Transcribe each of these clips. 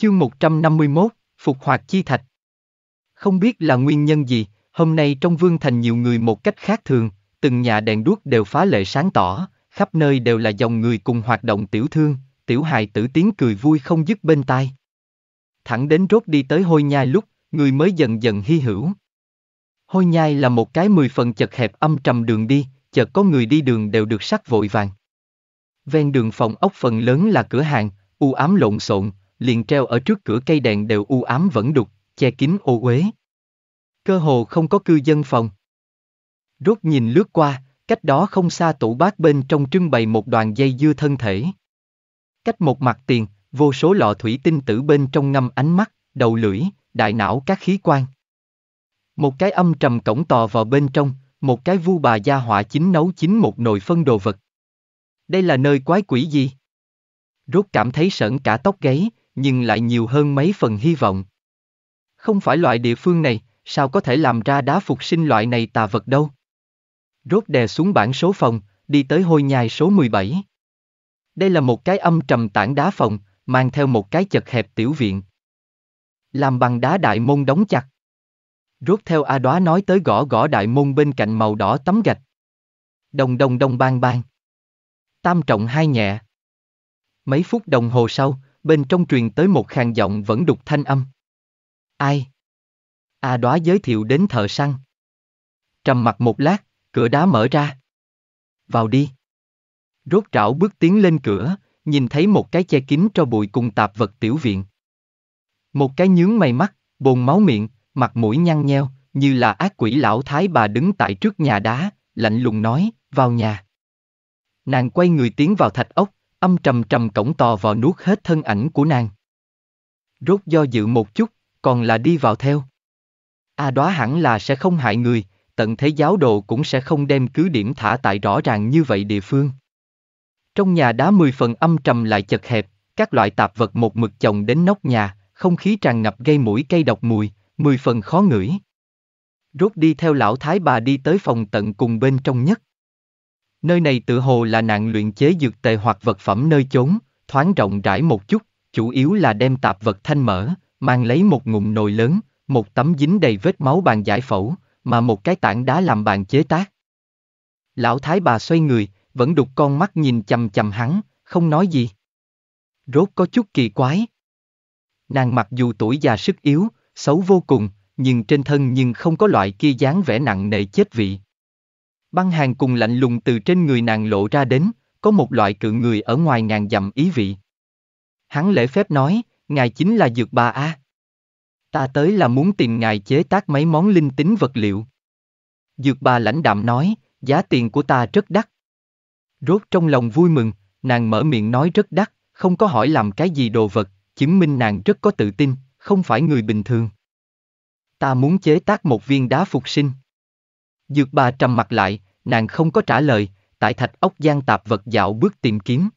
Chương 151, Phục hoạt chi thạch. Không biết là nguyên nhân gì, hôm nay trong vương thành nhiều người một cách khác thường, từng nhà đèn đuốc đều phá lệ sáng tỏ, khắp nơi đều là dòng người cùng hoạt động tiểu thương, tiểu hài tử tiếng cười vui không dứt bên tai. Thẳng đến rốt đi tới hôi nhai lúc, người mới dần dần hy hữu. Hôi nhai là một cái mười phần chật hẹp âm trầm đường đi, chợt có người đi đường đều được sắc vội vàng. Ven đường phòng ốc phần lớn là cửa hàng, u ám lộn xộn, liền treo ở trước cửa cây đèn đều u ám vẫn đục, che kín ô uế. Cơ hồ không có cư dân phòng. Rốt nhìn lướt qua, cách đó không xa tủ bát bên trong trưng bày một đoàn dây dưa thân thể. Cách một mặt tiền, vô số lọ thủy tinh tử bên trong ngâm ánh mắt, đầu lưỡi, đại não các khí quan. Một cái âm trầm cổng tò vào bên trong, một cái vu bà gia họa chính nấu chính một nồi phân đồ vật. Đây là nơi quái quỷ gì? Rốt cảm thấy sởn cả tóc gáy, nhưng lại nhiều hơn mấy phần hy vọng. Không phải loại địa phương này, sao có thể làm ra đá phục sinh loại này tà vật đâu. Rốt đè xuống bảng số phòng, đi tới hôi nhai số 17. Đây là một cái âm trầm tảng đá phòng, mang theo một cái chật hẹp tiểu viện. Làm bằng đá đại môn đóng chặt. Rốt theo A Đóa nói tới gõ gõ đại môn bên cạnh màu đỏ tấm gạch. Đồng đồng đồng bang bang. Tam trọng hai nhẹ. Mấy phút đồng hồ sau, bên trong truyền tới một khàn giọng vẫn đục thanh âm. Ai? A à đó giới thiệu đến thợ săn. Trầm mặt một lát, cửa đá mở ra. Vào đi. Rốt rảo bước tiến lên cửa, nhìn thấy một cái che kín cho bụi cùng tạp vật tiểu viện. Một cái nhướng mày mắt, bồn máu miệng, mặt mũi nhăn nheo, như là ác quỷ lão thái bà đứng tại trước nhà đá, lạnh lùng nói, vào nhà. Nàng quay người tiến vào thạch ốc, âm trầm trầm cổng tò vò nuốt hết thân ảnh của nàng. Rốt do dự một chút, còn là đi vào theo. A đoá hẳn là sẽ không hại người, tận thế giáo đồ cũng sẽ không đem cứ điểm thả tại rõ ràng như vậy địa phương. Trong nhà đá mười phần âm trầm lại chật hẹp, các loại tạp vật một mực chồng đến nóc nhà, không khí tràn ngập gây mũi cây độc mùi, mười phần khó ngửi. Rốt đi theo lão thái bà đi tới phòng tận cùng bên trong nhất. Nơi này tự hồ là nạn luyện chế dược tề hoặc vật phẩm nơi chốn, thoáng rộng rãi một chút, chủ yếu là đem tạp vật thanh mở, mang lấy một ngụm nồi lớn, một tấm dính đầy vết máu bàn giải phẫu, mà một cái tảng đá làm bàn chế tác. Lão thái bà xoay người, vẫn đục con mắt nhìn chầm chầm hắn, không nói gì. Rốt có chút kỳ quái. Nàng mặc dù tuổi già sức yếu, xấu vô cùng, nhưng trên thân nhưng không có loại kia dáng vẻ nặng nề chết vị. Băng hàng cùng lạnh lùng từ trên người nàng lộ ra đến, có một loại cự người ở ngoài ngàn dặm ý vị. Hắn lễ phép nói, ngài chính là dược bà A. Ta tới là muốn tìm ngài chế tác mấy món linh tính vật liệu. Dược bà lãnh đạm nói, giá tiền của ta rất đắt. Rốt trong lòng vui mừng, nàng mở miệng nói rất đắt, không có hỏi làm cái gì đồ vật, chứng minh nàng rất có tự tin, không phải người bình thường. Ta muốn chế tác một viên đá phục sinh. Dược bà trầm mặt lại, nàng không có trả lời, tại thạch ốc gian tạp vật dạo bước tìm kiếm.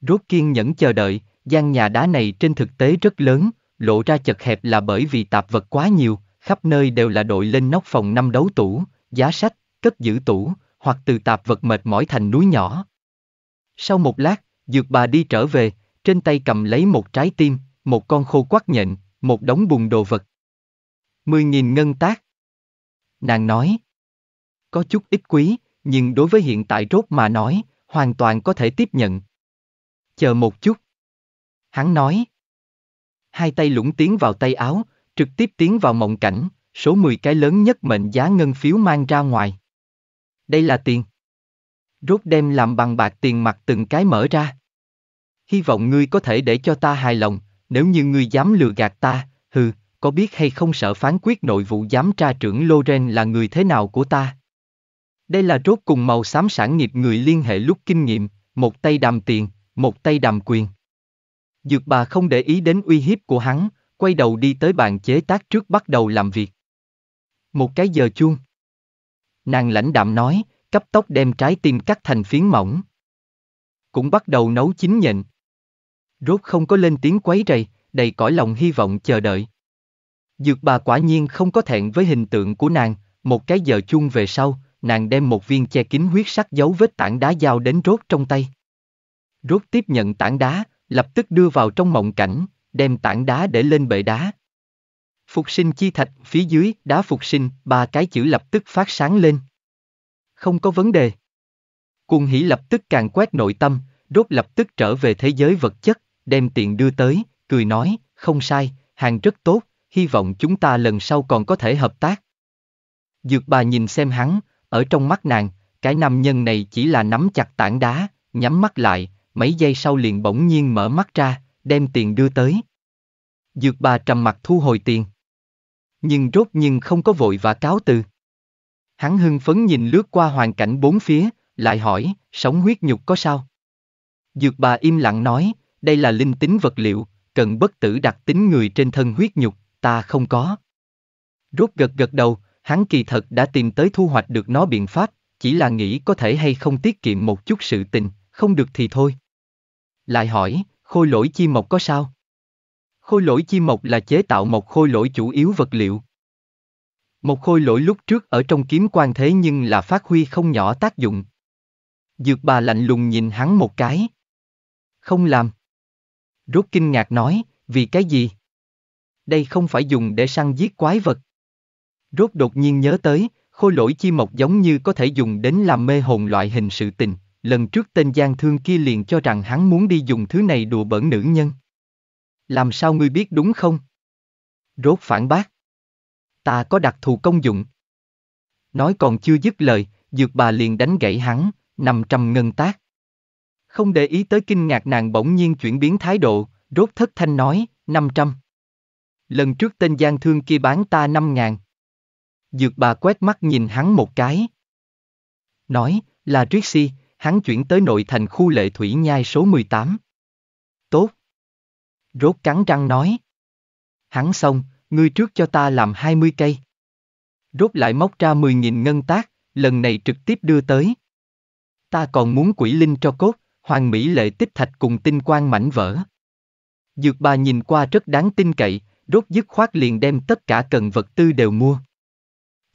Rốt kiên nhẫn chờ đợi, gian nhà đá này trên thực tế rất lớn, lộ ra chật hẹp là bởi vì tạp vật quá nhiều, khắp nơi đều là đội lên nóc phòng năm đấu tủ, giá sách, cất giữ tủ, hoặc từ tạp vật mệt mỏi thành núi nhỏ. Sau một lát, dược bà đi trở về, trên tay cầm lấy một trái tim, một con khô quắc nhện, một đống bùn đồ vật. Mười nghìn ngân tác. Nàng nói, có chút ít quý, nhưng đối với hiện tại rốt mà nói, hoàn toàn có thể tiếp nhận. Chờ một chút. Hắn nói. Hai tay lũng tiến vào tay áo, trực tiếp tiến vào mộng cảnh, số 10 cái lớn nhất mệnh giá ngân phiếu mang ra ngoài. Đây là tiền. Rốt đem làm bằng bạc tiền mặt từng cái mở ra. Hy vọng ngươi có thể để cho ta hài lòng, nếu như ngươi dám lừa gạt ta, hừ, có biết hay không sợ phán quyết nội vụ giám tra trưởng Loren là người thế nào của ta? Đây là rốt cùng màu xám sản nghiệp người liên hệ lúc kinh nghiệm, một tay đàm tiền, một tay đàm quyền. Dược bà không để ý đến uy hiếp của hắn, quay đầu đi tới bàn chế tác trước bắt đầu làm việc. Một cái giờ chuông. Nàng lãnh đạm nói, cấp tốc đem trái tim cắt thành phiến mỏng. Cũng bắt đầu nấu chín nhện. Rốt không có lên tiếng quấy rầy, đầy cõi lòng hy vọng chờ đợi. Dược bà quả nhiên không có thẹn với hình tượng của nàng, một cái giờ chuông về sau, nàng đem một viên che kín huyết sắc dấu vết tảng đá giao đến rốt trong tay. Rốt tiếp nhận tảng đá, lập tức đưa vào trong mộng cảnh, đem tảng đá để lên bệ đá. Phục sinh chi thạch, phía dưới, đá phục sinh, ba cái chữ lập tức phát sáng lên. Không có vấn đề. Cuồng hỉ lập tức càng quét nội tâm, rốt lập tức trở về thế giới vật chất, đem tiền đưa tới, cười nói, không sai, hàng rất tốt, hy vọng chúng ta lần sau còn có thể hợp tác. Dược bà nhìn xem hắn, ở trong mắt nàng, cái nam nhân này chỉ là nắm chặt tảng đá, nhắm mắt lại, mấy giây sau liền bỗng nhiên mở mắt ra, đem tiền đưa tới. Dược bà trầm mặt thu hồi tiền. Nhưng rốt nhưng không có vội và cáo từ. Hắn hưng phấn nhìn lướt qua hoàn cảnh bốn phía, lại hỏi, sống huyết nhục có sao? Dược bà im lặng nói, đây là linh tính vật liệu, cần bất tử đặc tính người trên thân huyết nhục, ta không có. Rốt gật gật đầu, Hắn kỳ thật đã tìm tới thu hoạch được nó biện pháp, chỉ là nghĩ có thể hay không tiết kiệm một chút sự tình, không được thì thôi. Lại hỏi, khôi lỗi chi mộc có sao? Khôi lỗi chi mộc là chế tạo một khôi lỗi chủ yếu vật liệu. Một khôi lỗi lúc trước ở trong kiếm quan thế nhưng là phát huy không nhỏ tác dụng. Dược bà lạnh lùng nhìn hắn một cái. Không làm. Rốt kinh ngạc nói, vì cái gì? Đây không phải dùng để săn giết quái vật. Rốt đột nhiên nhớ tới, khôi lỗi chi mộc giống như có thể dùng đến làm mê hồn loại hình sự tình, lần trước tên gian thương kia liền cho rằng hắn muốn đi dùng thứ này đùa bỡn nữ nhân. Làm sao ngươi biết đúng không? Rốt phản bác. Ta có đặc thù công dụng. Nói còn chưa dứt lời, dược bà liền đánh gãy hắn, nằm trầm ngân tác. Không để ý tới kinh ngạc nàng bỗng nhiên chuyển biến thái độ, rốt thất thanh nói, 500. Lần trước tên gian thương kia bán ta 5 ngàn, Dược bà quét mắt nhìn hắn một cái. Nói, là Rixi, hắn chuyển tới nội thành khu lệ thủy nhai số 18. Tốt. Rốt cắn răng nói. Hắn xong, ngươi trước cho ta làm 20 cây. Rốt lại móc ra 10.000 ngân tác, lần này trực tiếp đưa tới. Ta còn muốn quỷ linh cho cốt, hoàng mỹ lệ tích thạch cùng tinh quang mảnh vỡ. Dược bà nhìn qua rất đáng tin cậy, rốt dứt khoát liền đem tất cả cần vật tư đều mua.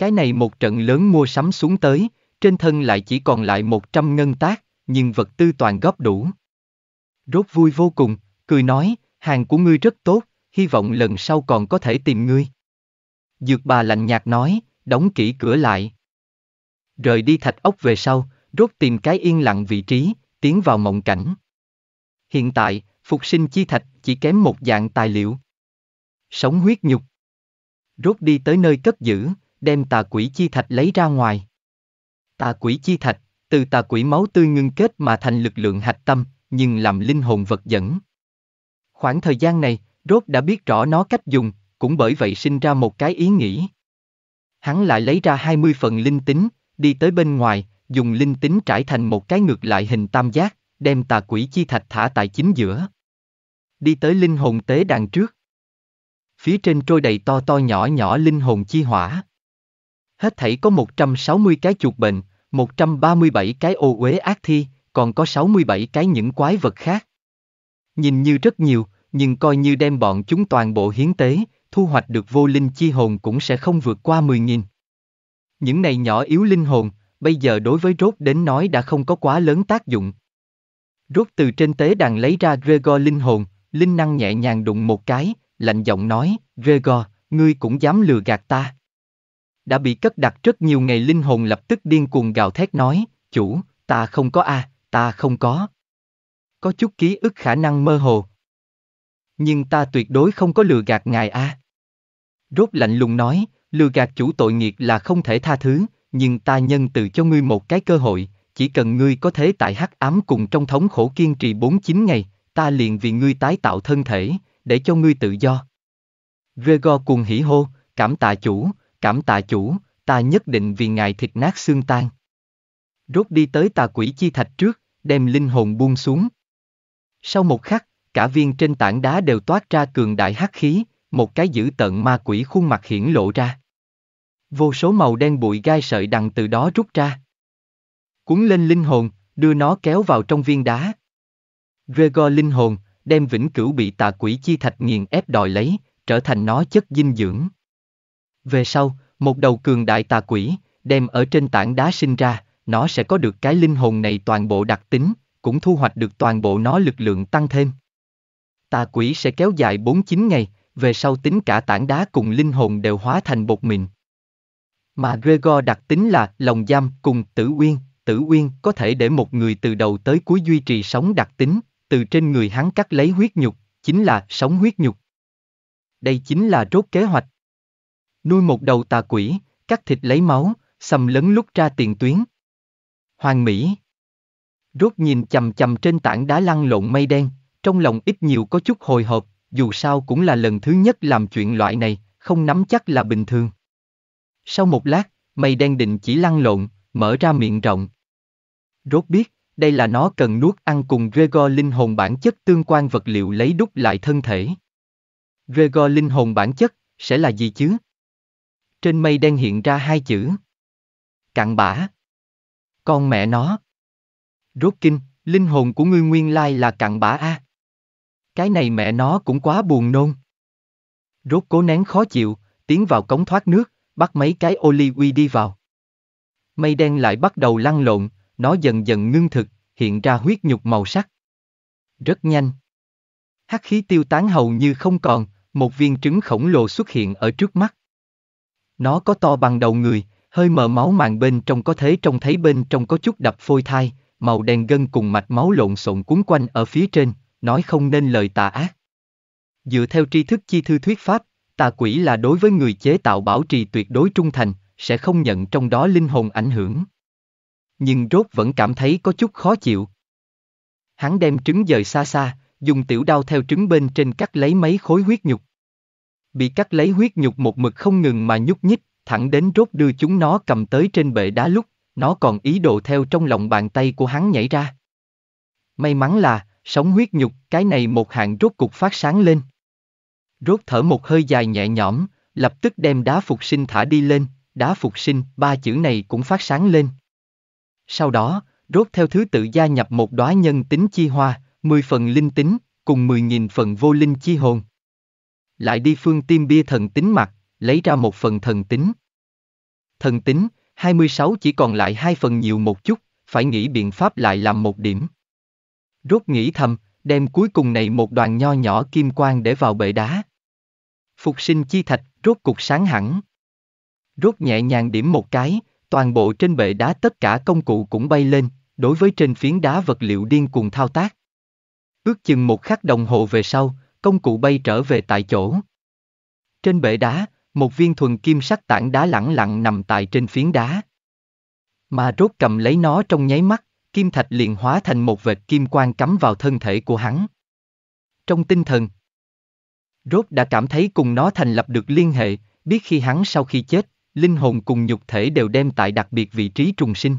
Cái này một trận lớn mua sắm xuống tới, trên thân lại chỉ còn lại 100 ngân tác, nhưng vật tư toàn góp đủ. Rốt vui vô cùng, cười nói, hàng của ngươi rất tốt, hy vọng lần sau còn có thể tìm ngươi. Dược bà lạnh nhạt nói, đóng kỹ cửa lại. Rời đi thạch ốc về sau, rốt tìm cái yên lặng vị trí, tiến vào mộng cảnh. Hiện tại, phục sinh chi thạch chỉ kém một dạng tài liệu. Sống huyết nhục. Rốt đi tới nơi cất giữ đem tà quỷ chi thạch lấy ra ngoài. Tà quỷ chi thạch, từ tà quỷ máu tươi ngưng kết mà thành lực lượng hạch tâm, nhưng làm linh hồn vật dẫn. Khoảng thời gian này, Rốt đã biết rõ nó cách dùng, cũng bởi vậy sinh ra một cái ý nghĩ. Hắn lại lấy ra 20 phần linh tính, đi tới bên ngoài, dùng linh tính trải thành một cái ngược lại hình tam giác, đem tà quỷ chi thạch thả tại chính giữa. Đi tới linh hồn tế đàn trước. Phía trên trôi đầy to to nhỏ nhỏ linh hồn chi hỏa. Hết thảy có 160 cái chuột bệnh, 137 cái ô uế ác thi, còn có 67 cái những quái vật khác. Nhìn như rất nhiều, nhưng coi như đem bọn chúng toàn bộ hiến tế, thu hoạch được vô linh chi hồn cũng sẽ không vượt qua 10.000. Những này nhỏ yếu linh hồn, bây giờ đối với rốt đến nói đã không có quá lớn tác dụng. Rốt từ trên tế đàn lấy ra Gregor linh hồn, linh năng nhẹ nhàng đụng một cái, lạnh giọng nói, Gregor, ngươi cũng dám lừa gạt ta đã bị cất đặt rất nhiều ngày linh hồn lập tức điên cuồng gào thét nói, chủ, ta không có a, à, ta không có. Có chút ký ức khả năng mơ hồ. Nhưng ta tuyệt đối không có lừa gạt ngài a. À. Rốt lạnh lùng nói, lừa gạt chủ tội nghiệt là không thể tha thứ, nhưng ta nhân từ cho ngươi một cái cơ hội, chỉ cần ngươi có thể tại hắc ám cùng trong thống khổ kiên trì 49 ngày, ta liền vì ngươi tái tạo thân thể, để cho ngươi tự do. Gregor cuồng hỉ hô, cảm tạ chủ, cảm tạ chủ, ta nhất định vì ngài thịt nát xương tan. Rốt đi tới tà quỷ chi thạch trước, đem linh hồn buông xuống. Sau một khắc, cả viên trên tảng đá đều toát ra cường đại hắc khí, một cái dữ tận ma quỷ khuôn mặt hiển lộ ra. Vô số màu đen bụi gai sợi đằng từ đó rút ra. Cuốn lên linh hồn, đưa nó kéo vào trong viên đá. Gregor linh hồn, đem vĩnh cửu bị tà quỷ chi thạch nghiền ép đòi lấy, trở thành nó chất dinh dưỡng. Về sau, một đầu cường đại tà quỷ, đem ở trên tảng đá sinh ra, nó sẽ có được cái linh hồn này toàn bộ đặc tính, cũng thu hoạch được toàn bộ nó lực lượng tăng thêm. Tà quỷ sẽ kéo dài 49 ngày, về sau tính cả tảng đá cùng linh hồn đều hóa thành bột mịn. Mà Gregor đặc tính là lòng giam cùng tử uyên, tử uyên có thể để một người từ đầu tới cuối duy trì sống đặc tính, từ trên người hắn cắt lấy huyết nhục, chính là sống huyết nhục. Đây chính là rốt kế hoạch nuôi một đầu tà quỷ, cắt thịt lấy máu, sầm lấn lúc ra tiền tuyến. Hoàng Mỹ Rốt nhìn chầm chầm trên tảng đá lăn lộn mây đen, trong lòng ít nhiều có chút hồi hộp, dù sao cũng là lần thứ nhất làm chuyện loại này, không nắm chắc là bình thường. Sau một lát, mây đen định chỉ lăn lộn, mở ra miệng rộng. Rốt biết, đây là nó cần nuốt ăn cùng Gregor linh hồn bản chất tương quan vật liệu lấy đúc lại thân thể. Gregor linh hồn bản chất, sẽ là gì chứ? Trên mây đen hiện ra hai chữ. Cặn bã. Con mẹ nó. Rốt kinh, linh hồn của ngươi nguyên lai là cặn bã a. Cái này mẹ nó cũng quá buồn nôn. Rốt cố nén khó chịu, tiến vào cống thoát nước, bắt mấy cái ô ly quy đi vào. Mây đen lại bắt đầu lăn lộn, nó dần dần ngưng thực, hiện ra huyết nhục màu sắc. Rất nhanh. Hắc khí tiêu tán hầu như không còn, một viên trứng khổng lồ xuất hiện ở trước mắt. Nó có to bằng đầu người, hơi mờ máu màng bên trong có thế trông thấy bên trong có chút đập phôi thai, màu đen gân cùng mạch máu lộn xộn cuốn quanh ở phía trên, nói không nên lời tà ác. Dựa theo tri thức chi thư thuyết pháp, tà quỷ là đối với người chế tạo bảo trì tuyệt đối trung thành, sẽ không nhận trong đó linh hồn ảnh hưởng. Nhưng rốt vẫn cảm thấy có chút khó chịu. Hắn đem trứng dời xa xa, dùng tiểu đao theo trứng bên trên cắt lấy mấy khối huyết nhục bị cắt lấy huyết nhục một mực không ngừng mà nhúc nhích, thẳng đến rốt đưa chúng nó cầm tới trên bệ đá lúc, nó còn ý đồ theo trong lòng bàn tay của hắn nhảy ra. May mắn là, sống huyết nhục, cái này một hạng rốt cục phát sáng lên. Rốt thở một hơi dài nhẹ nhõm, lập tức đem đá phục sinh thả đi lên, đá phục sinh, ba chữ này cũng phát sáng lên. Sau đó, rốt theo thứ tự gia nhập một đóa nhân tính chi hoa, 10 phần linh tính, cùng 10.000 phần vô linh chi hồn lại đi phương tiêm bia thần tính mặt, lấy ra một phần thần tính. Thần tính, 26 chỉ còn lại hai phần nhiều một chút, phải nghĩ biện pháp lại làm một điểm. Rốt nghĩ thầm, đem cuối cùng này một đoàn nho nhỏ kim quang để vào bệ đá. Phục sinh chi thạch, rốt cục sáng hẳn. Rốt nhẹ nhàng điểm một cái, toàn bộ trên bệ đá tất cả công cụ cũng bay lên, đối với trên phiến đá vật liệu điên cuồng thao tác. Ước chừng một khắc đồng hồ về sau, công cụ bay trở về tại chỗ. Trên bệ đá, một viên thuần kim sắc tảng đá lẳng lặng nằm tại trên phiến đá. Mà rốt cầm lấy nó trong nháy mắt, kim thạch liền hóa thành một vệt kim quang cắm vào thân thể của hắn. Trong tinh thần, rốt đã cảm thấy cùng nó thành lập được liên hệ, biết khi hắn sau khi chết, linh hồn cùng nhục thể đều đem tại đặc biệt vị trí trùng sinh.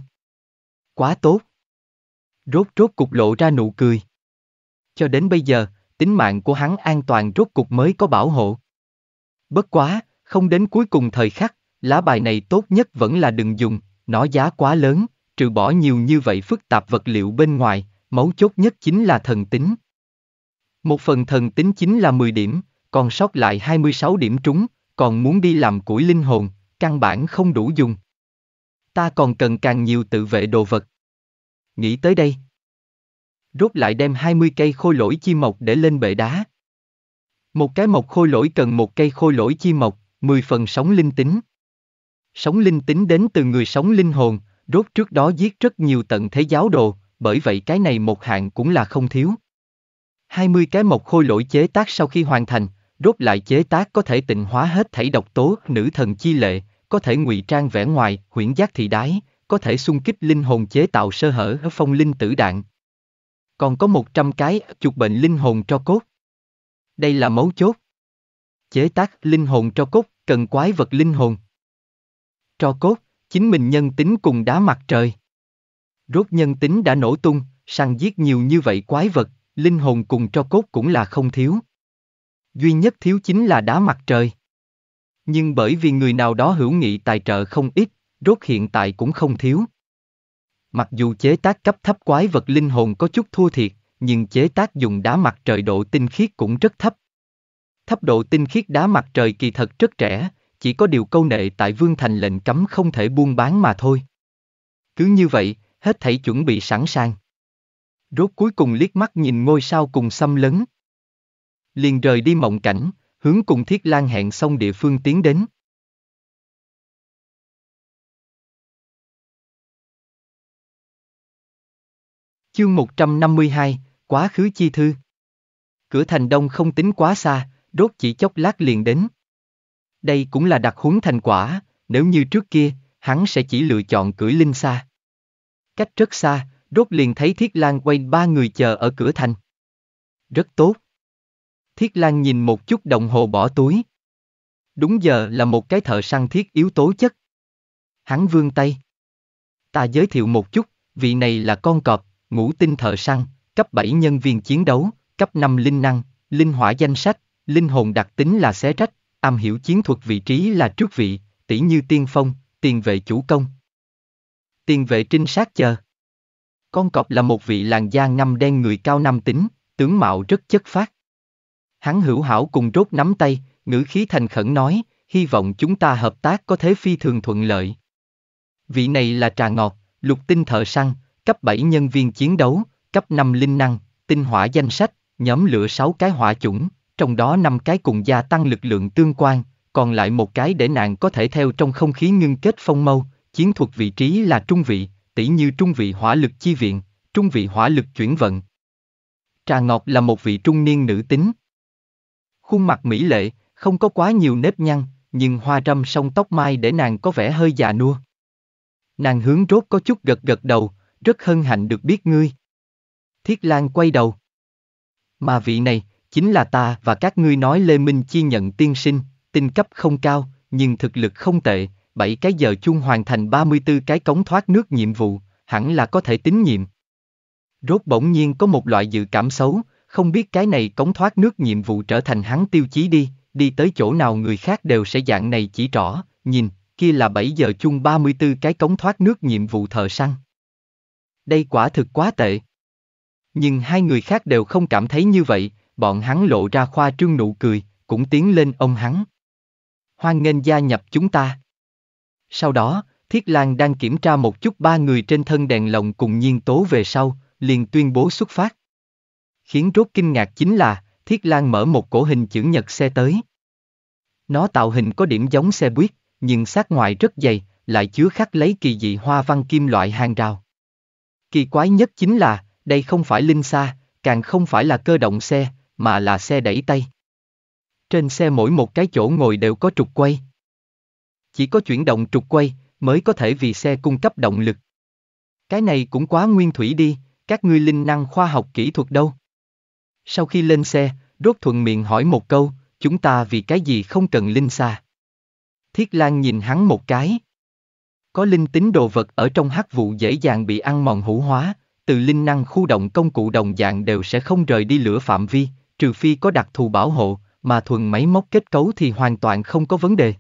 Quá tốt! Rốt rốt cục lộ ra nụ cười. Cho đến bây giờ, tính mạng của hắn an toàn rốt cục mới có bảo hộ. Bất quá, không đến cuối cùng thời khắc, lá bài này tốt nhất vẫn là đừng dùng, nó giá quá lớn, trừ bỏ nhiều như vậy phức tạp vật liệu bên ngoài, mấu chốt nhất chính là thần tính. Một phần thần tính chính là 10 điểm, còn sót lại 26 điểm trúng, còn muốn đi làm củi linh hồn, căn bản không đủ dùng. Ta còn cần càng nhiều tự vệ đồ vật. Nghĩ tới đây, rốt lại đem 20 cây khôi lỗi chi mộc để lên bệ đá. Một cái mộc khôi lỗi cần một cây khôi lỗi chi mộc, 10 phần sống linh tính. Sống linh tính đến từ người sống linh hồn, rốt trước đó giết rất nhiều tận thế giáo đồ, bởi vậy cái này một hạng cũng là không thiếu. 20 cái mộc khôi lỗi chế tác sau khi hoàn thành, rốt lại chế tác có thể tịnh hóa hết thảy độc tố nữ thần chi lệ, có thể ngụy trang vẻ ngoài, huyễn giác thị đái, có thể xung kích linh hồn chế tạo sơ hở ở phong linh tử đạn, còn có 100 cái chục bệnh linh hồn cho cốt. Đây là mấu chốt. Chế tác linh hồn cho cốt cần quái vật linh hồn. cho cốt, chính mình nhân tính cùng đá mặt trời. Rốt nhân tính đã nổ tung, săn giết nhiều như vậy quái vật, linh hồn cùng cho cốt cũng là không thiếu. Duy nhất thiếu chính là đá mặt trời. Nhưng bởi vì người nào đó hữu nghị tài trợ không ít, rốt hiện tại cũng không thiếu. Mặc dù chế tác cấp thấp quái vật linh hồn có chút thua thiệt, nhưng chế tác dùng đá mặt trời độ tinh khiết cũng rất thấp. Thấp độ tinh khiết đá mặt trời kỳ thật rất trẻ, chỉ có điều câu nệ tại Vương Thành lệnh cấm không thể buôn bán mà thôi. Cứ như vậy, hết thảy chuẩn bị sẵn sàng. Rốt cuối cùng liếc mắt nhìn ngôi sao cùng xâm lấn. Liền rời đi mộng cảnh, hướng cùng Thiết Lan hẹn xong địa phương tiến đến. Chương 152, Quá khứ chi thư Cửa thành đông không tính quá xa, Rốt chỉ chốc lát liền đến. Đây cũng là đặc huấn thành quả, nếu như trước kia, hắn sẽ chỉ lựa chọn cưỡi linh xa. Cách rất xa, Rốt liền thấy Thiết Lan quay ba người chờ ở cửa thành. Rất tốt. Thiết Lan nhìn một chút đồng hồ bỏ túi. Đúng giờ là một cái thợ săn thiết yếu tố chất. Hắn vươn tay. Ta giới thiệu một chút, vị này là con cọp, ngũ tinh thợ săn, cấp 7 nhân viên chiến đấu, cấp 5 linh năng, linh hỏa danh sách, linh hồn đặc tính là xé rách, am hiểu chiến thuật vị trí là trước vị, tỷ như tiên phong, tiền vệ chủ công. Tiền vệ trinh sát chờ. Con cọp là một vị làn da ngâm đen người cao nam tính, tướng mạo rất chất phát. Hắn hữu hảo cùng rốt nắm tay, ngữ khí thành khẩn nói, hy vọng chúng ta hợp tác có thể phi thường thuận lợi. Vị này là trà ngọt, lục tinh thợ săn, cấp 7 nhân viên chiến đấu, cấp 5 linh năng, tinh hỏa danh sách, nhóm lửa 6 cái hỏa chủng, trong đó 5 cái cùng gia tăng lực lượng tương quan, còn lại một cái để nàng có thể theo trong không khí ngưng kết phong mâu, chiến thuật vị trí là trung vị, tỷ như trung vị hỏa lực chi viện, trung vị hỏa lực chuyển vận. Trà Ngọc là một vị trung niên nữ tính. Khuôn mặt mỹ lệ, không có quá nhiều nếp nhăn, nhưng hoa râm song tóc mai để nàng có vẻ hơi già nua. Nàng hướng rốt có chút gật gật đầu, rất hân hạnh được biết ngươi. Thiết Lan quay đầu. Mà vị này, chính là ta và các ngươi nói Lê Minh Chi nhận tiên sinh, tinh cấp không cao, nhưng thực lực không tệ, 7 cái giờ chung hoàn thành 34 cái cống thoát nước nhiệm vụ, hẳn là có thể tín nhiệm. Rốt bỗng nhiên có một loại dự cảm xấu, không biết cái này cống thoát nước nhiệm vụ trở thành hắn tiêu chí đi, đi tới chỗ nào người khác đều sẽ dạng này chỉ rõ, nhìn, kia là 7 giờ chung 34 cái cống thoát nước nhiệm vụ thờ săn. Đây quả thực quá tệ. Nhưng hai người khác đều không cảm thấy như vậy, bọn hắn lộ ra khoa trương nụ cười, cũng tiến lên ông hắn. Hoan nghênh gia nhập chúng ta. Sau đó, Thiết Lan đang kiểm tra một chút ba người trên thân đèn lồng cùng nhiên tố về sau, liền tuyên bố xuất phát. Khiến rốt kinh ngạc chính là, Thiết Lan mở một cổ hình chữ nhật xe tới. Nó tạo hình có điểm giống xe buýt, nhưng sát ngoại rất dày, lại chứa khắc lấy kỳ dị hoa văn kim loại hàng rào. Kỳ quái nhất chính là, đây không phải linh xa, càng không phải là cơ động xe, mà là xe đẩy tay. Trên xe mỗi một cái chỗ ngồi đều có trục quay. Chỉ có chuyển động trục quay, mới có thể vì xe cung cấp động lực. Cái này cũng quá nguyên thủy đi, các ngươi linh năng khoa học kỹ thuật đâu. Sau khi lên xe, Rốt thuận miệng hỏi một câu, chúng ta vì cái gì không cần linh xa. Thiết Lan nhìn hắn một cái. Có linh tính đồ vật ở trong hắc vụ dễ dàng bị ăn mòn hữu hóa, từ linh năng khu động công cụ đồng dạng đều sẽ không rời đi lửa phạm vi, trừ phi có đặc thù bảo hộ, mà thuần máy móc kết cấu thì hoàn toàn không có vấn đề.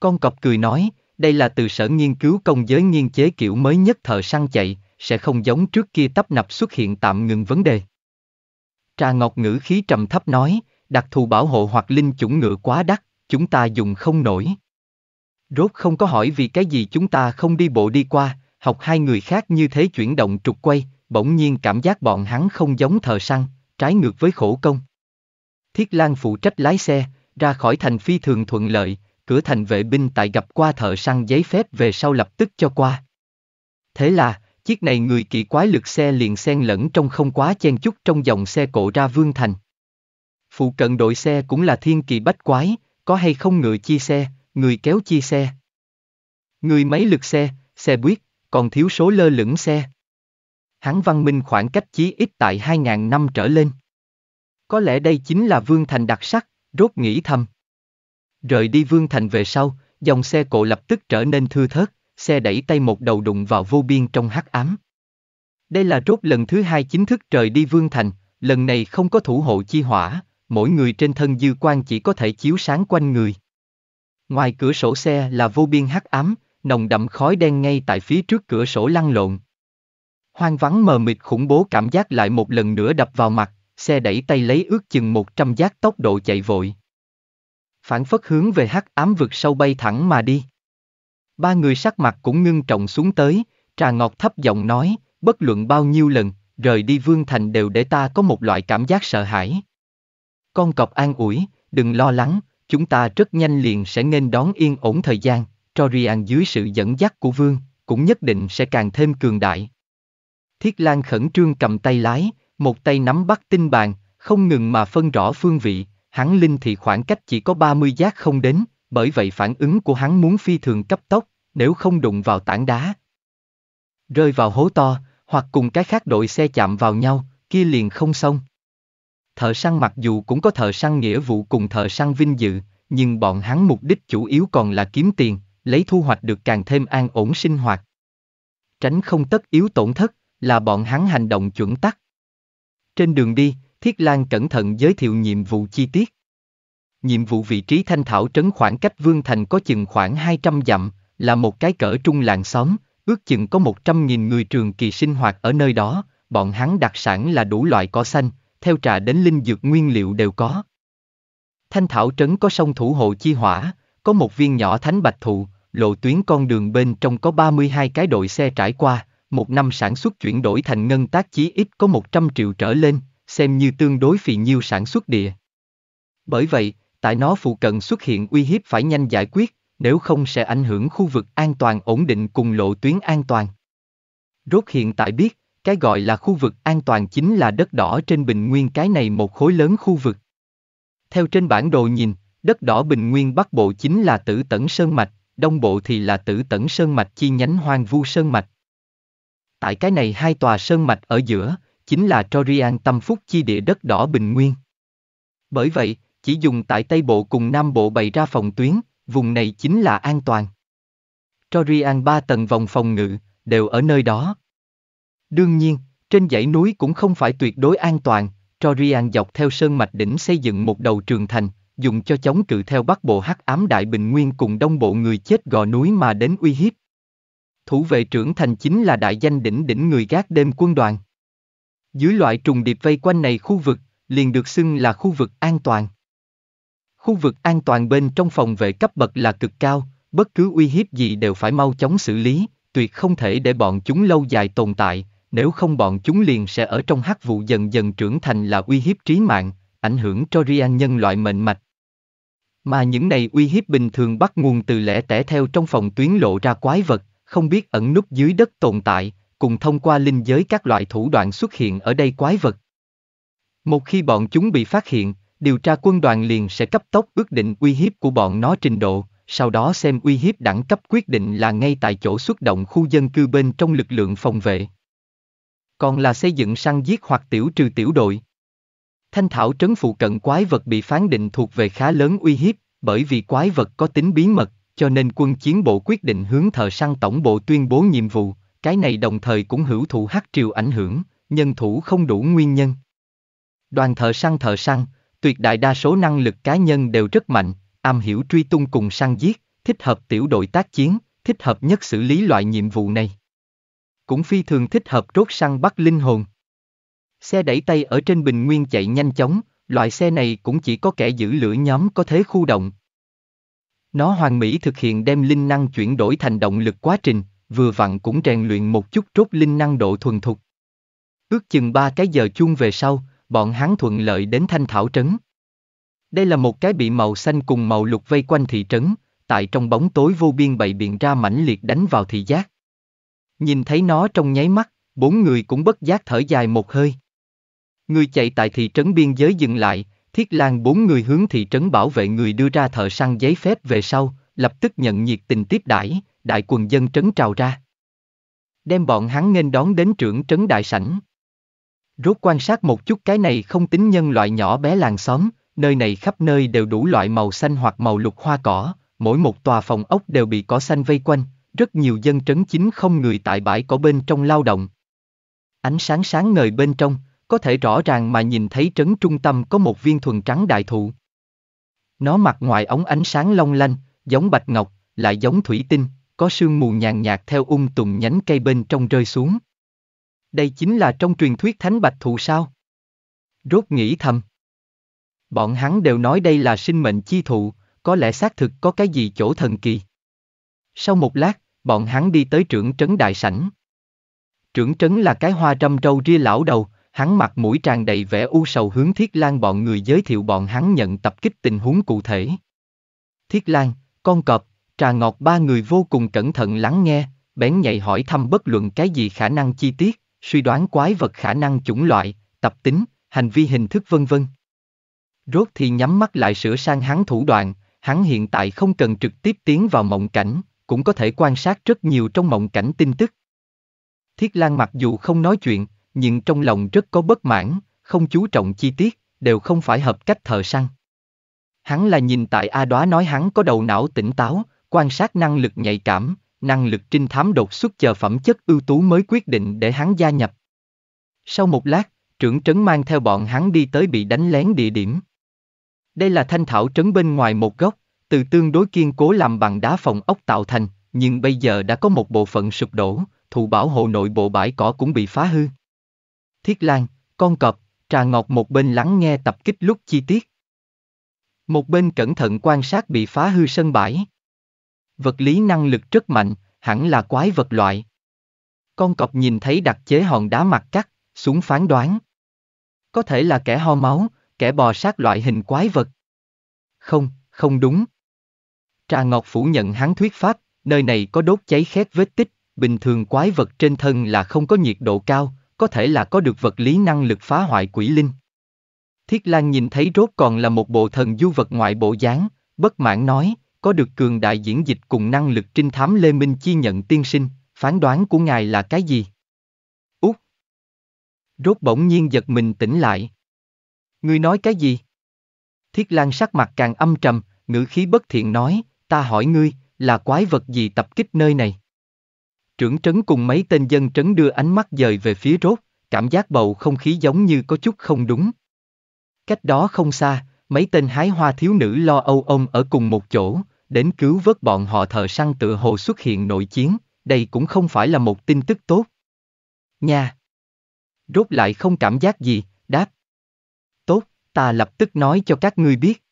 Con cọp cười nói, đây là từ sở nghiên cứu công giới nghiên chế kiểu mới nhất thợ săn chạy, sẽ không giống trước kia tấp nập xuất hiện tạm ngừng vấn đề. Trà Ngọc ngữ khí trầm thấp nói, đặc thù bảo hộ hoặc linh chủng ngựa quá đắt, chúng ta dùng không nổi. Rốt không có hỏi vì cái gì chúng ta không đi bộ đi qua, học hai người khác như thế chuyển động trục quay, bỗng nhiên cảm giác bọn hắn không giống thờ săn, trái ngược với khổ công. Thiết Lan phụ trách lái xe, ra khỏi thành phi thường thuận lợi, cửa thành vệ binh tại gặp qua thợ săn giấy phép về sau lập tức cho qua. Thế là, chiếc này người kỳ quái lực xe liền xen lẫn trong không quá chen chúc trong dòng xe cộ ra vương thành. Phụ cận đội xe cũng là thiên kỳ bách quái, có hay không ngựa chia xe, người kéo chi xe. Người máy lực xe, xe buýt, còn thiếu số lơ lửng xe. Hắn văn minh khoảng cách chí ít tại 2.000 năm trở lên. Có lẽ đây chính là Vương Thành đặc sắc, rốt nghĩ thầm. Rời đi Vương Thành về sau, dòng xe cộ lập tức trở nên thưa thớt, xe đẩy tay một đầu đụng vào vô biên trong hắc ám. Đây là rốt lần thứ hai chính thức trời đi Vương Thành, lần này không có thủ hộ chi hỏa, mỗi người trên thân dư quan chỉ có thể chiếu sáng quanh người. Ngoài cửa sổ xe là vô biên hắc ám, nồng đậm khói đen ngay tại phía trước cửa sổ lăn lộn. Hoang vắng mờ mịt khủng bố cảm giác lại một lần nữa đập vào mặt, xe đẩy tay lấy ước chừng 100 giác tốc độ chạy vội. Phản phất hướng về hắc ám vực sâu bay thẳng mà đi. Ba người sắc mặt cũng ngưng trọng xuống tới, trà ngọt thấp giọng nói, bất luận bao nhiêu lần, rời đi vương thành đều để ta có một loại cảm giác sợ hãi. Con cọp an ủi, đừng lo lắng, chúng ta rất nhanh liền sẽ nên đón yên ổn thời gian, Trorian dưới sự dẫn dắt của Vương, cũng nhất định sẽ càng thêm cường đại. Thiết Lan khẩn trương cầm tay lái, một tay nắm bắt tinh bàn, không ngừng mà phân rõ phương vị, hắn linh thì khoảng cách chỉ có 30 giác không đến, bởi vậy phản ứng của hắn muốn phi thường cấp tốc, nếu không đụng vào tảng đá. Rơi vào hố to, hoặc cùng cái khác đội xe chạm vào nhau, kia liền không xong thợ săn mặc dù cũng có thợ săn nghĩa vụ cùng thợ săn vinh dự, nhưng bọn hắn mục đích chủ yếu còn là kiếm tiền, lấy thu hoạch được càng thêm an ổn sinh hoạt. Tránh không tất yếu tổn thất là bọn hắn hành động chuẩn tắc. Trên đường đi, Thiết Lan cẩn thận giới thiệu nhiệm vụ chi tiết. Nhiệm vụ vị trí thanh thảo trấn khoảng cách Vương Thành có chừng khoảng 200 dặm, là một cái cỡ trung làng xóm, ước chừng có 100.000 người trường kỳ sinh hoạt ở nơi đó, bọn hắn đặc sản là đủ loại cỏ xanh, theo trà đến linh dược nguyên liệu đều có. Thanh thảo trấn có sông thủ hộ chi hỏa, có một viên nhỏ thánh bạch thụ, lộ tuyến con đường bên trong có 32 cái đội xe trải qua, một năm sản xuất chuyển đổi thành ngân tác chí ít có 100 triệu trở lên, xem như tương đối phì nhiêu sản xuất địa. Bởi vậy, tại nó phụ cận xuất hiện uy hiếp phải nhanh giải quyết, nếu không sẽ ảnh hưởng khu vực an toàn ổn định cùng lộ tuyến an toàn. Rốt hiện tại biết, cái gọi là khu vực an toàn chính là đất đỏ trên bình nguyên cái này một khối lớn khu vực. Theo trên bản đồ nhìn, đất đỏ bình nguyên bắc bộ chính là tử tẩn sơn mạch, đông bộ thì là tử tẩn sơn mạch chi nhánh hoang vu sơn mạch. Tại cái này hai tòa sơn mạch ở giữa, chính là Torian tâm phúc chi địa đất đỏ bình nguyên. Bởi vậy, chỉ dùng tại Tây Bộ cùng Nam Bộ bày ra phòng tuyến, vùng này chính là an toàn. Torian ba tầng vòng phòng ngự, đều ở nơi đó. Đương nhiên, trên dãy núi cũng không phải tuyệt đối an toàn, Trorian dọc theo sơn mạch đỉnh xây dựng một đầu trường thành, dùng cho chống cự theo bắc bộ hắc ám đại bình nguyên cùng đông bộ người chết gò núi mà đến uy hiếp. Thủ vệ trưởng thành chính là đại danh đỉnh đỉnh người gác đêm quân đoàn. Dưới loại trùng điệp vây quanh này khu vực, liền được xưng là khu vực an toàn. Khu vực an toàn bên trong phòng vệ cấp bậc là cực cao, bất cứ uy hiếp gì đều phải mau chóng xử lý, tuyệt không thể để bọn chúng lâu dài tồn tại, nếu không bọn chúng liền sẽ ở trong hắc vụ dần dần trưởng thành là uy hiếp trí mạng, ảnh hưởng cho riêng nhân loại mệnh mạch. Mà những này uy hiếp bình thường bắt nguồn từ lẽ tẻ theo trong phòng tuyến lộ ra quái vật, không biết ẩn núp dưới đất tồn tại, cùng thông qua linh giới các loại thủ đoạn xuất hiện ở đây quái vật. Một khi bọn chúng bị phát hiện, điều tra quân đoàn liền sẽ cấp tốc ước định uy hiếp của bọn nó trình độ, sau đó xem uy hiếp đẳng cấp quyết định là ngay tại chỗ xuất động khu dân cư bên trong lực lượng phòng vệ còn là xây dựng săn giết hoặc tiểu trừ tiểu đội. Thanh thảo trấn phụ cận quái vật bị phán định thuộc về khá lớn uy hiếp, bởi vì quái vật có tính bí mật, cho nên quân chiến bộ quyết định hướng thợ săn tổng bộ tuyên bố nhiệm vụ, cái này đồng thời cũng hữu thụ hắc triều ảnh hưởng, nhân thủ không đủ nguyên nhân. Đoàn thợ săn thợ săn, tuyệt đại đa số năng lực cá nhân đều rất mạnh, am hiểu truy tung cùng săn giết, thích hợp tiểu đội tác chiến, thích hợp nhất xử lý loại nhiệm vụ này cũng phi thường thích hợp rốt săn bắt linh hồn. Xe đẩy tay ở trên bình nguyên chạy nhanh chóng, loại xe này cũng chỉ có kẻ giữ lửa nhóm có thế khu động. Nó hoàn mỹ thực hiện đem linh năng chuyển đổi thành động lực quá trình, vừa vặn cũng rèn luyện một chút rốt linh năng độ thuần thục. Ước chừng ba cái giờ chuông về sau, bọn hắn thuận lợi đến thanh thảo trấn. Đây là một cái bị màu xanh cùng màu lục vây quanh thị trấn, tại trong bóng tối vô biên bày biện ra mãnh liệt đánh vào thị giác. Nhìn thấy nó trong nháy mắt, bốn người cũng bất giác thở dài một hơi. Người chạy tại thị trấn biên giới dừng lại, Thiết lang bốn người hướng thị trấn bảo vệ người đưa ra thợ săn giấy phép về sau, lập tức nhận nhiệt tình tiếp đãi, đại quần dân trấn trào ra. Đem bọn hắn nên đón đến trưởng trấn đại sảnh. Rốt quan sát một chút cái này không tính nhân loại nhỏ bé làng xóm, nơi này khắp nơi đều đủ loại màu xanh hoặc màu lục hoa cỏ, mỗi một tòa phòng ốc đều bị cỏ xanh vây quanh, rất nhiều dân trấn chính không người tại bãi có bên trong lao động. Ánh sáng sáng ngời bên trong, có thể rõ ràng mà nhìn thấy trấn trung tâm có một viên thuần trắng đại thụ. Nó mặt ngoài ống ánh sáng long lanh, giống bạch ngọc, lại giống thủy tinh, có sương mù nhàn nhạt theo ung tùm nhánh cây bên trong rơi xuống. Đây chính là trong truyền thuyết thánh bạch thụ sao? Rốt nghĩ thầm. Bọn hắn đều nói đây là sinh mệnh chi thụ, có lẽ xác thực có cái gì chỗ thần kỳ. Sau một lát, Bọn hắn đi tới trưởng trấn đại sảnh. Trưởng trấn là cái hoa trăm trâu ria lão đầu, hắn mặt mũi tràn đầy vẻ u sầu hướng Thiết Lan bọn người giới thiệu bọn hắn nhận tập kích tình huống cụ thể. Thiết Lan, con cọp, trà ngọt ba người vô cùng cẩn thận lắng nghe, bén nhạy hỏi thăm bất luận cái gì khả năng chi tiết, suy đoán quái vật khả năng chủng loại, tập tính, hành vi hình thức vân vân. Rốt thì nhắm mắt lại sửa sang hắn thủ đoạn, hắn hiện tại không cần trực tiếp tiến vào mộng cảnh, cũng có thể quan sát rất nhiều trong mộng cảnh tin tức. Thiết Lan mặc dù không nói chuyện, nhưng trong lòng rất có bất mãn, không chú trọng chi tiết, đều không phải hợp cách thợ săn. Hắn là nhìn tại A Đóa nói hắn có đầu não tỉnh táo, quan sát năng lực nhạy cảm, năng lực trinh thám đột xuất chờ phẩm chất ưu tú mới quyết định để hắn gia nhập. Sau một lát, trưởng trấn mang theo bọn hắn đi tới bị đánh lén địa điểm. Đây là thanh thảo trấn bên ngoài một góc từ tương đối kiên cố làm bằng đá phòng ốc tạo thành, nhưng bây giờ đã có một bộ phận sụp đổ, thủ bảo hộ nội bộ bãi cỏ cũng bị phá hư. Thiết Lan, con cọp, trà ngọt một bên lắng nghe tập kích lúc chi tiết. Một bên cẩn thận quan sát bị phá hư sân bãi. Vật lý năng lực rất mạnh, hẳn là quái vật loại. Con cọp nhìn thấy đặc chế hòn đá mặt cắt, xuống phán đoán. Có thể là kẻ ho máu, kẻ bò sát loại hình quái vật. Không, không đúng, Trà Ngọc phủ nhận hắn thuyết pháp, nơi này có đốt cháy khét vết tích, bình thường quái vật trên thân là không có nhiệt độ cao, có thể là có được vật lý năng lực phá hoại quỷ linh. Thiết Lan nhìn thấy rốt còn là một bộ thần du vật ngoại bộ dáng, bất mãn nói, có được cường đại diễn dịch cùng năng lực trinh thám Lê Minh chi nhận tiên sinh, phán đoán của ngài là cái gì? Út! Rốt bỗng nhiên giật mình tỉnh lại. Ngươi nói cái gì? Thiết Lan sắc mặt càng âm trầm, ngữ khí bất thiện nói, ta hỏi ngươi, là quái vật gì tập kích nơi này? Trưởng trấn cùng mấy tên dân trấn đưa ánh mắt dời về phía rốt, cảm giác bầu không khí giống như có chút không đúng. Cách đó không xa, mấy tên hái hoa thiếu nữ lo âu ông ở cùng một chỗ, đến cứu vớt bọn họ thợ săn tựa hồ xuất hiện nội chiến, đây cũng không phải là một tin tức tốt. Nha! Rốt lại không cảm giác gì, đáp. Tốt, ta lập tức nói cho các ngươi biết.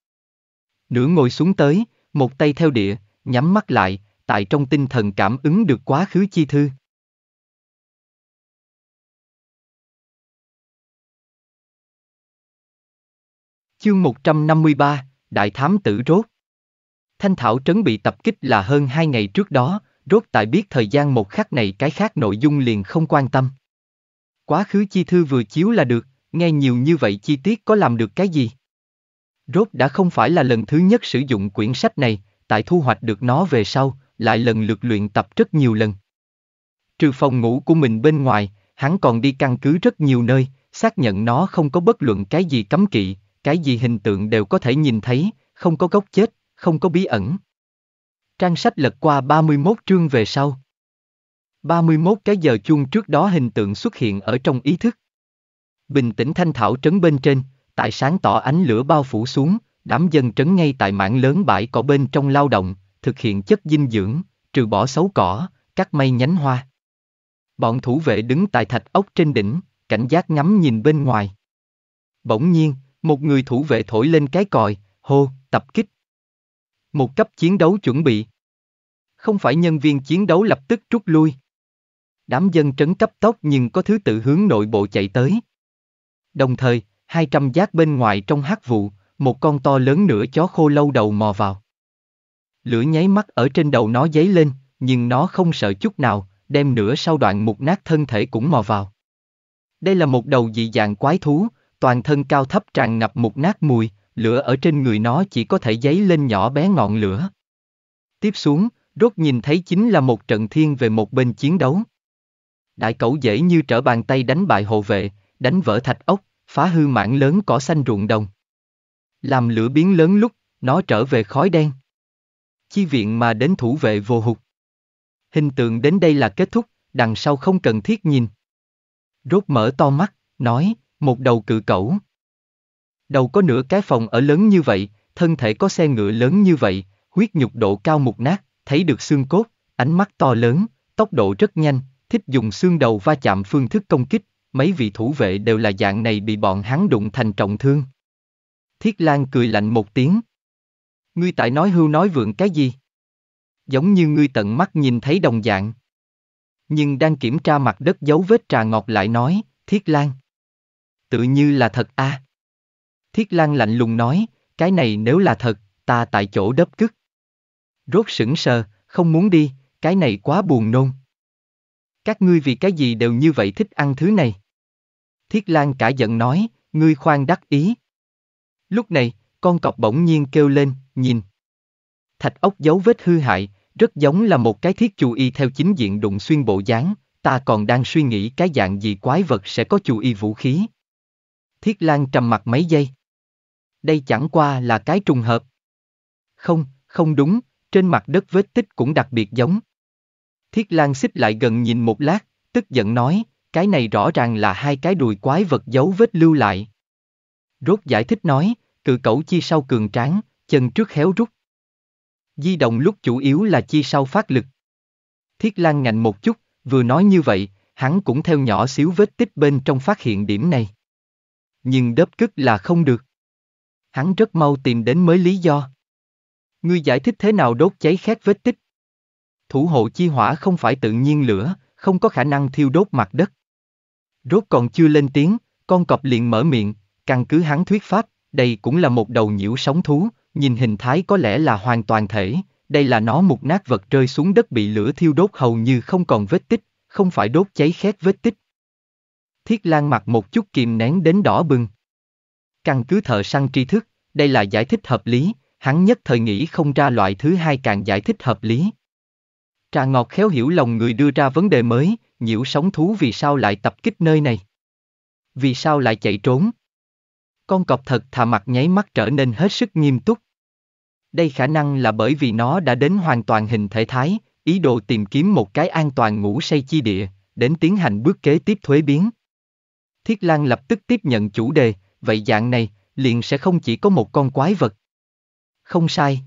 Nửa ngồi xuống tới, một tay theo địa, nhắm mắt lại, tại trong tinh thần cảm ứng được quá khứ chi thư. Chương 153, Đại Thám Tử Rốt Thanh Thảo Trấn bị tập kích là hơn hai ngày trước đó, rốt tại biết thời gian một khắc này cái khác nội dung liền không quan tâm. Quá khứ chi thư vừa chiếu là được, nghe nhiều như vậy chi tiết có làm được cái gì? Rốt đã không phải là lần thứ nhất sử dụng quyển sách này, tại thu hoạch được nó về sau, lại lần lượt luyện tập rất nhiều lần. Trừ phòng ngủ của mình bên ngoài, hắn còn đi căn cứ rất nhiều nơi, xác nhận nó không có bất luận cái gì cấm kỵ, cái gì hình tượng đều có thể nhìn thấy, không có gốc chết, không có bí ẩn. Trang sách lật qua 31 chương về sau. 31 cái giờ chung trước đó hình tượng xuất hiện ở trong ý thức. Bình tĩnh thanh thảo trấn bên trên, tại sáng tỏ ánh lửa bao phủ xuống, đám dân trấn ngay tại mảng lớn bãi cỏ bên trong lao động, thực hiện chất dinh dưỡng, trừ bỏ xấu cỏ, cắt mây nhánh hoa. Bọn thủ vệ đứng tại thạch ốc trên đỉnh, cảnh giác ngắm nhìn bên ngoài. Bỗng nhiên, một người thủ vệ thổi lên cái còi, hô, tập kích. Một cấp chiến đấu chuẩn bị. Không phải nhân viên chiến đấu lập tức rút lui. Đám dân trấn cấp tốc nhưng có thứ tự hướng nội bộ chạy tới. Đồng thời, hai trăm giác bên ngoài trong hắc vụ, một con to lớn nửa chó khô lâu đầu mò vào. Lửa nháy mắt ở trên đầu nó dấy lên, nhưng nó không sợ chút nào, đem nửa sau đoạn mục nát thân thể cũng mò vào. Đây là một đầu dị dạng quái thú, toàn thân cao thấp tràn ngập mục nát mùi, lửa ở trên người nó chỉ có thể dấy lên nhỏ bé ngọn lửa. Tiếp xuống, rốt nhìn thấy chính là một trận thiên về một bên chiến đấu. Đại cẩu dễ như trở bàn tay đánh bại hộ vệ, đánh vỡ thạch ốc, phá hư mảng lớn cỏ xanh ruộng đồng. Làm lửa biến lớn lúc, nó trở về khói đen. Chi viện mà đến thủ vệ vô hụt. Hình tượng đến đây là kết thúc, đằng sau không cần thiết nhìn. Rốt mở to mắt, nói, một đầu cự cẩu. Đầu có nửa cái phòng ở lớn như vậy, thân thể có xe ngựa lớn như vậy, huyết nhục độ cao mục nát, thấy được xương cốt, ánh mắt to lớn, tốc độ rất nhanh, thích dùng xương đầu va chạm phương thức công kích, mấy vị thủ vệ đều là dạng này bị bọn hắn đụng thành trọng thương. Thiết Lan cười lạnh một tiếng. Ngươi tại nói hưu nói vượng cái gì? Giống như ngươi tận mắt nhìn thấy đồng dạng. Nhưng đang kiểm tra mặt đất dấu vết trà ngọt lại nói, Thiết Lan. Tự như là thật a. À. Thiết Lan lạnh lùng nói, cái này nếu là thật, ta tại chỗ đớp cức. Rốt sững sờ, không muốn đi, cái này quá buồn nôn. Các ngươi vì cái gì đều như vậy thích ăn thứ này? Thiết Lan cả giận nói, ngươi khoan đắc ý. Lúc này, con cọp bỗng nhiên kêu lên, nhìn. Thạch ốc dấu vết hư hại, rất giống là một cái thiết chù y theo chính diện đụng xuyên bộ dáng, ta còn đang suy nghĩ cái dạng gì quái vật sẽ có chù y vũ khí. Thiết Lan trầm mặt mấy giây. Đây chẳng qua là cái trùng hợp. Không, không đúng, trên mặt đất vết tích cũng đặc biệt giống. Thiết Lan xích lại gần nhìn một lát, tức giận nói, cái này rõ ràng là hai cái đùi quái vật dấu vết lưu lại. Rốt giải thích nói, cự cẩu chi sau cường tráng, chân trước héo rút. Di động lúc chủ yếu là chi sau phát lực. Thiết Lan ngạnh một chút, vừa nói như vậy, hắn cũng theo nhỏ xíu vết tích bên trong phát hiện điểm này. Nhưng đớp cức là không được. Hắn rất mau tìm đến mới lý do. Ngươi giải thích thế nào đốt cháy khét vết tích? Thủ hộ chi hỏa không phải tự nhiên lửa, không có khả năng thiêu đốt mặt đất. Rốt còn chưa lên tiếng, con cọp liền mở miệng, căn cứ hắn thuyết pháp, đây cũng là một đầu nhiễu sóng thú, nhìn hình thái có lẽ là hoàn toàn thể, đây là nó một nát vật rơi xuống đất bị lửa thiêu đốt hầu như không còn vết tích, không phải đốt cháy khét vết tích. Thiết Lan mặt một chút kìm nén đến đỏ bừng. Căn cứ thợ săn tri thức, đây là giải thích hợp lý, hắn nhất thời nghĩ không ra loại thứ hai càng giải thích hợp lý. Trà ngọt khéo hiểu lòng người đưa ra vấn đề mới, nhiễu sóng thú vì sao lại tập kích nơi này? Vì sao lại chạy trốn? Con cọp thật thà mặt nháy mắt trở nên hết sức nghiêm túc. Đây khả năng là bởi vì nó đã đến hoàn toàn hình thể thái, ý đồ tìm kiếm một cái an toàn ngủ say chi địa, đến tiến hành bước kế tiếp thuế biến. Thiết Lan lập tức tiếp nhận chủ đề, vậy dạng này, liền sẽ không chỉ có một con quái vật. Không sai.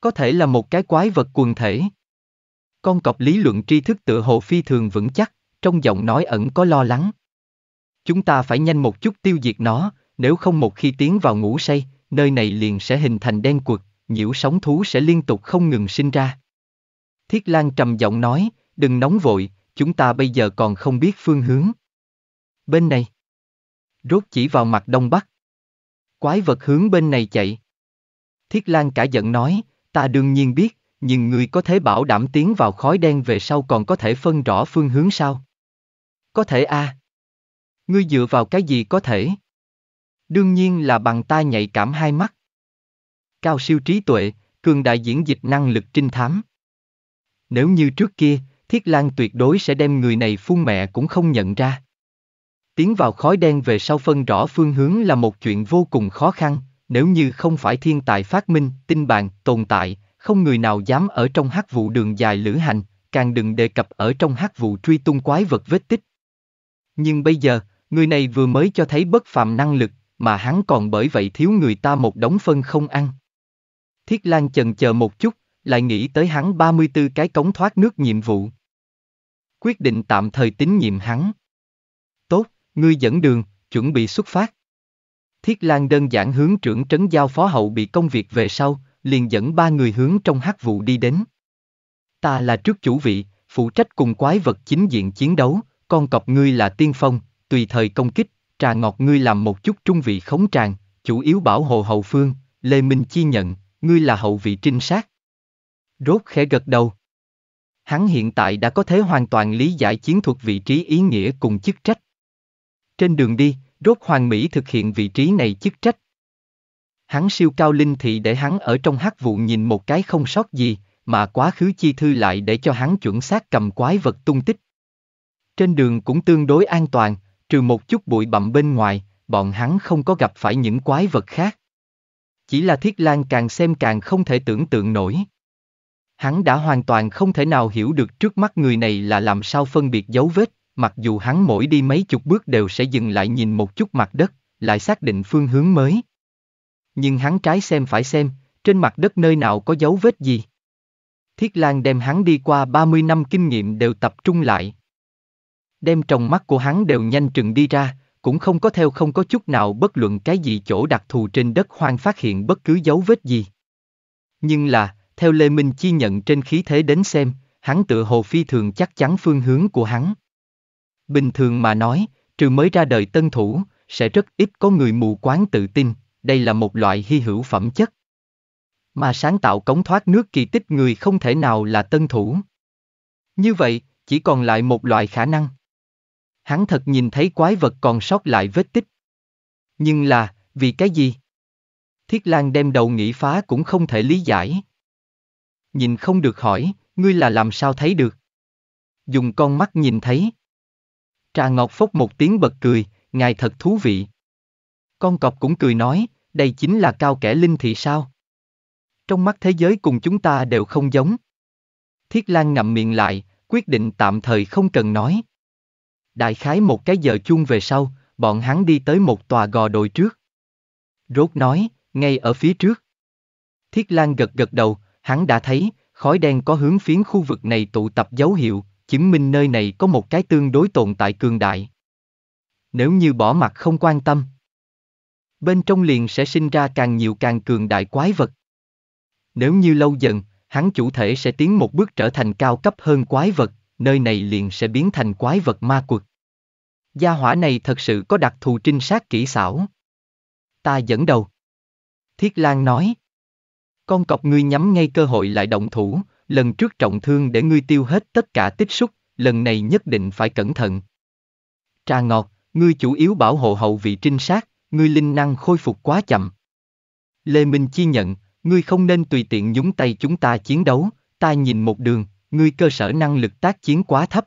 Có thể là một cái quái vật quần thể. Con cọp lý luận tri thức tựa hồ phi thường vững chắc, trong giọng nói ẩn có lo lắng. Chúng ta phải nhanh một chút tiêu diệt nó, nếu không một khi tiến vào ngủ say, nơi này liền sẽ hình thành đen quật, nhiễu sóng thú sẽ liên tục không ngừng sinh ra. Thiết Lan trầm giọng nói, đừng nóng vội, chúng ta bây giờ còn không biết phương hướng. Bên này. Rốt chỉ vào mặt đông bắc. Quái vật hướng bên này chạy. Thiết Lan cả giận nói, ta đương nhiên biết, nhưng ngươi có thể bảo đảm tiến vào khói đen về sau còn có thể phân rõ phương hướng sao? Có thể a. À. Ngươi dựa vào cái gì có thể? Đương nhiên là bằng ta nhạy cảm hai mắt. Cao siêu trí tuệ, cường đại diễn dịch năng lực trinh thám. Nếu như trước kia, Thiết Lan tuyệt đối sẽ đem người này phun mẹ cũng không nhận ra. Tiến vào khói đen về sau phân rõ phương hướng là một chuyện vô cùng khó khăn, nếu như không phải thiên tài phát minh, tinh bàn, tồn tại, không người nào dám ở trong hát vụ đường dài lữ hành, càng đừng đề cập ở trong hát vụ truy tung quái vật vết tích. Nhưng bây giờ, người này vừa mới cho thấy bất phàm năng lực, mà hắn còn bởi vậy thiếu người ta một đống phân không ăn. Thiết Lan chần chờ một chút, lại nghĩ tới hắn 34 cái cống thoát nước nhiệm vụ. Quyết định tạm thời tín nhiệm hắn. Tốt, ngươi dẫn đường, chuẩn bị xuất phát. Thiết Lan đơn giản hướng trưởng trấn giao phó hậu bị công việc về sau, liền dẫn ba người hướng trong hắc vụ đi đến. Ta là trước chủ vị, phụ trách cùng quái vật chính diện chiến đấu, con cọp ngươi là tiên phong, tùy thời công kích, trà ngọt ngươi làm một chút trung vị khống tràng, chủ yếu bảo hộ hậu phương, Lê Minh chi nhận, ngươi là hậu vị trinh sát. Rốt khẽ gật đầu. Hắn hiện tại đã có thể hoàn toàn lý giải chiến thuật vị trí ý nghĩa cùng chức trách. Trên đường đi, rốt hoàng Mỹ thực hiện vị trí này chức trách, hắn siêu cao linh thị để hắn ở trong hắc vụ nhìn một cái không sót gì, mà quá khứ chi thư lại để cho hắn chuẩn xác cầm quái vật tung tích. Trên đường cũng tương đối an toàn, trừ một chút bụi bặm bên ngoài, bọn hắn không có gặp phải những quái vật khác. Chỉ là Thiết Lan càng xem càng không thể tưởng tượng nổi. Hắn đã hoàn toàn không thể nào hiểu được trước mắt người này là làm sao phân biệt dấu vết, mặc dù hắn mỗi đi mấy chục bước đều sẽ dừng lại nhìn một chút mặt đất, lại xác định phương hướng mới. Nhưng hắn trái xem phải xem, trên mặt đất nơi nào có dấu vết gì. Thiết Lang đem hắn đi qua 30 năm kinh nghiệm đều tập trung lại. Đem trong mắt của hắn đều nhanh trừng đi ra, cũng không có theo không có chút nào bất luận cái gì chỗ đặc thù trên đất hoang phát hiện bất cứ dấu vết gì. Nhưng là, theo Lê Minh chi nhận trên khí thế đến xem, hắn tự hồ phi thường chắc chắn phương hướng của hắn. Bình thường mà nói, trừ mới ra đời tân thủ, sẽ rất ít có người mù quáng tự tin, đây là một loại hy hữu phẩm chất. Mà sáng tạo cống thoát nước kỳ tích người không thể nào là tân thủ. Như vậy, chỉ còn lại một loại khả năng. Hắn thật nhìn thấy quái vật còn sót lại vết tích. Nhưng là, vì cái gì? Thiết Lan đem đầu nghĩ phá cũng không thể lý giải. Nhìn không được hỏi, ngươi là làm sao thấy được? Dùng con mắt nhìn thấy. Trà Ngọc phốc một tiếng bật cười, ngài thật thú vị. Con cọp cũng cười nói, đây chính là cao kẻ linh thị sao? Trong mắt thế giới cùng chúng ta đều không giống. Thiết Lan ngậm miệng lại, quyết định tạm thời không cần nói. Đại khái một cái giờ chung về sau, bọn hắn đi tới một tòa gò đồi trước. Rốt nói, ngay ở phía trước. Thiết Lan gật gật đầu, hắn đã thấy, khói đen có hướng phiến khu vực này tụ tập dấu hiệu, chứng minh nơi này có một cái tương đối tồn tại cường đại. Nếu như bỏ mặt không quan tâm, bên trong liền sẽ sinh ra càng nhiều càng cường đại quái vật. Nếu như lâu dần, hắn chủ thể sẽ tiến một bước trở thành cao cấp hơn quái vật, nơi này liền sẽ biến thành quái vật ma quật. Gia hỏa này thật sự có đặc thù trinh sát kỹ xảo. Ta dẫn đầu. Thiết Lan nói. Con cọc ngươi nhắm ngay cơ hội lại động thủ, lần trước trọng thương để ngươi tiêu hết tất cả tích xúc, lần này nhất định phải cẩn thận. Trà ngọt, ngươi chủ yếu bảo hộ hậu vị trinh sát, ngươi linh năng khôi phục quá chậm. Lê Minh chi nhận, ngươi không nên tùy tiện nhúng tay chúng ta chiến đấu, ta nhìn một đường, ngươi cơ sở năng lực tác chiến quá thấp.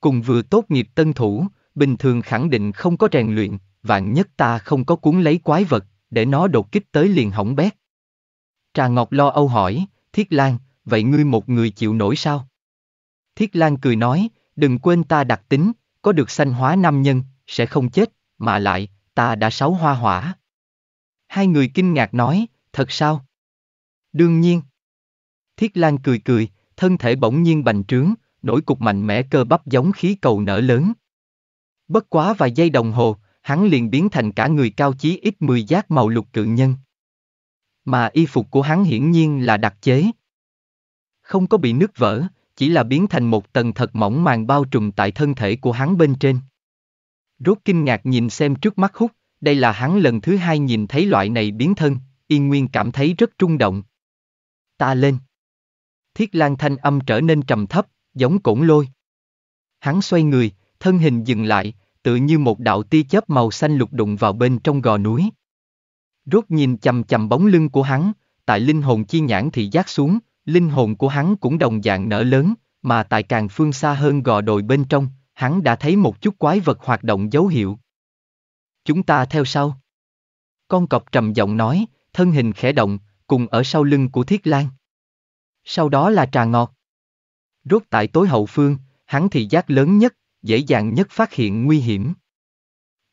Cùng vừa tốt nghiệp tân thủ, bình thường khẳng định không có rèn luyện, vạn nhất ta không có cuốn lấy quái vật, để nó đột kích tới liền hỏng bét. Trà Ngọc lo âu hỏi, Thiết Lan, vậy ngươi một người chịu nổi sao? Thiết Lan cười nói, đừng quên ta đặc tính, có được sanh hóa nam nhân, sẽ không chết, mà lại, ta đã sáu hoa hỏa. Hai người kinh ngạc nói, thật sao? Đương nhiên. Thiết Lan cười cười, thân thể bỗng nhiên bành trướng, nổi cục mạnh mẽ cơ bắp giống khí cầu nở lớn. Bất quá vài giây đồng hồ, hắn liền biến thành cả người cao chí ít mười giác màu lục cự nhân. Mà y phục của hắn hiển nhiên là đặc chế. Không có bị nứt vỡ, chỉ là biến thành một tầng thật mỏng màng bao trùm tại thân thể của hắn bên trên. Rốt kinh ngạc nhìn xem trước mắt hút, đây là hắn lần thứ hai nhìn thấy loại này biến thân, Y nguyên cảm thấy rất trung động. Ta lên. Thiết Lang thanh âm trở nên trầm thấp, giống cổn lôi. Hắn xoay người, thân hình dừng lại, tự như một đạo tia chớp màu xanh lục đụng vào bên trong gò núi. Rốt nhìn chầm chầm bóng lưng của hắn, tại linh hồn chi nhãn thì giác xuống, linh hồn của hắn cũng đồng dạng nở lớn, mà tại càng phương xa hơn gò đồi bên trong, hắn đã thấy một chút quái vật hoạt động dấu hiệu. Chúng ta theo sau. Con cọp trầm giọng nói, thân hình khẽ động, cùng ở sau lưng của Thiết Lan. Sau đó là trà ngọt. Rốt tại tối hậu phương, hắn thì giác lớn nhất, dễ dàng nhất phát hiện nguy hiểm.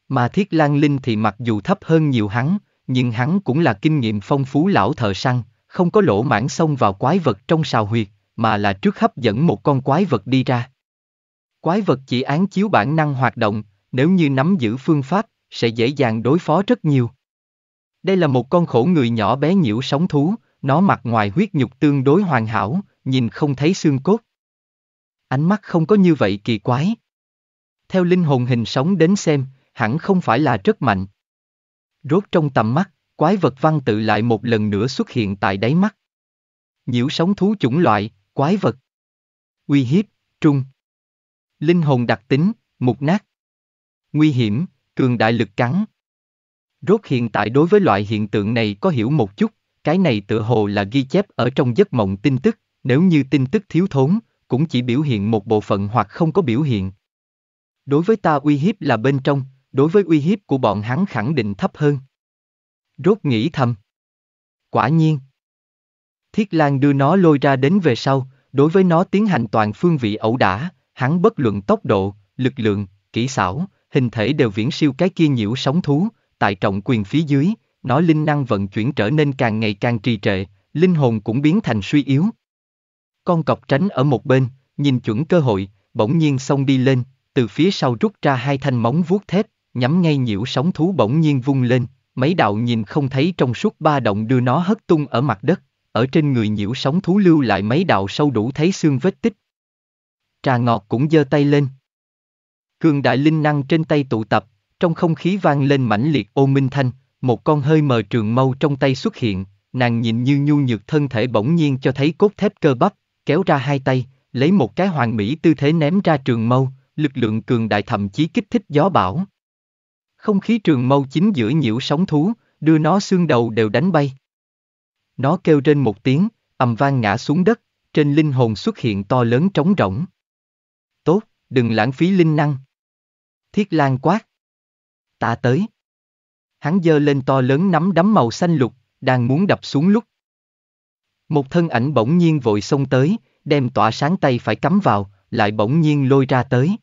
Mà Thiết Lan Linh thì mặc dù thấp hơn nhiều hắn, nhưng hắn cũng là kinh nghiệm phong phú lão thợ săn, không có lỗ mãn xông vào quái vật trong sào huyệt, mà là trước hấp dẫn một con quái vật đi ra. Quái vật chỉ án chiếu bản năng hoạt động, nếu như nắm giữ phương pháp, sẽ dễ dàng đối phó rất nhiều. Đây là một con khổ người nhỏ bé nhiễu sóng thú, nó mặt ngoài huyết nhục tương đối hoàn hảo, nhìn không thấy xương cốt. Ánh mắt không có như vậy kỳ quái. Theo linh hồn hình sống đến xem, hẳn không phải là rất mạnh. Rốt trong tầm mắt, quái vật văn tự lại một lần nữa xuất hiện tại đáy mắt. Nhiễu sóng thú chủng loại, quái vật. Uy hiếp, trung. Linh hồn đặc tính, mục nát. Nguy hiểm, cường đại lực cắn. Rốt hiện tại đối với loại hiện tượng này có hiểu một chút, cái này tựa hồ là ghi chép ở trong giấc mộng tin tức, nếu như tin tức thiếu thốn, cũng chỉ biểu hiện một bộ phận hoặc không có biểu hiện. Đối với ta uy hiếp là bên trong, đối với uy hiếp của bọn hắn khẳng định thấp hơn. Rốt nghĩ thầm. Quả nhiên. Thiết Lan đưa nó lôi ra đến về sau, đối với nó tiến hành toàn phương vị ẩu đả, hắn bất luận tốc độ, lực lượng, kỹ xảo, hình thể đều viễn siêu cái kia nhiễu sóng thú, tại trọng quyền phía dưới, nó linh năng vận chuyển trở nên càng ngày càng trì trệ, linh hồn cũng biến thành suy yếu. Con cọc tránh ở một bên, nhìn chuẩn cơ hội, bỗng nhiên xông đi lên, từ phía sau rút ra hai thanh móng vuốt thép, nhắm ngay nhiễu sóng thú bỗng nhiên vung lên, mấy đạo nhìn không thấy trong suốt ba động đưa nó hất tung ở mặt đất, ở trên người nhiễu sóng thú lưu lại mấy đạo sâu đủ thấy xương vết tích, trà ngọt cũng giơ tay lên. Cường đại linh năng trên tay tụ tập, trong không khí vang lên mãnh liệt ô minh thanh, một con hơi mờ trường mâu trong tay xuất hiện, nàng nhìn như nhu nhược thân thể bỗng nhiên cho thấy cốt thép cơ bắp, kéo ra hai tay, lấy một cái hoàng mỹ tư thế ném ra trường mâu, lực lượng cường đại thậm chí kích thích gió bão. Không khí trường mâu chính giữa nhiễu sóng thú, đưa nó xương đầu đều đánh bay. Nó kêu trên một tiếng, ầm vang ngã xuống đất, trên linh hồn xuất hiện to lớn trống rỗng. Tốt, đừng lãng phí linh năng. Thiết Lan quát. Ta tới. Hắn giơ lên to lớn nắm đấm màu xanh lục, đang muốn đập xuống lúc. Một thân ảnh bỗng nhiên vội xông tới, đem tỏa sáng tay phải cắm vào, lại bỗng nhiên lôi ra tới.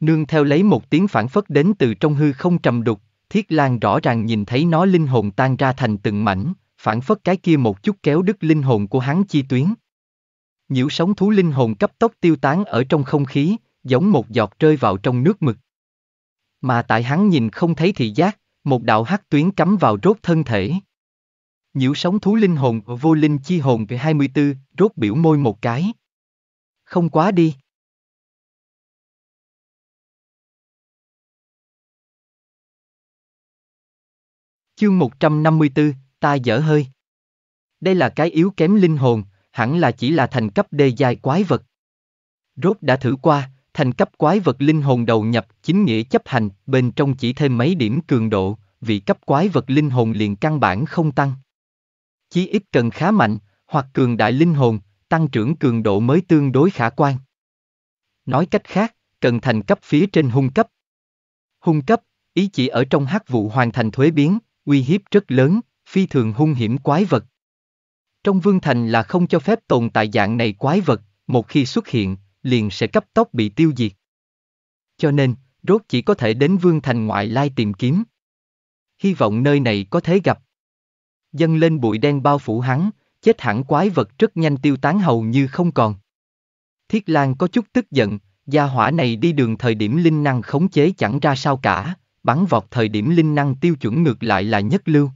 Nương theo lấy một tiếng phản phất đến từ trong hư không trầm đục, Thiết Lan rõ ràng nhìn thấy nó linh hồn tan ra thành từng mảnh, phản phất cái kia một chút kéo đứt linh hồn của hắn chi tuyến. Nhiễu sóng thú linh hồn cấp tốc tiêu tán ở trong không khí, giống một giọt rơi vào trong nước mực. Mà tại hắn nhìn không thấy thị giác, một đạo hắc tuyến cắm vào rốt thân thể. Nhiễu sóng thú linh hồn vô linh chi hồn về 24, rốt biểu môi một cái. Không quá đi. Chương 154, ta dở hơi. Đây là cái yếu kém linh hồn, hẳn là chỉ là thành cấp đê dài quái vật. Rốt đã thử qua, thành cấp quái vật linh hồn đầu nhập chính nghĩa chấp hành, bên trong chỉ thêm mấy điểm cường độ, vị cấp quái vật linh hồn liền căn bản không tăng. Chí ít cần khá mạnh, hoặc cường đại linh hồn, tăng trưởng cường độ mới tương đối khả quan. Nói cách khác, cần thành cấp phía trên hung cấp. Hung cấp, ý chỉ ở trong hắc vụ hoàn thành thuế biến, uy hiếp rất lớn, phi thường hung hiểm quái vật. Trong vương thành là không cho phép tồn tại dạng này quái vật, một khi xuất hiện, liền sẽ cấp tốc bị tiêu diệt. Cho nên, rốt chỉ có thể đến vương thành ngoại lai tìm kiếm. Hy vọng nơi này có thể gặp. Dâng lên bụi đen bao phủ hắn, chết hẳn quái vật rất nhanh tiêu tán hầu như không còn. Thiết Lan có chút tức giận, gia hỏa này đi đường thời điểm linh năng khống chế chẳng ra sao cả, bắn vọt thời điểm linh năng tiêu chuẩn ngược lại là nhất lưu.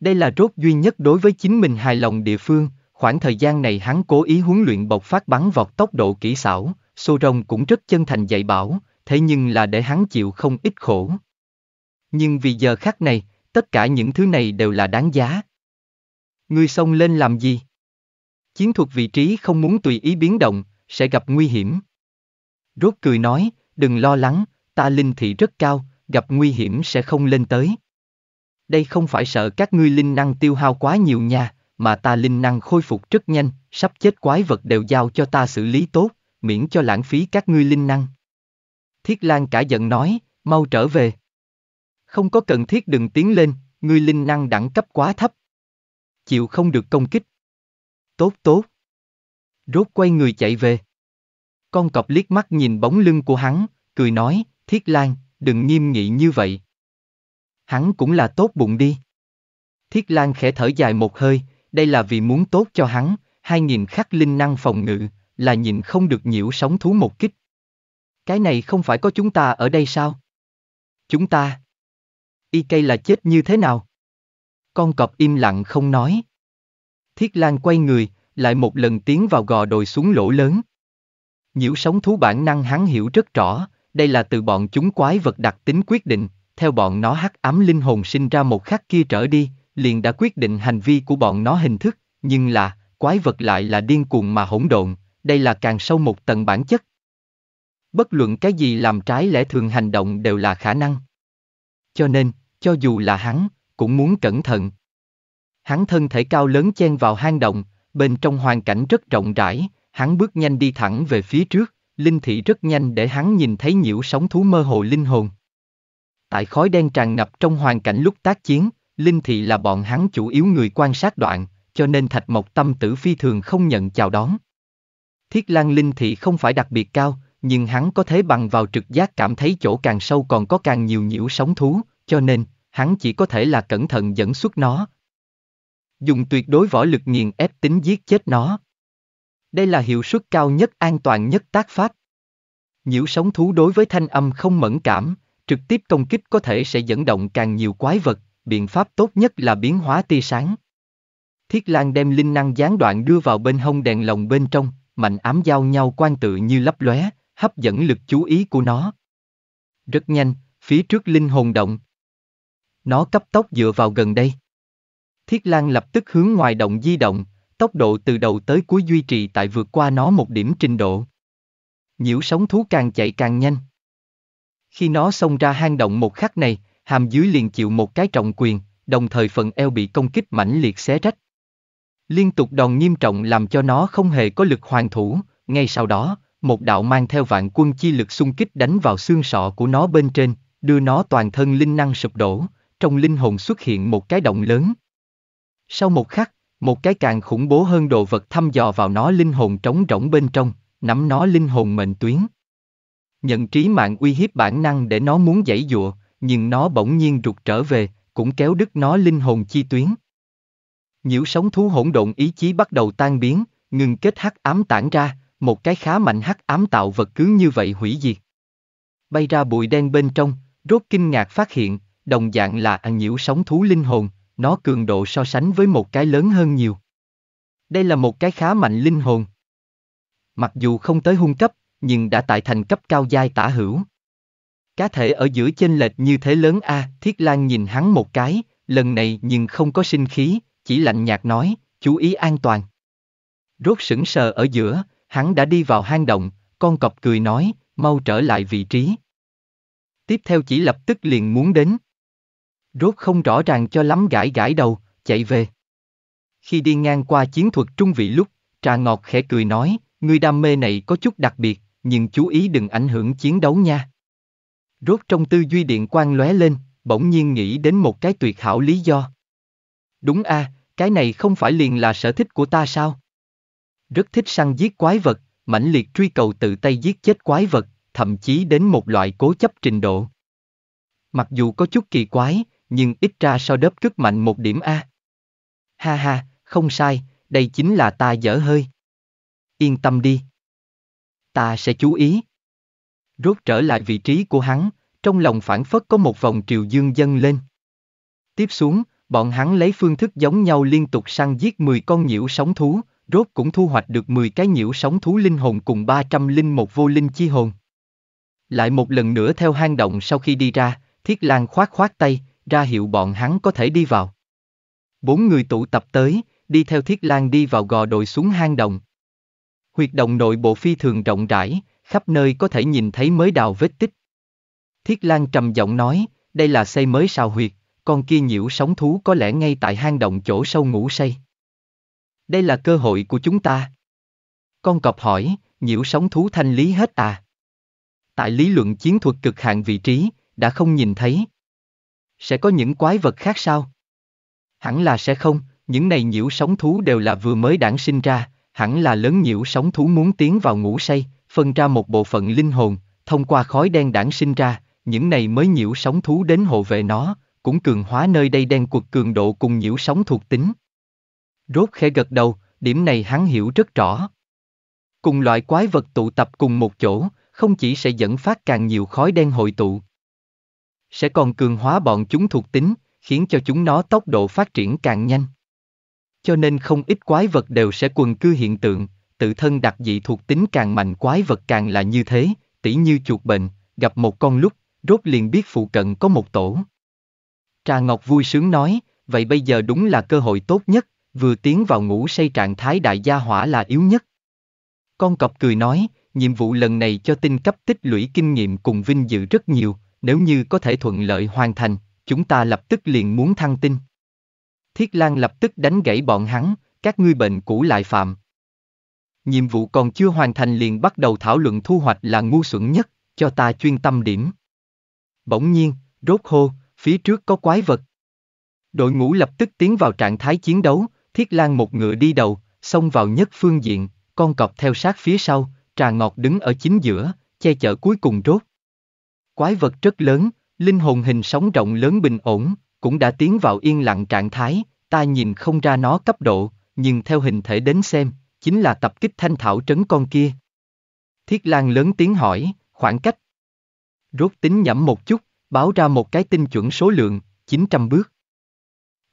Đây là rốt duy nhất đối với chính mình hài lòng địa phương, khoảng thời gian này hắn cố ý huấn luyện bộc phát bắn vọt tốc độ kỹ xảo, Sô Rồng cũng rất chân thành dạy bảo, thế nhưng là để hắn chịu không ít khổ. Nhưng vì giờ khắc này, tất cả những thứ này đều là đáng giá. Ngươi xông lên làm gì? Chiến thuật vị trí không muốn tùy ý biến động, sẽ gặp nguy hiểm. Rốt cười nói, đừng lo lắng, ta linh thị rất cao, gặp nguy hiểm sẽ không lên tới đây không phải sợ các ngươi linh năng tiêu hao quá nhiều nha, mà ta linh năng khôi phục rất nhanh, sắp chết quái vật đều giao cho ta xử lý tốt, miễn cho lãng phí các ngươi linh năng. Thiết Lan cả giận nói, mau trở về. Không có cần thiết đừng tiến lên, ngươi linh năng đẳng cấp quá thấp. Chịu không được công kích. Tốt tốt. Rốt quay người chạy về. Con cọp liếc mắt nhìn bóng lưng của hắn, cười nói, Thiết Lan, đừng nghiêm nghị như vậy, hắn cũng là tốt bụng đi. Thiết Lan khẽ thở dài một hơi, đây là vì muốn tốt cho hắn, hai nghìn khắc linh năng phòng ngự, là nhìn không được nhiễu sóng thú một kích. Cái này không phải có chúng ta ở đây sao? Chúng ta... Y cây là chết như thế nào? Con cọp im lặng không nói. Thiết Lan quay người, lại một lần tiến vào gò đồi xuống lỗ lớn. Nhiễu sóng thú bản năng hắn hiểu rất rõ, đây là từ bọn chúng quái vật đặc tính quyết định, theo bọn nó hắc ám linh hồn sinh ra một khắc kia trở đi, liền đã quyết định hành vi của bọn nó hình thức, nhưng là, quái vật lại là điên cuồng mà hỗn độn, đây là càng sâu một tầng bản chất. Bất luận cái gì làm trái lẽ thường hành động đều là khả năng. Cho nên, cho dù là hắn, cũng muốn cẩn thận. Hắn thân thể cao lớn chen vào hang động, bên trong hoàn cảnh rất rộng rãi, hắn bước nhanh đi thẳng về phía trước, linh thị rất nhanh để hắn nhìn thấy nhiễu sóng thú mơ hồ linh hồn. Tại khói đen tràn ngập trong hoàn cảnh lúc tác chiến, Linh Thị là bọn hắn chủ yếu người quan sát đoạn, cho nên Thạch Mộc Tâm Tử phi thường không nhận chào đón. Thiết Lan Linh Thị không phải đặc biệt cao, nhưng hắn có thể bằng vào trực giác cảm thấy chỗ càng sâu còn có càng nhiều nhiễu sóng thú, cho nên, hắn chỉ có thể là cẩn thận dẫn xuất nó. Dùng tuyệt đối võ lực nghiền ép tính giết chết nó. Đây là hiệu suất cao nhất an toàn nhất tác pháp. Nhiễu sóng thú đối với thanh âm không mẫn cảm, Trực tiếp công kích có thể sẽ dẫn động càng nhiều quái vật, biện pháp tốt nhất là biến hóa tia sáng. Thiết Lan đem linh năng gián đoạn đưa vào bên hông đèn lồng bên trong, mạnh ám giao nhau quan tự như lấp lóe, hấp dẫn lực chú ý của nó. Rất nhanh, phía trước linh hồn động. Nó cấp tốc dựa vào gần đây. Thiết Lan lập tức hướng ngoài động di động, tốc độ từ đầu tới cuối duy trì tại vượt qua nó một điểm trình độ. Nhiễu sóng thú càng chạy càng nhanh. Khi nó xông ra hang động một khắc này, hàm dưới liền chịu một cái trọng quyền, đồng thời phần eo bị công kích mãnh liệt xé rách. Liên tục đòn nghiêm trọng làm cho nó không hề có lực hoàn thủ, ngay sau đó, một đạo mang theo vạn quân chi lực xung kích đánh vào xương sọ của nó bên trên, đưa nó toàn thân linh năng sụp đổ, trong linh hồn xuất hiện một cái động lớn. Sau một khắc, một cái càng khủng bố hơn đồ vật thăm dò vào nó linh hồn trống rỗng bên trong, nắm nó linh hồn mệnh tuyến. Nhận trí mạng uy hiếp bản năng để nó muốn dãy dụa, nhưng nó bỗng nhiên rụt trở về, cũng kéo đứt nó linh hồn chi tuyến. Nhiễu sóng thú hỗn độn ý chí bắt đầu tan biến, ngừng kết hắc ám tản ra, một cái khá mạnh hắc ám tạo vật cứ như vậy hủy diệt. Bay ra bụi đen bên trong, rốt kinh ngạc phát hiện, đồng dạng là ăn à nhiễu sóng thú linh hồn, nó cường độ so sánh với một cái lớn hơn nhiều. Đây là một cái khá mạnh linh hồn. Mặc dù không tới hung cấp, nhưng đã tại thành cấp cao giai tả hữu. Cá thể ở giữa chênh lệch như thế lớn a, à, Thiết lang nhìn hắn một cái, lần này nhưng không có sinh khí, chỉ lạnh nhạt nói, chú ý an toàn. Rốt sững sờ ở giữa, hắn đã đi vào hang động, con cọp cười nói, mau trở lại vị trí. Tiếp theo chỉ lập tức liền muốn đến. Rốt không rõ ràng cho lắm gãi gãi đầu, chạy về. Khi đi ngang qua chiến thuật trung vị lúc, trà ngọt khẽ cười nói, người đam mê này có chút đặc biệt, nhưng chú ý đừng ảnh hưởng chiến đấu nha. Rốt trong tư duy điện quang lóe lên, bỗng nhiên nghĩ đến một cái tuyệt hảo lý do. Đúng a, à, cái này không phải liền là sở thích của ta sao? Rất thích săn giết quái vật, mãnh liệt truy cầu tự tay giết chết quái vật, thậm chí đến một loại cố chấp trình độ. Mặc dù có chút kỳ quái, nhưng ít ra so đớp cất mạnh một điểm A. Ha ha, không sai, đây chính là ta dở hơi. Yên tâm đi, ta sẽ chú ý. Rốt trở lại vị trí của hắn, trong lòng phản phất có một vòng triều dương dâng lên. Tiếp xuống, bọn hắn lấy phương thức giống nhau liên tục săn giết 10 con nhiễu sóng thú, rốt cũng thu hoạch được 10 cái nhiễu sóng thú linh hồn cùng linh một vô linh chi hồn. Lại một lần nữa theo hang động sau khi đi ra, Thiết Lan khoát khoát tay, ra hiệu bọn hắn có thể đi vào. Bốn người tụ tập tới, đi theo Thiết Lan đi vào gò đồi xuống hang động. Huyệt động nội bộ phi thường rộng rãi, khắp nơi có thể nhìn thấy mới đào vết tích. Thiết Lan trầm giọng nói, đây là xây mới sao huyệt, con kia nhiễu sóng thú có lẽ ngay tại hang động chỗ sâu ngủ say. Đây là cơ hội của chúng ta. Con cọp hỏi, nhiễu sóng thú thanh lý hết à? Tại lý luận chiến thuật cực hạn vị trí, đã không nhìn thấy. Sẽ có những quái vật khác sao? Hẳn là sẽ không, những này nhiễu sóng thú đều là vừa mới đản sinh ra, hẳn là lớn nhiễu sóng thú muốn tiến vào ngủ say, phân ra một bộ phận linh hồn, thông qua khói đen đản sinh ra, những này mới nhiễu sóng thú đến hộ vệ nó, cũng cường hóa nơi đây đen quật cường độ cùng nhiễu sóng thuộc tính. Rốt khẽ gật đầu, điểm này hắn hiểu rất rõ. Cùng loại quái vật tụ tập cùng một chỗ, không chỉ sẽ dẫn phát càng nhiều khói đen hội tụ, sẽ còn cường hóa bọn chúng thuộc tính, khiến cho chúng nó tốc độ phát triển càng nhanh cho nên không ít quái vật đều sẽ quần cư hiện tượng, tự thân đặc dị thuộc tính càng mạnh quái vật càng là như thế, tỉ như chuột bệnh, gặp một con lúc, rốt liền biết phụ cận có một tổ. Trà Ngọc vui sướng nói, vậy bây giờ đúng là cơ hội tốt nhất, vừa tiến vào ngủ say trạng thái đại gia hỏa là yếu nhất. Con cọp cười nói, nhiệm vụ lần này cho tinh cấp tích lũy kinh nghiệm cùng vinh dự rất nhiều, nếu như có thể thuận lợi hoàn thành, chúng ta lập tức liền muốn thăng tinh. Thiết Lang lập tức đánh gãy bọn hắn, các ngươi bệnh cũ lại phạm. Nhiệm vụ còn chưa hoàn thành liền bắt đầu thảo luận thu hoạch là ngu xuẩn nhất, cho ta chuyên tâm điểm. Bỗng nhiên, rốt hô, phía trước có quái vật. Đội ngũ lập tức tiến vào trạng thái chiến đấu, Thiết Lang một ngựa đi đầu, xông vào nhất phương diện, con cọp theo sát phía sau, trà ngọt đứng ở chính giữa, che chở cuối cùng rốt. Quái vật rất lớn, linh hồn hình sóng rộng lớn bình ổn, cũng đã tiến vào yên lặng trạng thái, ta nhìn không ra nó cấp độ, nhưng theo hình thể đến xem, chính là tập kích thanh thảo trấn con kia. Thiết Lan lớn tiếng hỏi, khoảng cách. Rốt tính nhẩm một chút, báo ra một cái tinh chuẩn số lượng, 900 bước.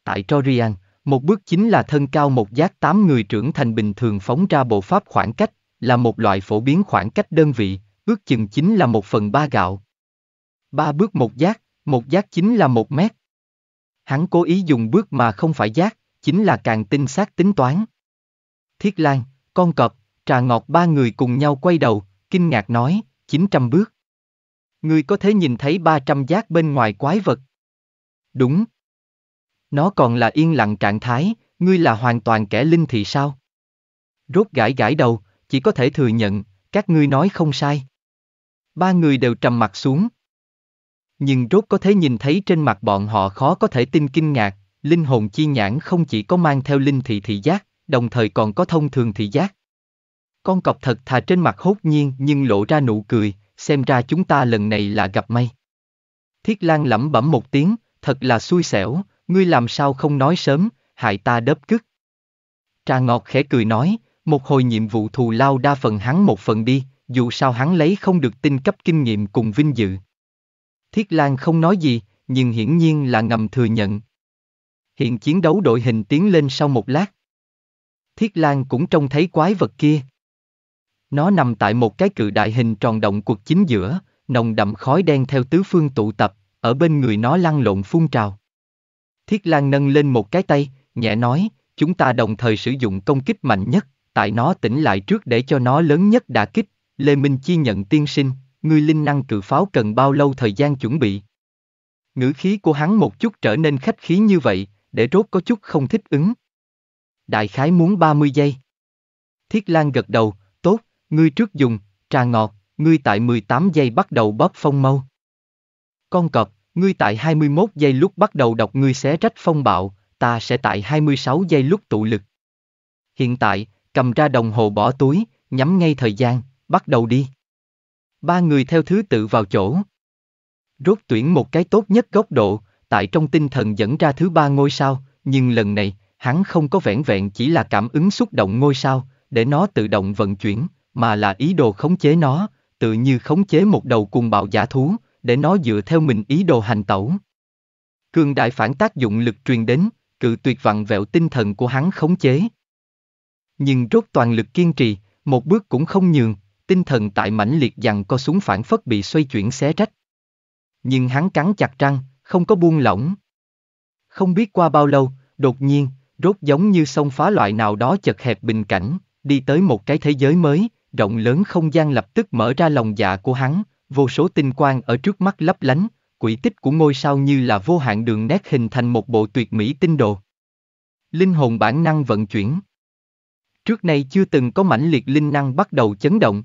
Tại Torian, một bước chính là thân cao một giác tám người trưởng thành bình thường phóng ra bộ pháp khoảng cách, là một loại phổ biến khoảng cách đơn vị, ước chừng chính là một phần ba gạo. Ba bước một giác, một giác chính là một mét, Hắn cố ý dùng bước mà không phải giác, chính là càng tinh xác tính toán. Thiết Lan, con cọp, trà ngọt ba người cùng nhau quay đầu, kinh ngạc nói, 900 bước. Người có thể nhìn thấy 300 giác bên ngoài quái vật. Đúng. Nó còn là yên lặng trạng thái, ngươi là hoàn toàn kẻ linh thì sao? Rốt gãi gãi đầu, chỉ có thể thừa nhận, các ngươi nói không sai. Ba người đều trầm mặt xuống, nhưng rốt có thể nhìn thấy trên mặt bọn họ khó có thể tin kinh ngạc, linh hồn chi nhãn không chỉ có mang theo linh thị thị giác, đồng thời còn có thông thường thị giác. Con cọp thật thà trên mặt hốt nhiên nhưng lộ ra nụ cười, xem ra chúng ta lần này là gặp may. Thiết Lan lẩm bẩm một tiếng, thật là xui xẻo, ngươi làm sao không nói sớm, hại ta đớp cứt. Trà Ngọt khẽ cười nói, một hồi nhiệm vụ thù lao đa phần hắn một phần đi, dù sao hắn lấy không được tin cấp kinh nghiệm cùng vinh dự. Thiết Lan không nói gì, nhưng hiển nhiên là ngầm thừa nhận. Hiện chiến đấu đội hình tiến lên sau một lát. Thiết Lan cũng trông thấy quái vật kia. Nó nằm tại một cái cự đại hình tròn động cuộc chính giữa, nồng đậm khói đen theo tứ phương tụ tập, ở bên người nó lăn lộn phun trào. Thiết Lan nâng lên một cái tay, nhẹ nói, chúng ta đồng thời sử dụng công kích mạnh nhất, tại nó tỉnh lại trước để cho nó lớn nhất đả kích, Lê Minh Chi nhận tiên sinh, ngươi linh năng cự pháo cần bao lâu thời gian chuẩn bị? Ngữ khí của hắn một chút trở nên khách khí như vậy, để rốt có chút không thích ứng. Đại khái muốn 30 giây. Thiết Lan gật đầu, tốt, ngươi trước dùng, trà ngọt, ngươi tại 18 giây bắt đầu bóp phong mâu. Con cọp, ngươi tại 21 giây lúc bắt đầu đọc ngươi xé rách phong bạo, ta sẽ tại 26 giây lúc tụ lực. Hiện tại, cầm ra đồng hồ bỏ túi, nhắm ngay thời gian, bắt đầu đi ba người theo thứ tự vào chỗ. Rốt tuyển một cái tốt nhất góc độ, tại trong tinh thần dẫn ra thứ ba ngôi sao, nhưng lần này, hắn không có vẻn vẹn chỉ là cảm ứng xúc động ngôi sao, để nó tự động vận chuyển, mà là ý đồ khống chế nó, tự như khống chế một đầu cùng bạo giả thú, để nó dựa theo mình ý đồ hành tẩu. Cường đại phản tác dụng lực truyền đến, cự tuyệt vặn vẹo tinh thần của hắn khống chế. Nhưng rốt toàn lực kiên trì, một bước cũng không nhường, tinh thần tại mãnh liệt dằn co xuống phản phất bị xoay chuyển xé rách. Nhưng hắn cắn chặt răng, không có buông lỏng. Không biết qua bao lâu, đột nhiên, rốt giống như sông phá loại nào đó chật hẹp bình cảnh, đi tới một cái thế giới mới, rộng lớn không gian lập tức mở ra lòng dạ của hắn, vô số tinh quang ở trước mắt lấp lánh, quỷ tích của ngôi sao như là vô hạn đường nét hình thành một bộ tuyệt mỹ tinh đồ. Linh hồn bản năng vận chuyển. Trước nay chưa từng có mãnh liệt linh năng bắt đầu chấn động.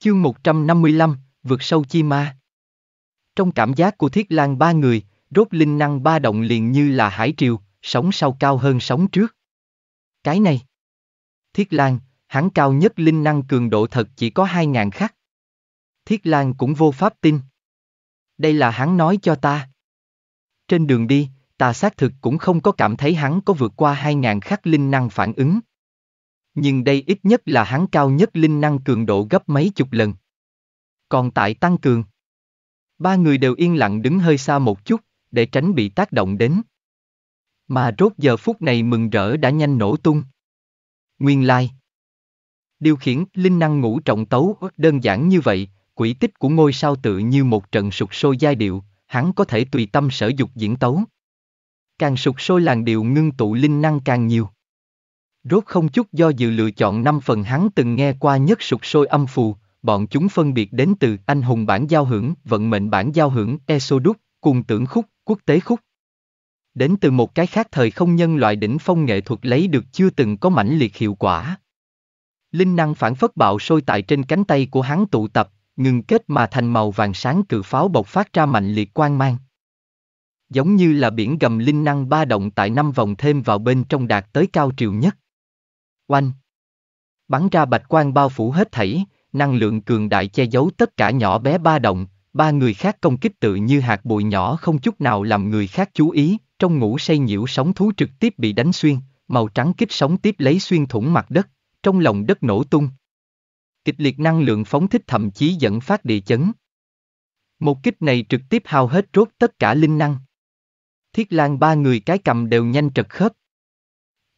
Chương 155, vượt sâu chi ma. Trong cảm giác của Thiết Lang ba người, rốt linh năng ba động liền như là hải triều, sóng sau cao hơn sóng trước. Cái này. Thiết Lang, hắn cao nhất linh năng cường độ thật chỉ có hai ngàn khắc. Thiết Lang cũng vô pháp tin. Đây là hắn nói cho ta. Trên đường đi, ta xác thực cũng không có cảm thấy hắn có vượt qua hai ngàn khắc linh năng phản ứng, nhưng đây ít nhất là hắn cao nhất linh năng cường độ gấp mấy chục lần. Còn tại tăng cường, ba người đều yên lặng đứng hơi xa một chút, để tránh bị tác động đến. Mà rốt giờ phút này mừng rỡ đã nhanh nổ tung. Nguyên lai. Like. Điều khiển linh năng ngũ trọng tấu đơn giản như vậy, quỷ tích của ngôi sao tự như một trận sụp sôi giai điệu, hắn có thể tùy tâm sở dục diễn tấu. Càng sụp sôi làn điệu ngưng tụ linh năng càng nhiều. Rốt không chút do dự lựa chọn năm phần hắn từng nghe qua nhất sục sôi âm phù, bọn chúng phân biệt đến từ anh hùng bản giao hưởng, vận mệnh bản giao hưởng, Esodus, cùng tưởng khúc, quốc tế khúc. Đến từ một cái khác thời không nhân loại đỉnh phong nghệ thuật lấy được chưa từng có mãnh liệt hiệu quả. Linh năng phản phất bạo sôi tại trên cánh tay của hắn tụ tập, ngừng kết mà thành màu vàng sáng cự pháo bộc phát ra mạnh liệt quang mang. Giống như là biển gầm linh năng ba động tại năm vòng thêm vào bên trong đạt tới cao triều nhất. Oanh! Bắn ra bạch quang bao phủ hết thảy, năng lượng cường đại che giấu tất cả nhỏ bé ba động, ba người khác công kích tự như hạt bụi nhỏ không chút nào làm người khác chú ý, trong ngũ say nhiễu sóng thú trực tiếp bị đánh xuyên, màu trắng kích sóng tiếp lấy xuyên thủng mặt đất, trong lòng đất nổ tung. Kịch liệt năng lượng phóng thích thậm chí dẫn phát địa chấn. Một kích này trực tiếp hao hết rốt tất cả linh năng. Thiết Lang ba người cái cầm đều nhanh trật khớp.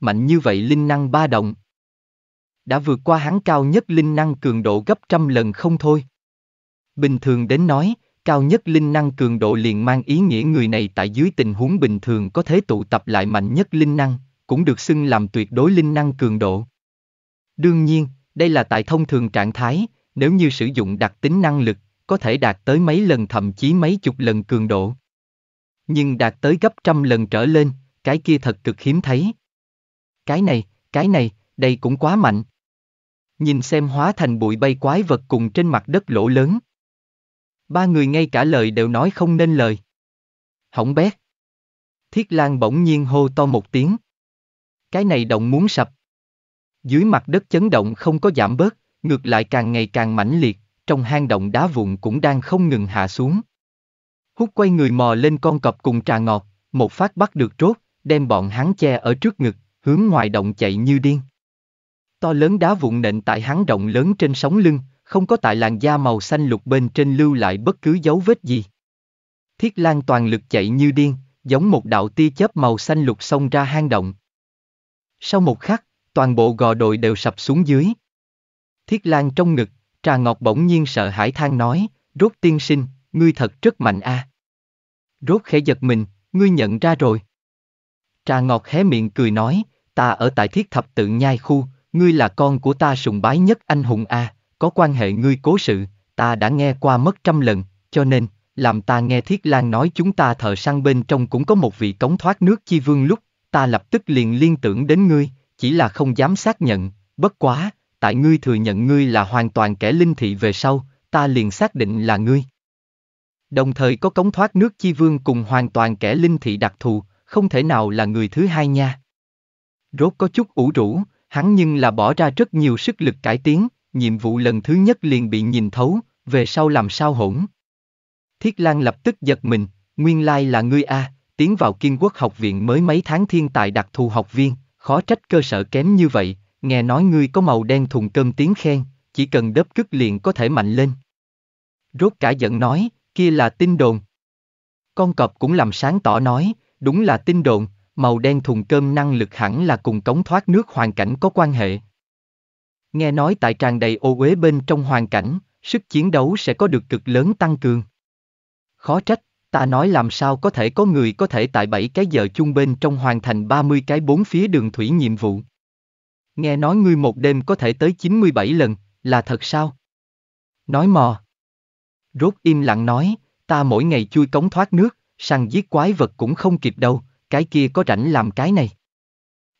Mạnh như vậy linh năng ba động, đã vượt qua hắn cao nhất linh năng cường độ gấp trăm lần không thôi. Bình thường đến nói, cao nhất linh năng cường độ liền mang ý nghĩa người này tại dưới tình huống bình thường có thể tụ tập lại mạnh nhất linh năng, cũng được xưng làm tuyệt đối linh năng cường độ. Đương nhiên, đây là tại thông thường trạng thái, nếu như sử dụng đặc tính năng lực, có thể đạt tới mấy lần thậm chí mấy chục lần cường độ. Nhưng đạt tới gấp trăm lần trở lên, cái kia thật cực hiếm thấy. Cái này, cái này, đây cũng quá mạnh nhìn xem hóa thành bụi bay quái vật cùng trên mặt đất lỗ lớn. Ba người ngay cả lời đều nói không nên lời. Hỏng bét. Thiết Lan bỗng nhiên hô to một tiếng. Cái này động muốn sập. Dưới mặt đất chấn động không có giảm bớt, ngược lại càng ngày càng mãnh liệt, trong hang động đá vụn cũng đang không ngừng hạ xuống. Hút quay người mò lên con cọp cùng trà ngọt, một phát bắt được trốt, đem bọn hắn che ở trước ngực, hướng ngoài động chạy như điên to lớn đá vụn nện tại hắn rộng lớn trên sóng lưng, không có tại làn da màu xanh lục bên trên lưu lại bất cứ dấu vết gì. Thiết Lan toàn lực chạy như điên, giống một đạo tia chớp màu xanh lục xông ra hang động. Sau một khắc, toàn bộ gò đồi đều sập xuống dưới. Thiết Lan trong ngực, Trà Ngọt bỗng nhiên sợ hãi than nói, rốt tiên sinh, ngươi thật rất mạnh a. À. Rốt khẽ giật mình, ngươi nhận ra rồi. Trà Ngọt hé miệng cười nói, ta ở tại thiết thập tự nhai khu, ngươi là con của ta sùng bái nhất anh hùng a, à, có quan hệ ngươi cố sự, ta đã nghe qua mất trăm lần, cho nên, làm ta nghe Thiết Lang nói chúng ta thợ săn bên trong cũng có một vị cống thoát nước chi vương lúc, ta lập tức liền liên tưởng đến ngươi, chỉ là không dám xác nhận, bất quá, tại ngươi thừa nhận ngươi là hoàn toàn kẻ linh thị về sau, ta liền xác định là ngươi. Đồng thời có cống thoát nước chi vương cùng hoàn toàn kẻ linh thị đặc thù, không thể nào là người thứ hai nha. Rốt có chút ủ rũ, hắn nhưng là bỏ ra rất nhiều sức lực cải tiến, nhiệm vụ lần thứ nhất liền bị nhìn thấu, về sau làm sao hỗn. Thiết Lan lập tức giật mình, nguyên lai là ngươi A, tiến vào kiên quốc học viện mới mấy tháng thiên tài đặc thù học viên, khó trách cơ sở kém như vậy, nghe nói ngươi có màu đen thùng cơm tiếng khen, chỉ cần đớp cức liền có thể mạnh lên. Rốt cả giận nói, kia là tin đồn. Con cọp cũng làm sáng tỏ nói, đúng là tin đồn, màu đen thùng cơm năng lực hẳn là cùng cống thoát nước hoàn cảnh có quan hệ. Nghe nói tại tràn đầy ô uế bên trong hoàn cảnh, sức chiến đấu sẽ có được cực lớn tăng cường. Khó trách, ta nói làm sao có thể có người có thể tại bảy cái giờ chung bên trong hoàn thành 30 cái bốn phía đường thủy nhiệm vụ. Nghe nói ngươi một đêm có thể tới 97 lần, là thật sao? Nói mò. Rốt im lặng nói, ta mỗi ngày chui cống thoát nước, săn giết quái vật cũng không kịp đâu, cái kia có rảnh làm cái này.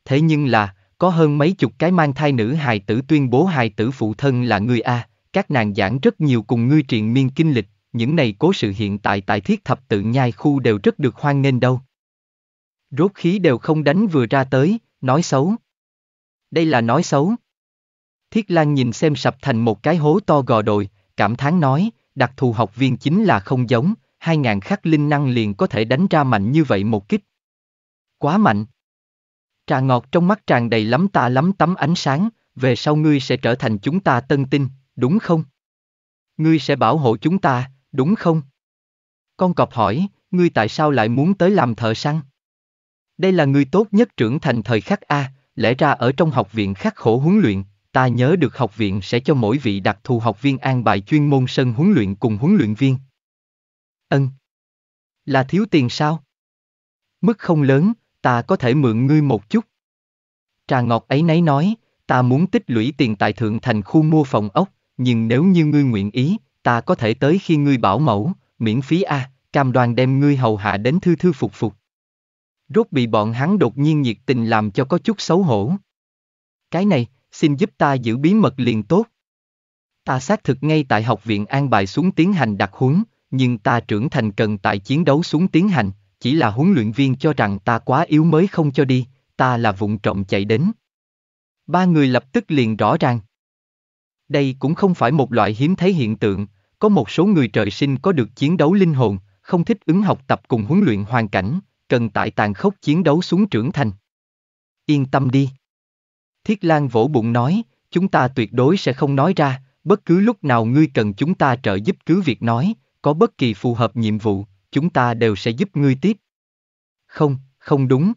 Thế nhưng là, có hơn mấy chục cái mang thai nữ hài tử tuyên bố hài tử phụ thân là người A, các nàng giảng rất nhiều cùng ngươi triền miên kinh lịch, những này cố sự hiện tại tại thiết thập tự nhai khu đều rất được hoan nghênh đâu. Rốt khí đều không đánh vừa ra tới, nói xấu. Đây là nói xấu. Thiết Lan nhìn xem sập thành một cái hố to gò đồi, cảm thán nói, đặc thù học viên chính là không giống, hai ngàn khắc linh năng liền có thể đánh ra mạnh như vậy một kích, Quá mạnh. Trà ngọt trong mắt tràn đầy lắm ta lắm tấm ánh sáng, về sau ngươi sẽ trở thành chúng ta tân tinh, đúng không? Ngươi sẽ bảo hộ chúng ta, đúng không? Con cọp hỏi, ngươi tại sao lại muốn tới làm thợ săn? Đây là người tốt nhất trưởng thành thời khắc A, lẽ ra ở trong học viện khắc khổ huấn luyện, ta nhớ được học viện sẽ cho mỗi vị đặc thù học viên an bài chuyên môn sân huấn luyện cùng huấn luyện viên. Ân. Là thiếu tiền sao? Mức không lớn, ta có thể mượn ngươi một chút. Trà Ngọt ấy nấy nói, ta muốn tích lũy tiền tại Thượng Thành khu mua phòng ốc, nhưng nếu như ngươi nguyện ý, ta có thể tới khi ngươi bảo mẫu, miễn phí a, à, cam đoan đem ngươi hầu hạ đến thư thư phục phục. Rốt bị bọn hắn đột nhiên nhiệt tình làm cho có chút xấu hổ. Cái này, xin giúp ta giữ bí mật liền tốt. Ta xác thực ngay tại học viện an bài xuống tiến hành đặc huấn, nhưng ta trưởng thành cần tại chiến đấu xuống tiến hành, chỉ là huấn luyện viên cho rằng ta quá yếu mới không cho đi, ta là vụng trộm chạy đến. Ba người lập tức liền rõ ràng. Đây cũng không phải một loại hiếm thấy hiện tượng, có một số người trời sinh có được chiến đấu linh hồn, không thích ứng học tập cùng huấn luyện hoàn cảnh, cần tại tàn khốc chiến đấu xuống trưởng thành. Yên tâm đi. Thiết Lan vỗ bụng nói, chúng ta tuyệt đối sẽ không nói ra, bất cứ lúc nào ngươi cần chúng ta trợ giúp cứ việc nói, có bất kỳ phù hợp nhiệm vụ, chúng ta đều sẽ giúp ngươi tiếp. Không, không đúng.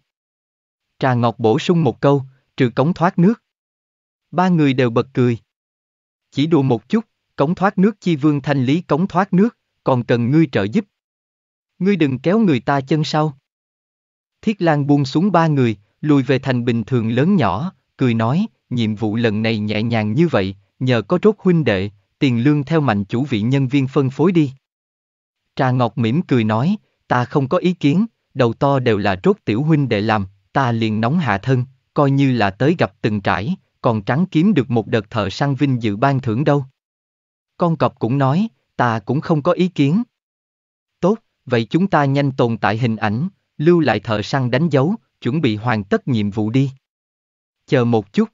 Trà Ngọc bổ sung một câu, trừ cống thoát nước. Ba người đều bật cười. Chỉ đùa một chút, cống thoát nước chi vương thanh lý cống thoát nước, còn cần ngươi trợ giúp. Ngươi đừng kéo người ta chân sau. Thiết Lan buông xuống ba người, lùi về thành bình thường lớn nhỏ, cười nói, nhiệm vụ lần này nhẹ nhàng như vậy, nhờ có rốt huynh đệ, tiền lương theo mạnh chủ vị nhân viên phân phối đi. Trà Ngọc mỉm cười nói, ta không có ý kiến, đầu to đều là rốt tiểu huynh đệ làm, ta liền nóng hạ thân, coi như là tới gặp từng trải, còn trắng kiếm được một đợt thợ săn vinh dự ban thưởng đâu. Con cọp cũng nói, ta cũng không có ý kiến. Tốt, vậy chúng ta nhanh tồn tại hình ảnh, lưu lại thợ săn đánh dấu, chuẩn bị hoàn tất nhiệm vụ đi. Chờ một chút.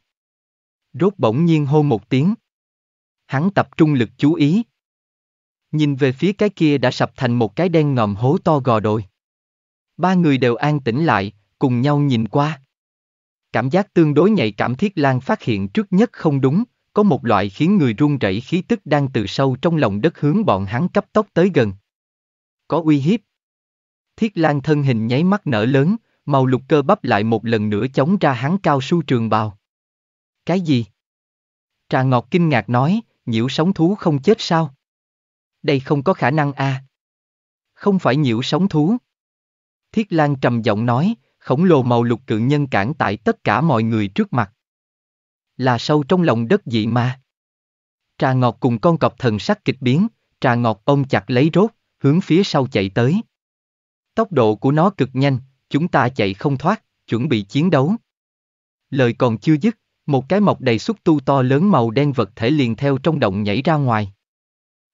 Rốt bỗng nhiên hô một tiếng. Hắn tập trung lực chú ý, Nhìn về phía cái kia đã sập thành một cái đen ngòm hố to gò đồi. Ba người đều an tĩnh lại, cùng nhau nhìn qua. Cảm giác tương đối nhạy cảm thiết lan phát hiện trước nhất không đúng, có một loại khiến người run rẩy khí tức đang từ sâu trong lòng đất hướng bọn hắn cấp tốc tới gần. Có uy hiếp. Thiết lan thân hình nháy mắt nở lớn, màu lục cơ bắp lại một lần nữa chống ra hắn cao su trường bào. Cái gì? Trà Ngọt kinh ngạc nói, nhiễu sóng thú không chết sao? Đây không có khả năng a. À. Không phải nhiễu sóng thú. Thiết Lan trầm giọng nói, khổng lồ màu lục cự nhân cản tại tất cả mọi người trước mặt. Là sâu trong lòng đất dị ma. Trà ngọt cùng con cọp thần sắc kịch biến, trà ngọt ôm chặt lấy rốt, hướng phía sau chạy tới. Tốc độ của nó cực nhanh, chúng ta chạy không thoát, chuẩn bị chiến đấu. Lời còn chưa dứt, một cái mọc đầy xúc tu to lớn màu đen vật thể liền theo trong động nhảy ra ngoài.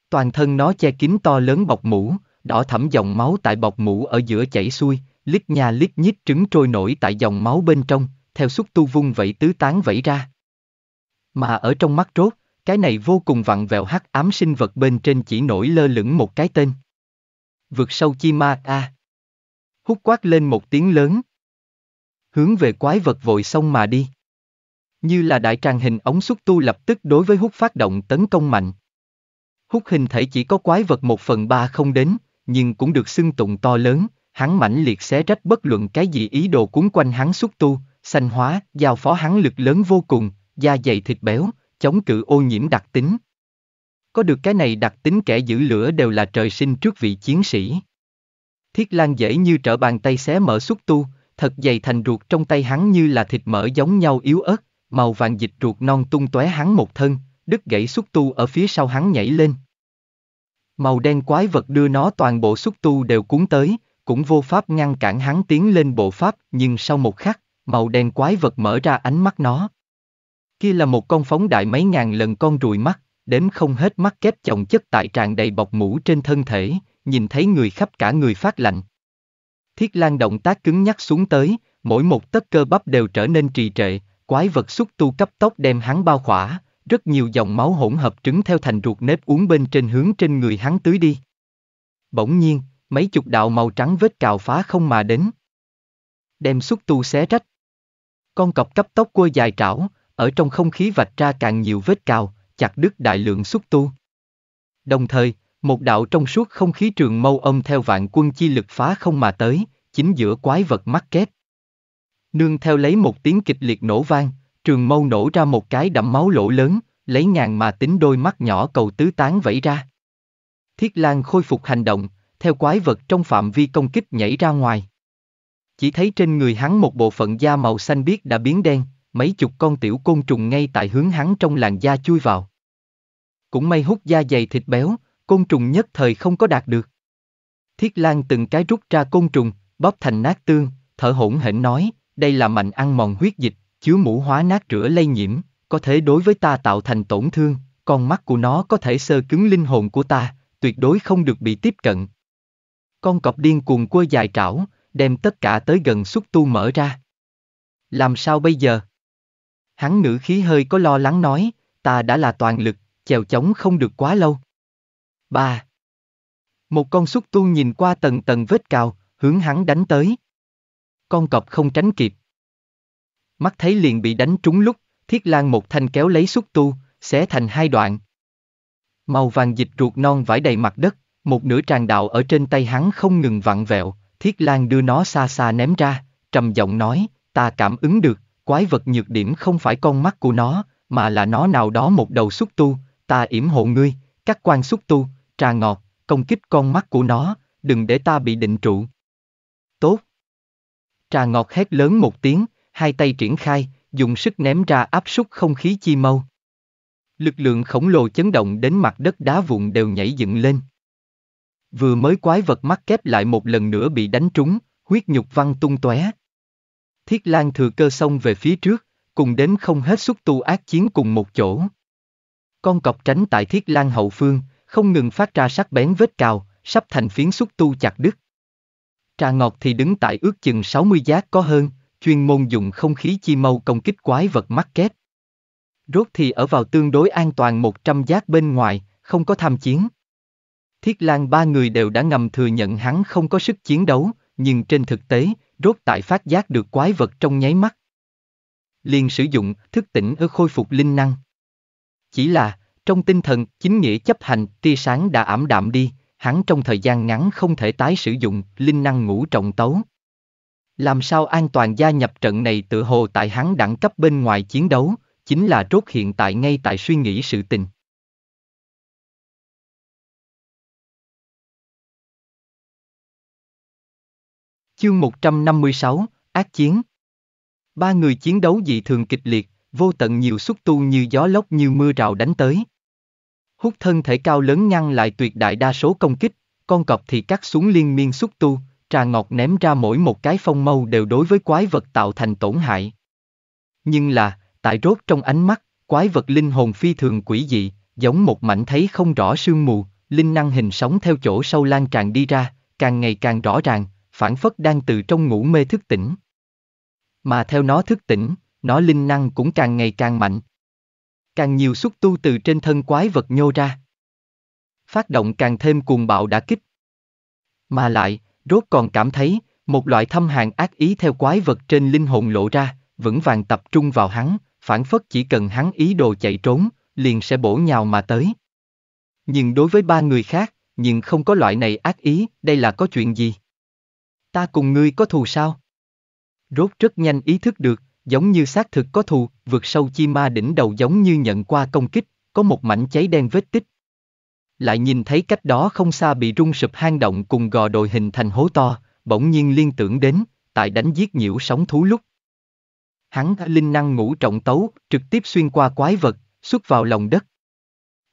Toàn thân nó che kín to lớn bọc mũ, đỏ thẫm dòng máu tại bọc mũ ở giữa chảy xuôi, lít nhà lít nhít trứng trôi nổi tại dòng máu bên trong, theo xúc tu vung vẫy tứ tán vẫy ra. Mà ở trong mắt rốt, cái này vô cùng vặn vẹo hắc ám sinh vật bên trên chỉ nổi lơ lửng một cái tên. Vượt sâu chi ma a. À. Hút quát lên một tiếng lớn. Hướng về quái vật vội xong mà đi. Như là đại tràng hình ống xúc tu lập tức đối với hút phát động tấn công mạnh. Hút hình thể chỉ có quái vật một phần ba không đến, nhưng cũng được xưng tụng to lớn, hắn mãnh liệt xé rách bất luận cái gì ý đồ cuốn quanh hắn xuất tu, sanh hóa, giao phó hắn lực lớn vô cùng, da dày thịt béo, chống cự ô nhiễm đặc tính. Có được cái này đặc tính kẻ giữ lửa đều là trời sinh trước vị chiến sĩ. Thiết Lan dễ như trở bàn tay xé mở xúc tu, thật dày thành ruột trong tay hắn như là thịt mỡ giống nhau yếu ớt, màu vàng dịch ruột non tung tóe hắn một thân, đứt gãy xúc tu ở phía sau hắn nhảy lên. Màu đen quái vật đưa nó toàn bộ xúc tu đều cuốn tới, cũng vô pháp ngăn cản hắn tiến lên bộ pháp, nhưng sau một khắc, màu đen quái vật mở ra ánh mắt nó. Kia là một con phóng đại mấy ngàn lần con ruồi mắt, đếm không hết mắt kép chồng chất tại tràn đầy bọc mũ trên thân thể, nhìn thấy người khắp cả người phát lạnh. Thiết Lan động tác cứng nhắc xuống tới, mỗi một tất cơ bắp đều trở nên trì trệ, quái vật xúc tu cấp tốc đem hắn bao khỏa, rất nhiều dòng máu hỗn hợp trứng theo thành ruột nếp uống bên trên hướng trên người hắn tưới đi. Bỗng nhiên, mấy chục đạo màu trắng vết cào phá không mà đến. Đem xúc tu xé rách. Con cọp cấp tốc quơ dài trảo, ở trong không khí vạch ra càng nhiều vết cào, chặt đứt đại lượng xúc tu. Đồng thời, một đạo trong suốt không khí trường mâu ông theo vạn quân chi lực phá không mà tới, chính giữa quái vật mắc kép. Nương theo lấy một tiếng kịch liệt nổ vang, Trường mâu nổ ra một cái đẫm máu lỗ lớn, lấy ngàn mà tính đôi mắt nhỏ cầu tứ tán vẫy ra. Thiết Lang khôi phục hành động, theo quái vật trong phạm vi công kích nhảy ra ngoài. Chỉ thấy trên người hắn một bộ phận da màu xanh biếc đã biến đen, mấy chục con tiểu côn trùng ngay tại hướng hắn trong làn da chui vào. Cũng may hút da dày thịt béo, côn trùng nhất thời không có đạt được. Thiết Lang từng cái rút ra côn trùng, bóp thành nát tương, thở hổn hển nói, đây là mạnh ăn mòn huyết dịch, chứa mũ hóa nát rửa lây nhiễm, có thể đối với ta tạo thành tổn thương, con mắt của nó có thể sơ cứng linh hồn của ta, tuyệt đối không được bị tiếp cận. Con cọp điên cuồng quơ dài trảo, đem tất cả tới gần xúc tu mở ra. Làm sao bây giờ? Hắn ngữ khí hơi có lo lắng nói, ta đã là toàn lực, chèo chống không được quá lâu. Ba. Một con xúc tu nhìn qua tầng tầng vết cào, hướng hắn đánh tới. Con cọp không tránh kịp, mắt thấy liền bị đánh trúng lúc, thiết Lang một thanh kéo lấy xúc tu, xé thành hai đoạn. Màu vàng dịch ruột non vải đầy mặt đất, một nửa tràn đạo ở trên tay hắn không ngừng vặn vẹo, thiết Lang đưa nó xa xa ném ra, trầm giọng nói, ta cảm ứng được, quái vật nhược điểm không phải con mắt của nó, mà là nó nào đó một đầu xúc tu, ta yểm hộ ngươi, các quan xúc tu, trà ngọt, công kích con mắt của nó, đừng để ta bị định trụ. Tốt. Trà ngọt hét lớn một tiếng, hai tay triển khai, dùng sức ném ra áp suất không khí chi mâu, Lực lượng khổng lồ chấn động đến mặt đất đá vụn đều nhảy dựng lên. Vừa mới quái vật mắc kép lại một lần nữa bị đánh trúng, huyết nhục văng tung tóe. Thiết Lan thừa cơ xông về phía trước, cùng đếm không hết xúc tu ác chiến cùng một chỗ. Con cọp tránh tại Thiết Lan hậu phương, không ngừng phát ra sắc bén vết cào, sắp thành phiến xúc tu chặt đứt. Trà Ngọt thì đứng tại ước chừng 60 giác có hơn, chuyên môn dùng không khí chi mâu công kích quái vật mắc kết. Rốt thì ở vào tương đối an toàn 100 giác bên ngoài, không có tham chiến. Thiết Lan ba người đều đã ngầm thừa nhận hắn không có sức chiến đấu, nhưng trên thực tế, rốt tại phát giác được quái vật trong nháy mắt. Liền sử dụng thức tỉnh ở khôi phục linh năng. Chỉ là, trong tinh thần, chính nghĩa chấp hành, tia sáng đã ảm đạm đi, hắn trong thời gian ngắn không thể tái sử dụng linh năng ngũ trọng tấu. Làm sao an toàn gia nhập trận này tự hồ tại hắn đẳng cấp bên ngoài chiến đấu, chính là rốt hiện tại ngay tại suy nghĩ sự tình. Chương 156, Ác Chiến Ba người chiến đấu dị thường kịch liệt, vô tận nhiều xúc tu như gió lốc như mưa rào đánh tới. Hút thân thể cao lớn ngăn lại tuyệt đại đa số công kích, con cọp thì cắt xuống liên miên xúc tu, Trà ngọt ném ra mỗi một cái phong mâu đều đối với quái vật tạo thành tổn hại. Nhưng là, tại rốt trong ánh mắt, quái vật linh hồn phi thường quỷ dị, giống một mảnh thấy không rõ sương mù, linh năng hình sóng theo chỗ sâu lan tràn đi ra, càng ngày càng rõ ràng, phản phất đang từ trong ngủ mê thức tỉnh. Mà theo nó thức tỉnh, nó linh năng cũng càng ngày càng mạnh. Càng nhiều xúc tu từ trên thân quái vật nhô ra. Phát động càng thêm cuồng bạo đã kích. Mà lại, rốt còn cảm thấy, một loại thâm hàn ác ý theo quái vật trên linh hồn lộ ra, vững vàng tập trung vào hắn, phản phất chỉ cần hắn ý đồ chạy trốn, liền sẽ bổ nhào mà tới. Nhưng đối với ba người khác, nhưng không có loại này ác ý, đây là có chuyện gì? Ta cùng ngươi có thù sao? Rốt rất nhanh ý thức được, giống như xác thực có thù, vượt sâu chi ma đỉnh đầu giống như nhận qua công kích, có một mảnh cháy đen vết tích, lại nhìn thấy cách đó không xa bị rung sụp hang động cùng gò đồi hình thành hố to, bỗng nhiên liên tưởng đến, tại đánh giết nhiễu sóng thú lúc. Hắn linh năng ngũ trọng tấu, trực tiếp xuyên qua quái vật, xuất vào lòng đất.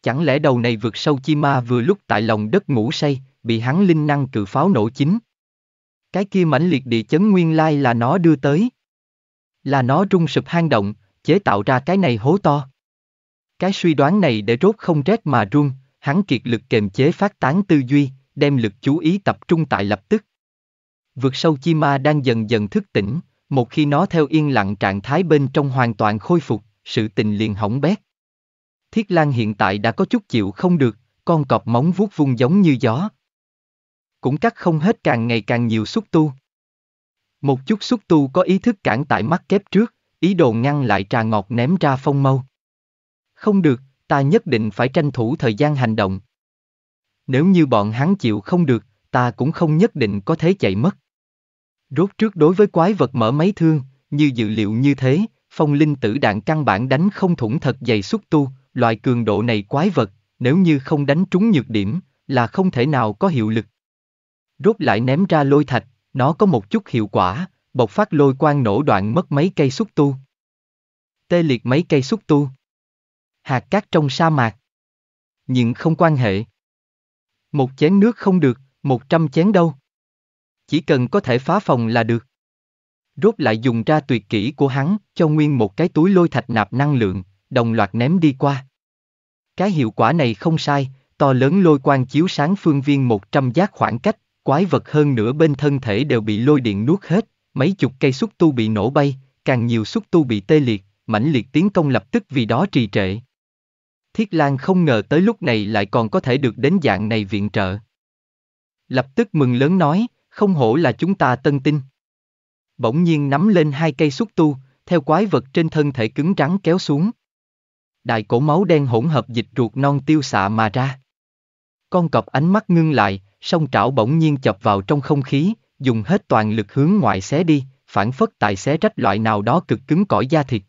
Chẳng lẽ đầu này vượt sâu chi ma vừa lúc tại lòng đất ngủ say, bị hắn linh năng cự pháo nổ chính. Cái kia mãnh liệt địa chấn nguyên lai là nó đưa tới. Là nó rung sụp hang động, chế tạo ra cái này hố to. Cái suy đoán này để rốt không rét mà rung hắn kiệt lực kềm chế phát tán tư duy, đem lực chú ý tập trung tại lập tức. Vượt sâu chi ma đang dần dần thức tỉnh, một khi nó theo yên lặng trạng thái bên trong hoàn toàn khôi phục, sự tình liền hỏng bét. Thiết Lan hiện tại đã có chút chịu không được, con cọp móng vuốt vung giống như gió. Cũng cắt không hết càng ngày càng nhiều xúc tu. Một chút xúc tu có ý thức cản tại mắt kép trước, ý đồ ngăn lại trà ngọt ném ra phong mâu. Không được, ta nhất định phải tranh thủ thời gian hành động. Nếu như bọn hắn chịu không được, ta cũng không nhất định có thể chạy mất. Rốt trước đối với quái vật mở máy thương, như dự liệu như thế, phong linh tử đạn căn bản đánh không thủng thật dày xúc tu, loại cường độ này quái vật, nếu như không đánh trúng nhược điểm, là không thể nào có hiệu lực. Rốt lại ném ra lôi thạch, nó có một chút hiệu quả, bộc phát lôi quang nổ đoạn mất mấy cây xúc tu. Tê liệt mấy cây xúc tu hạt cát trong sa mạc. Nhưng không quan hệ. Một chén nước không được, một trăm chén đâu. Chỉ cần có thể phá phòng là được. Rốt lại dùng ra tuyệt kỹ của hắn, cho nguyên một cái túi lôi thạch nạp năng lượng, đồng loạt ném đi qua. Cái hiệu quả này không sai, to lớn lôi quang chiếu sáng phương viên một trăm giác khoảng cách, quái vật hơn nửa bên thân thể đều bị lôi điện nuốt hết, mấy chục cây xúc tu bị nổ bay, càng nhiều xúc tu bị tê liệt, mãnh liệt tiến công lập tức vì đó trì trệ. Thiết Lan không ngờ tới lúc này lại còn có thể được đến dạng này viện trợ. Lập tức mừng lớn nói, không hổ là chúng ta tân tinh. Bỗng nhiên nắm lên hai cây xúc tu, theo quái vật trên thân thể cứng rắn kéo xuống. Đại cổ máu đen hỗn hợp dịch ruột non tiêu xạ mà ra. Con cọp ánh mắt ngưng lại, song trảo bỗng nhiên chọc vào trong không khí, dùng hết toàn lực hướng ngoại xé đi, phản phất tại xé rách loại nào đó cực cứng cỏi da thịt.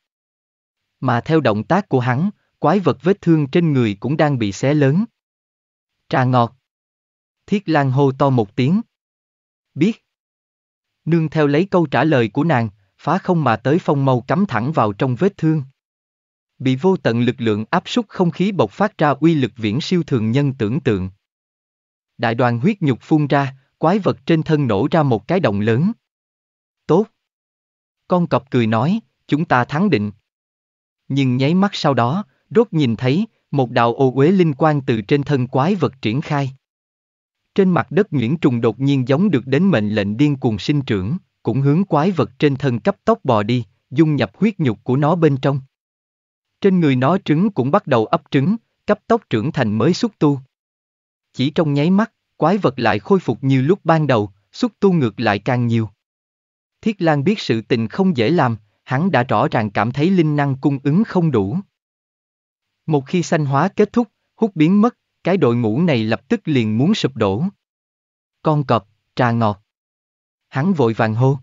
Mà theo động tác của hắn, quái vật vết thương trên người cũng đang bị xé lớn. Trà ngọt. Thiết Lan hô to một tiếng. Biết. Nương theo lấy câu trả lời của nàng, phá không mà tới phong màu cắm thẳng vào trong vết thương. Bị vô tận lực lượng áp súc không khí bộc phát ra uy lực viễn siêu thường nhân tưởng tượng. Đại đoàn huyết nhục phun ra, quái vật trên thân nổ ra một cái động lớn. Tốt. Con cọp cười nói, chúng ta thắng định. Nhưng nháy mắt sau đó, Rốt nhìn thấy, một đạo ô uế linh quang từ trên thân quái vật triển khai. Trên mặt đất Nguyễn Trùng đột nhiên giống được đến mệnh lệnh điên cuồng sinh trưởng, cũng hướng quái vật trên thân cấp tốc bò đi, dung nhập huyết nhục của nó bên trong. Trên người nó trứng cũng bắt đầu ấp trứng, cấp tốc trưởng thành mới xúc tu. Chỉ trong nháy mắt, quái vật lại khôi phục như lúc ban đầu, xúc tu ngược lại càng nhiều. Thiết Lang biết sự tình không dễ làm, hắn đã rõ ràng cảm thấy linh năng cung ứng không đủ. Một khi sanh hóa kết thúc, hút biến mất, cái đội ngũ này lập tức liền muốn sụp đổ. Con cọp, trà ngọt. Hắn vội vàng hô.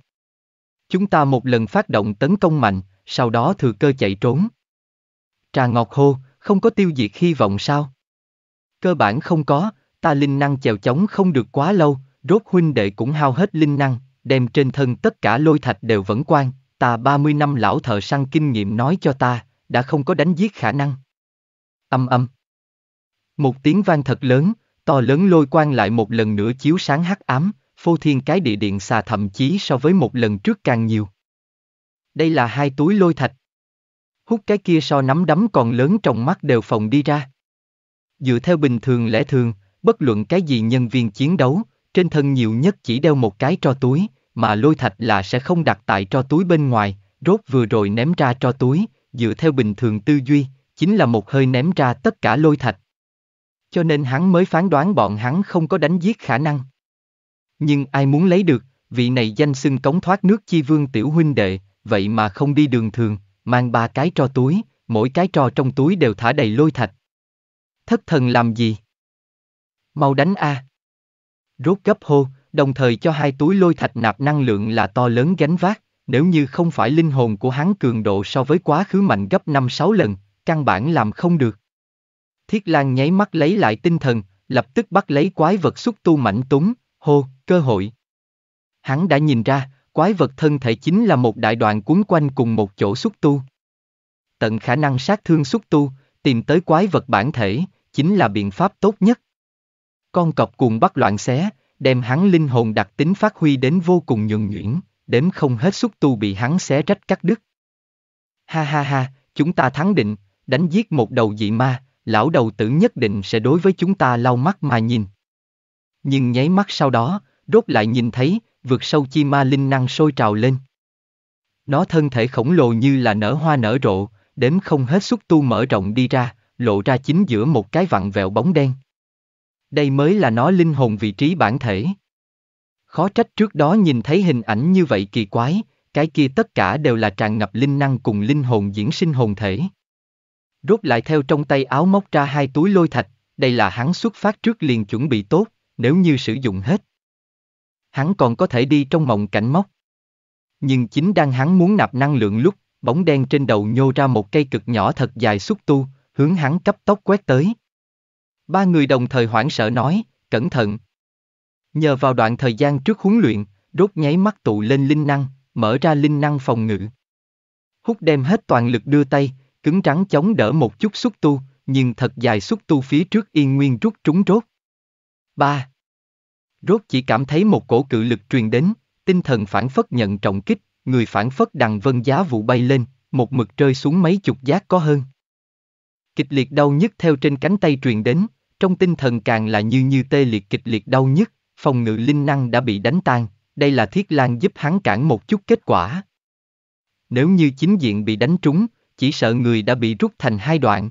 Chúng ta một lần phát động tấn công mạnh, sau đó thừa cơ chạy trốn. Trà ngọt hô, không có tiêu diệt hy vọng sao? Cơ bản không có, ta linh năng chèo chống không được quá lâu, rốt huynh đệ cũng hao hết linh năng, đem trên thân tất cả lôi thạch đều vẫn quan, ta 30 năm lão thợ săn kinh nghiệm nói cho ta, đã không có đánh giết khả năng. Âm âm. Một tiếng vang thật lớn, to lớn lôi quang lại một lần nữa chiếu sáng hắc ám, phô thiên cái địa điện xà thậm chí so với một lần trước càng nhiều. Đây là hai túi lôi thạch. Hút cái kia so nắm đấm còn lớn trong mắt đều phòng đi ra. Dựa theo bình thường lẽ thường, bất luận cái gì nhân viên chiến đấu, trên thân nhiều nhất chỉ đeo một cái cho túi, mà lôi thạch là sẽ không đặt tại cho túi bên ngoài, rốt vừa rồi ném ra cho túi, dựa theo bình thường tư duy, chính là một hơi ném ra tất cả lôi thạch. Cho nên hắn mới phán đoán bọn hắn không có đánh giết khả năng. Nhưng ai muốn lấy được, vị này danh xưng cống thoát nước chi vương tiểu huynh đệ, vậy mà không đi đường thường, mang ba cái tro túi, mỗi cái trò trong túi đều thả đầy lôi thạch. Thất thần làm gì? Mau đánh A. À. Rốt gấp hô, đồng thời cho hai túi lôi thạch nạp năng lượng là to lớn gánh vác, nếu như không phải linh hồn của hắn cường độ so với quá khứ mạnh gấp 5-6 lần, căn bản làm không được. Thiết Lan nháy mắt lấy lại tinh thần, lập tức bắt lấy quái vật xúc tu mảnh túng, hô, cơ hội. Hắn đã nhìn ra, quái vật thân thể chính là một đại đoàn cuốn quanh cùng một chỗ xúc tu. Tận khả năng sát thương xúc tu, tìm tới quái vật bản thể, chính là biện pháp tốt nhất. Con cọp cuồng bắt loạn xé, đem hắn linh hồn đặc tính phát huy đến vô cùng nhường nhuyễn, đếm không hết xúc tu bị hắn xé rách cắt đứt. Ha ha ha, chúng ta thắng định, đánh giết một đầu dị ma, lão đầu tử nhất định sẽ đối với chúng ta lau mắt mà nhìn. Nhưng nháy mắt sau đó, rốt lại nhìn thấy, vượt sâu chi ma linh năng sôi trào lên. Nó thân thể khổng lồ như là nở hoa nở rộ, đếm không hết xúc tu mở rộng đi ra, lộ ra chính giữa một cái vặn vẹo bóng đen. Đây mới là nó linh hồn vị trí bản thể. Khó trách trước đó nhìn thấy hình ảnh như vậy kỳ quái, cái kia tất cả đều là tràn ngập linh năng cùng linh hồn diễn sinh hồn thể rốt lại theo trong tay áo móc ra hai túi lôi thạch, đây là hắn xuất phát trước liền chuẩn bị tốt, nếu như sử dụng hết. Hắn còn có thể đi trong mộng cảnh móc. Nhưng chính đang hắn muốn nạp năng lượng lúc, bóng đen trên đầu nhô ra một cây cực nhỏ thật dài xúc tu, hướng hắn cấp tốc quét tới. Ba người đồng thời hoảng sợ nói, cẩn thận. Nhờ vào đoạn thời gian trước huấn luyện, Rốt nháy mắt tụ lên linh năng, mở ra linh năng phòng ngự. Hút đem hết toàn lực đưa tay, cứng trắng chống đỡ một chút xúc tu, nhưng thật dài xúc tu phía trước yên nguyên rút trúng rốt. 3. Rốt chỉ cảm thấy một cổ cự lực truyền đến, tinh thần phản phất nhận trọng kích, người phản phất đằng vân giá vụ bay lên, một mực rơi xuống mấy chục giác có hơn. Kịch liệt đau nhức theo trên cánh tay truyền đến, trong tinh thần càng là như như tê liệt kịch liệt đau nhức, phòng ngự linh năng đã bị đánh tan, đây là thiết lan giúp hắn cản một chút kết quả. Nếu như chính diện bị đánh trúng, chỉ sợ người đã bị rút thành hai đoạn.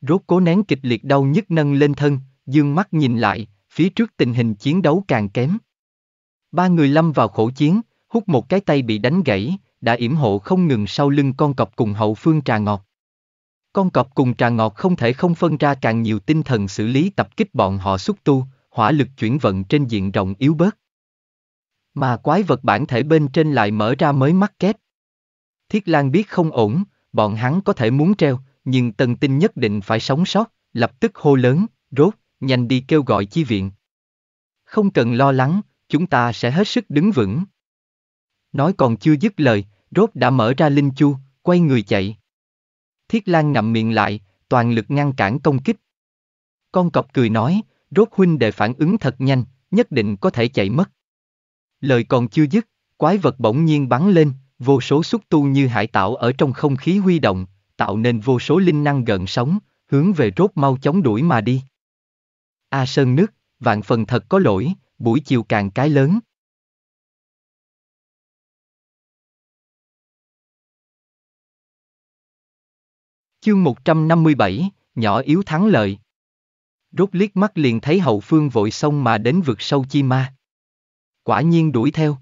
Rốt cố nén kịch liệt đau nhức nâng lên thân, dương mắt nhìn lại, phía trước tình hình chiến đấu càng kém. Ba người lâm vào khổ chiến, hút một cái tay bị đánh gãy, đã yểm hộ không ngừng sau lưng con cọp cùng hậu phương trà ngọt. Con cọp cùng trà ngọt không thể không phân ra càng nhiều tinh thần xử lý tập kích bọn họ xúc tu, hỏa lực chuyển vận trên diện rộng yếu bớt. Mà quái vật bản thể bên trên lại mở ra mới mắc kép. Thiết Lan biết không ổn, bọn hắn có thể muốn treo, nhưng tần tinh nhất định phải sống sót, lập tức hô lớn, rốt, nhanh đi kêu gọi chi viện. Không cần lo lắng, chúng ta sẽ hết sức đứng vững. Nói còn chưa dứt lời, rốt đã mở ra linh chu, quay người chạy. Thiết Lan nằm miệng lại, toàn lực ngăn cản công kích. Con cọp cười nói, rốt huynh đệ phản ứng thật nhanh, nhất định có thể chạy mất. Lời còn chưa dứt, quái vật bỗng nhiên bắn lên, vô số xúc tu như hải tảo ở trong không khí huy động, tạo nên vô số linh năng gần sóng, hướng về rốt mau chóng đuổi mà đi. A à Sơn Nước, vạn phần thật có lỗi, buổi chiều càng cái lớn. Chương 157, nhỏ yếu thắng lợi. Rốt liếc mắt liền thấy hậu phương vội xông mà đến vực sâu chi ma. Quả nhiên đuổi theo.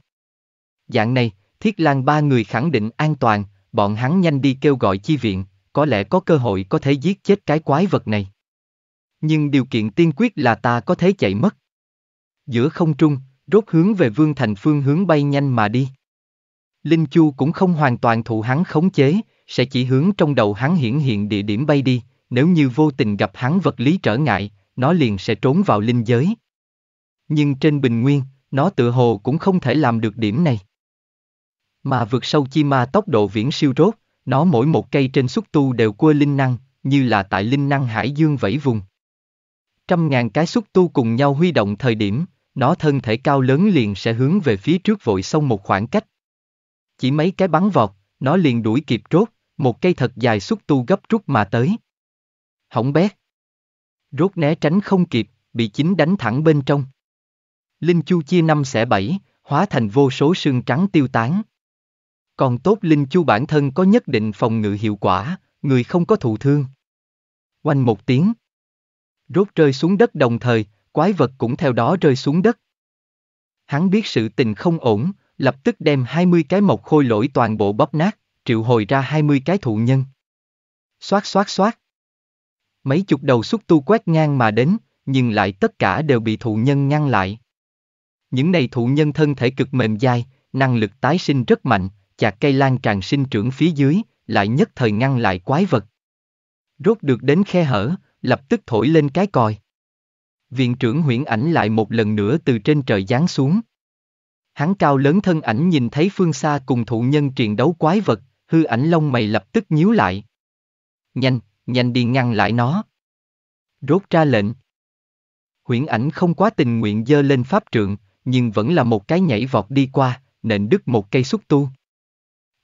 Dạng này, Thiết Lang ba người khẳng định an toàn, bọn hắn nhanh đi kêu gọi chi viện, có lẽ có cơ hội có thể giết chết cái quái vật này. Nhưng điều kiện tiên quyết là ta có thể chạy mất. Giữa không trung, rốt hướng về Vương Thành phương hướng bay nhanh mà đi. Linh Chu cũng không hoàn toàn thụ hắn khống chế, sẽ chỉ hướng trong đầu hắn hiển hiện địa điểm bay đi, nếu như vô tình gặp hắn vật lý trở ngại, nó liền sẽ trốn vào linh giới. Nhưng trên bình nguyên, nó tự hồ cũng không thể làm được điểm này. Mà vượt sâu chi ma tốc độ viễn siêu rốt, nó mỗi một cây trên xúc tu đều cua linh năng, như là tại linh năng hải dương vẫy vùng. Trăm ngàn cái xúc tu cùng nhau huy động thời điểm, nó thân thể cao lớn liền sẽ hướng về phía trước vội xong một khoảng cách. Chỉ mấy cái bắn vọt, nó liền đuổi kịp rốt, một cây thật dài xúc tu gấp rút mà tới. Hỏng bét. Rốt né tránh không kịp, bị chính đánh thẳng bên trong. Linh Chu chia năm xẻ bảy, hóa thành vô số xương trắng tiêu tán. Còn tốt linh chu bản thân có nhất định phòng ngự hiệu quả, người không có thụ thương. Oanh một tiếng. Rốt rơi xuống đất đồng thời, quái vật cũng theo đó rơi xuống đất. Hắn biết sự tình không ổn, lập tức đem 20 cái mộc khôi lỗi toàn bộ bóp nát, triệu hồi ra 20 cái thụ nhân. Xoát xoát xoát. Mấy chục đầu xúc tu quét ngang mà đến, nhưng lại tất cả đều bị thụ nhân ngăn lại. Những này thụ nhân thân thể cực mềm dai, năng lực tái sinh rất mạnh, chạc cây lan tràn sinh trưởng phía dưới, lại nhất thời ngăn lại quái vật. Rốt được đến khe hở, lập tức thổi lên cái còi. Viện trưởng huyễn ảnh lại một lần nữa từ trên trời giáng xuống. Hắn cao lớn thân ảnh nhìn thấy phương xa cùng thụ nhân triền đấu quái vật, hư ảnh lông mày lập tức nhíu lại. Nhanh, nhanh đi ngăn lại nó. Rốt ra lệnh. Huyễn ảnh không quá tình nguyện dơ lên pháp trượng, nhưng vẫn là một cái nhảy vọt đi qua, nện đứt một cây xúc tu.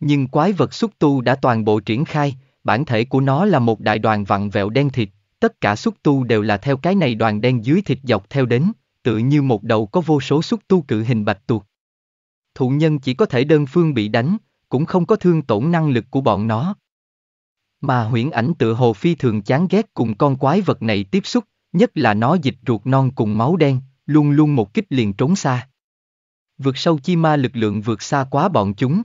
Nhưng quái vật xúc tu đã toàn bộ triển khai, bản thể của nó là một đại đoàn vặn vẹo đen thịt, tất cả xúc tu đều là theo cái này đoàn đen dưới thịt dọc theo đến, tự như một đầu có vô số xúc tu cự hình bạch tuộc. Thụ nhân chỉ có thể đơn phương bị đánh, cũng không có thương tổn năng lực của bọn nó. Mà huyễn ảnh tựa hồ phi thường chán ghét cùng con quái vật này tiếp xúc, nhất là nó dịch ruột non cùng máu đen, luôn luôn một kích liền trốn xa. Vượt sâu chi ma lực lượng vượt xa quá bọn chúng,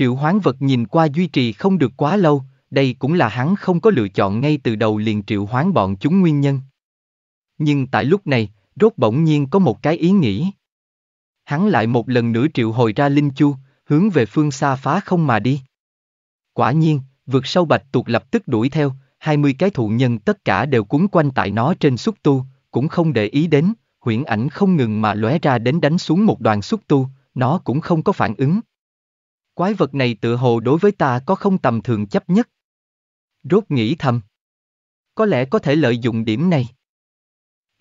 Triệu hoán vật nhìn qua duy trì không được quá lâu, đây cũng là hắn không có lựa chọn ngay từ đầu liền triệu hoán bọn chúng nguyên nhân. Nhưng tại lúc này, rốt bỗng nhiên có một cái ý nghĩ. Hắn lại một lần nữa triệu hồi ra Linh Chu, hướng về phương xa phá không mà đi. Quả nhiên, vượt sâu bạch tuột lập tức đuổi theo, 20 cái thụ nhân tất cả đều cuốn quanh tại nó trên xúc tu, cũng không để ý đến, huyễn ảnh không ngừng mà lóe ra đến đánh xuống một đoàn xúc tu, nó cũng không có phản ứng. Quái vật này tựa hồ đối với ta có không tầm thường chấp nhất. Rốt nghĩ thầm. Có lẽ có thể lợi dụng điểm này.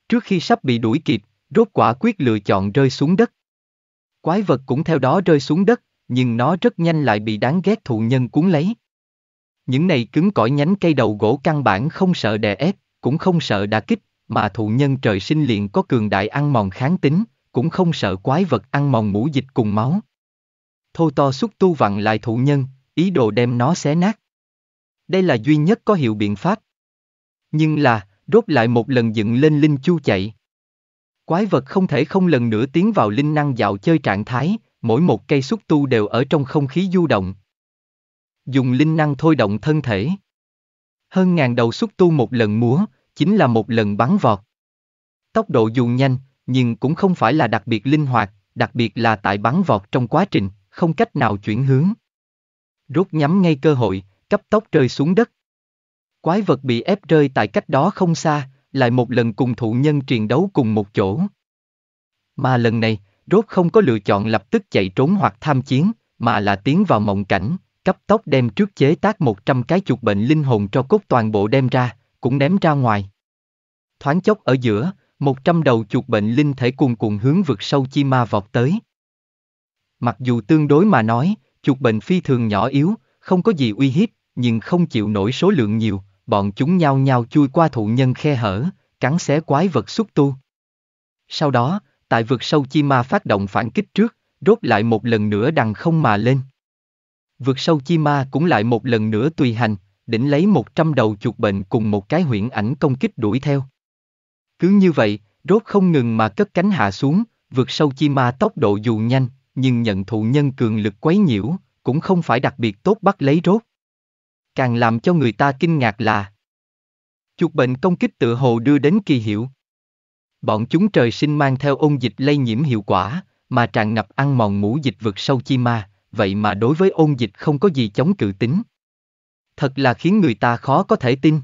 Trước khi sắp bị đuổi kịp, rốt quả quyết lựa chọn rơi xuống đất. Quái vật cũng theo đó rơi xuống đất, nhưng nó rất nhanh lại bị đáng ghét thụ nhân cuốn lấy. Những này cứng cỏi nhánh cây đầu gỗ căn bản không sợ đè ép, cũng không sợ đà kích, mà thụ nhân trời sinh liền có cường đại ăn mòn kháng tính, cũng không sợ quái vật ăn mòn mũ dịch cùng máu thô to xúc tu vặn lại thụ nhân, ý đồ đem nó xé nát. Đây là duy nhất có hiệu biện pháp. Nhưng là, rốt lại một lần dựng lên linh chu chạy. Quái vật không thể không lần nữa tiến vào linh năng dạo chơi trạng thái, mỗi một cây xúc tu đều ở trong không khí du động. Dùng linh năng thôi động thân thể. Hơn ngàn đầu xúc tu một lần múa, chính là một lần bắn vọt. Tốc độ dù nhanh, nhưng cũng không phải là đặc biệt linh hoạt, đặc biệt là tại bắn vọt trong quá trình không cách nào chuyển hướng. Rút nhắm ngay cơ hội, cấp tốc rơi xuống đất. Quái vật bị ép rơi tại cách đó không xa, lại một lần cùng thụ nhân triền đấu cùng một chỗ. Mà lần này, rốt không có lựa chọn lập tức chạy trốn hoặc tham chiến, mà là tiến vào mộng cảnh, cấp tốc đem trước chế tác 100 cái chuột bệnh linh hồn cho cốt toàn bộ đem ra, cũng ném ra ngoài. Thoáng chốc ở giữa, 100 đầu chuột bệnh linh thể cuồn cuộn hướng vực sâu chi ma vọt tới. Mặc dù tương đối mà nói, chuột bệnh phi thường nhỏ yếu, không có gì uy hiếp, nhưng không chịu nổi số lượng nhiều, bọn chúng nhao nhao chui qua thụ nhân khe hở, cắn xé quái vật xúc tu. Sau đó, tại vực sâu chi ma phát động phản kích trước, rốt lại một lần nữa đằng không mà lên. Vực sâu chi ma cũng lại một lần nữa tùy hành, đỉnh lấy 100 đầu chuột bệnh cùng một cái huyễn ảnh công kích đuổi theo. Cứ như vậy, rốt không ngừng mà cất cánh hạ xuống, vượt sâu chi ma tốc độ dù nhanh, nhưng nhận thụ nhân cường lực quấy nhiễu, cũng không phải đặc biệt tốt bắt lấy rốt. Càng làm cho người ta kinh ngạc là Chuột bệnh công kích tự hồ đưa đến kỳ hiệu. Bọn chúng trời sinh mang theo ôn dịch lây nhiễm hiệu quả, mà tràn ngập ăn mòn mũ dịch vực sâu chi ma, vậy mà đối với ôn dịch không có gì chống cự tính. Thật là khiến người ta khó có thể tin.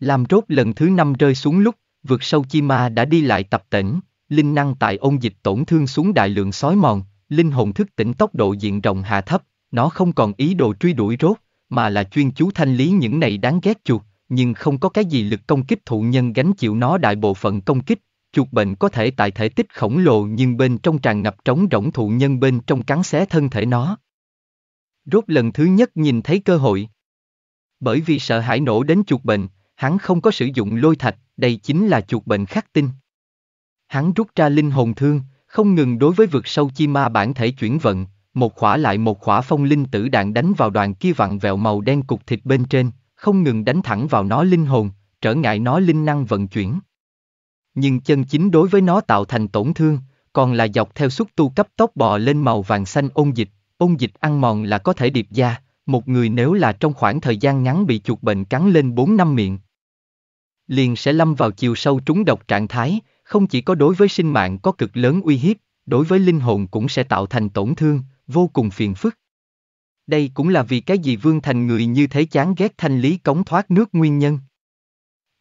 Làm rốt lần thứ năm rơi xuống lúc, vượt sâu chi ma đã đi lại tập tỉnh, linh năng tại ôn dịch tổn thương xuống đại lượng sói mòn, linh hồn thức tỉnh tốc độ diện rộng hạ thấp, nó không còn ý đồ truy đuổi rốt, mà là chuyên chú thanh lý những này đáng ghét chuột, nhưng không có cái gì lực công kích thụ nhân gánh chịu nó đại bộ phận công kích, chuột bệnh có thể tại thể tích khổng lồ nhưng bên trong tràn ngập trống rỗng thụ nhân bên trong cắn xé thân thể nó. Rốt lần thứ nhất nhìn thấy cơ hội. Bởi vì sợ hãi nổ đến chuột bệnh, hắn không có sử dụng lôi thạch, đây chính là chuột bệnh khắc tinh. Hắn rút ra linh hồn thương, không ngừng đối với vực sâu chi ma bản thể chuyển vận, một khỏa lại một khỏa phong linh tử đạn đánh vào đoàn kia vặn vẹo màu đen cục thịt bên trên, không ngừng đánh thẳng vào nó linh hồn, trở ngại nó linh năng vận chuyển. Nhưng chân chính đối với nó tạo thành tổn thương, còn là dọc theo xúc tu cấp tốc bò lên màu vàng xanh ôn dịch, ôn dịch ăn mòn là có thể điệp da, một người nếu là trong khoảng thời gian ngắn bị chuột bệnh cắn lên 4 năm miệng, liền sẽ lâm vào chiều sâu trúng độc trạng thái, không chỉ có đối với sinh mạng có cực lớn uy hiếp, đối với linh hồn cũng sẽ tạo thành tổn thương, vô cùng phiền phức. Đây cũng là vì cái gì Vương Thành người như thế chán ghét thanh lý cống thoát nước nguyên nhân.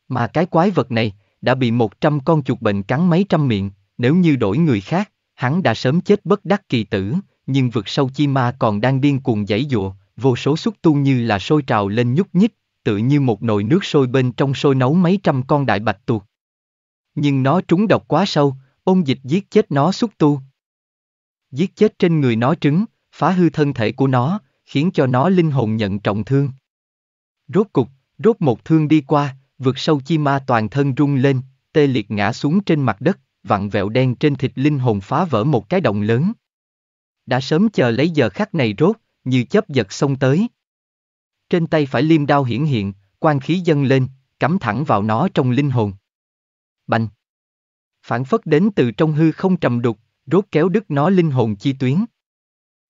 Mà cái quái vật này, đã bị một trăm con chuột bệnh cắn mấy trăm miệng, nếu như đổi người khác, hắn đã sớm chết bất đắc kỳ tử, nhưng vực sâu chi ma còn đang điên cuồng giãy dụa, vô số xúc tu như là sôi trào lên nhúc nhích, tự như một nồi nước sôi bên trong sôi nấu mấy trăm con đại bạch tuộc. Nhưng nó trúng độc quá sâu, ôn dịch giết chết nó xúc tu. Giết chết trên người nó trứng, phá hư thân thể của nó, khiến cho nó linh hồn nhận trọng thương. Rốt cục, rốt một thương đi qua, vượt sâu chi ma toàn thân rung lên, tê liệt ngã xuống trên mặt đất, vặn vẹo đen trên thịt linh hồn phá vỡ một cái động lớn. Đã sớm chờ lấy giờ khắc này rốt, như chấp giật xông tới. Trên tay phải liêm đao hiển hiện, quan khí dâng lên, cắm thẳng vào nó trong linh hồn bành. Phản phất đến từ trong hư không trầm đục, rốt kéo đứt nó linh hồn chi tuyến.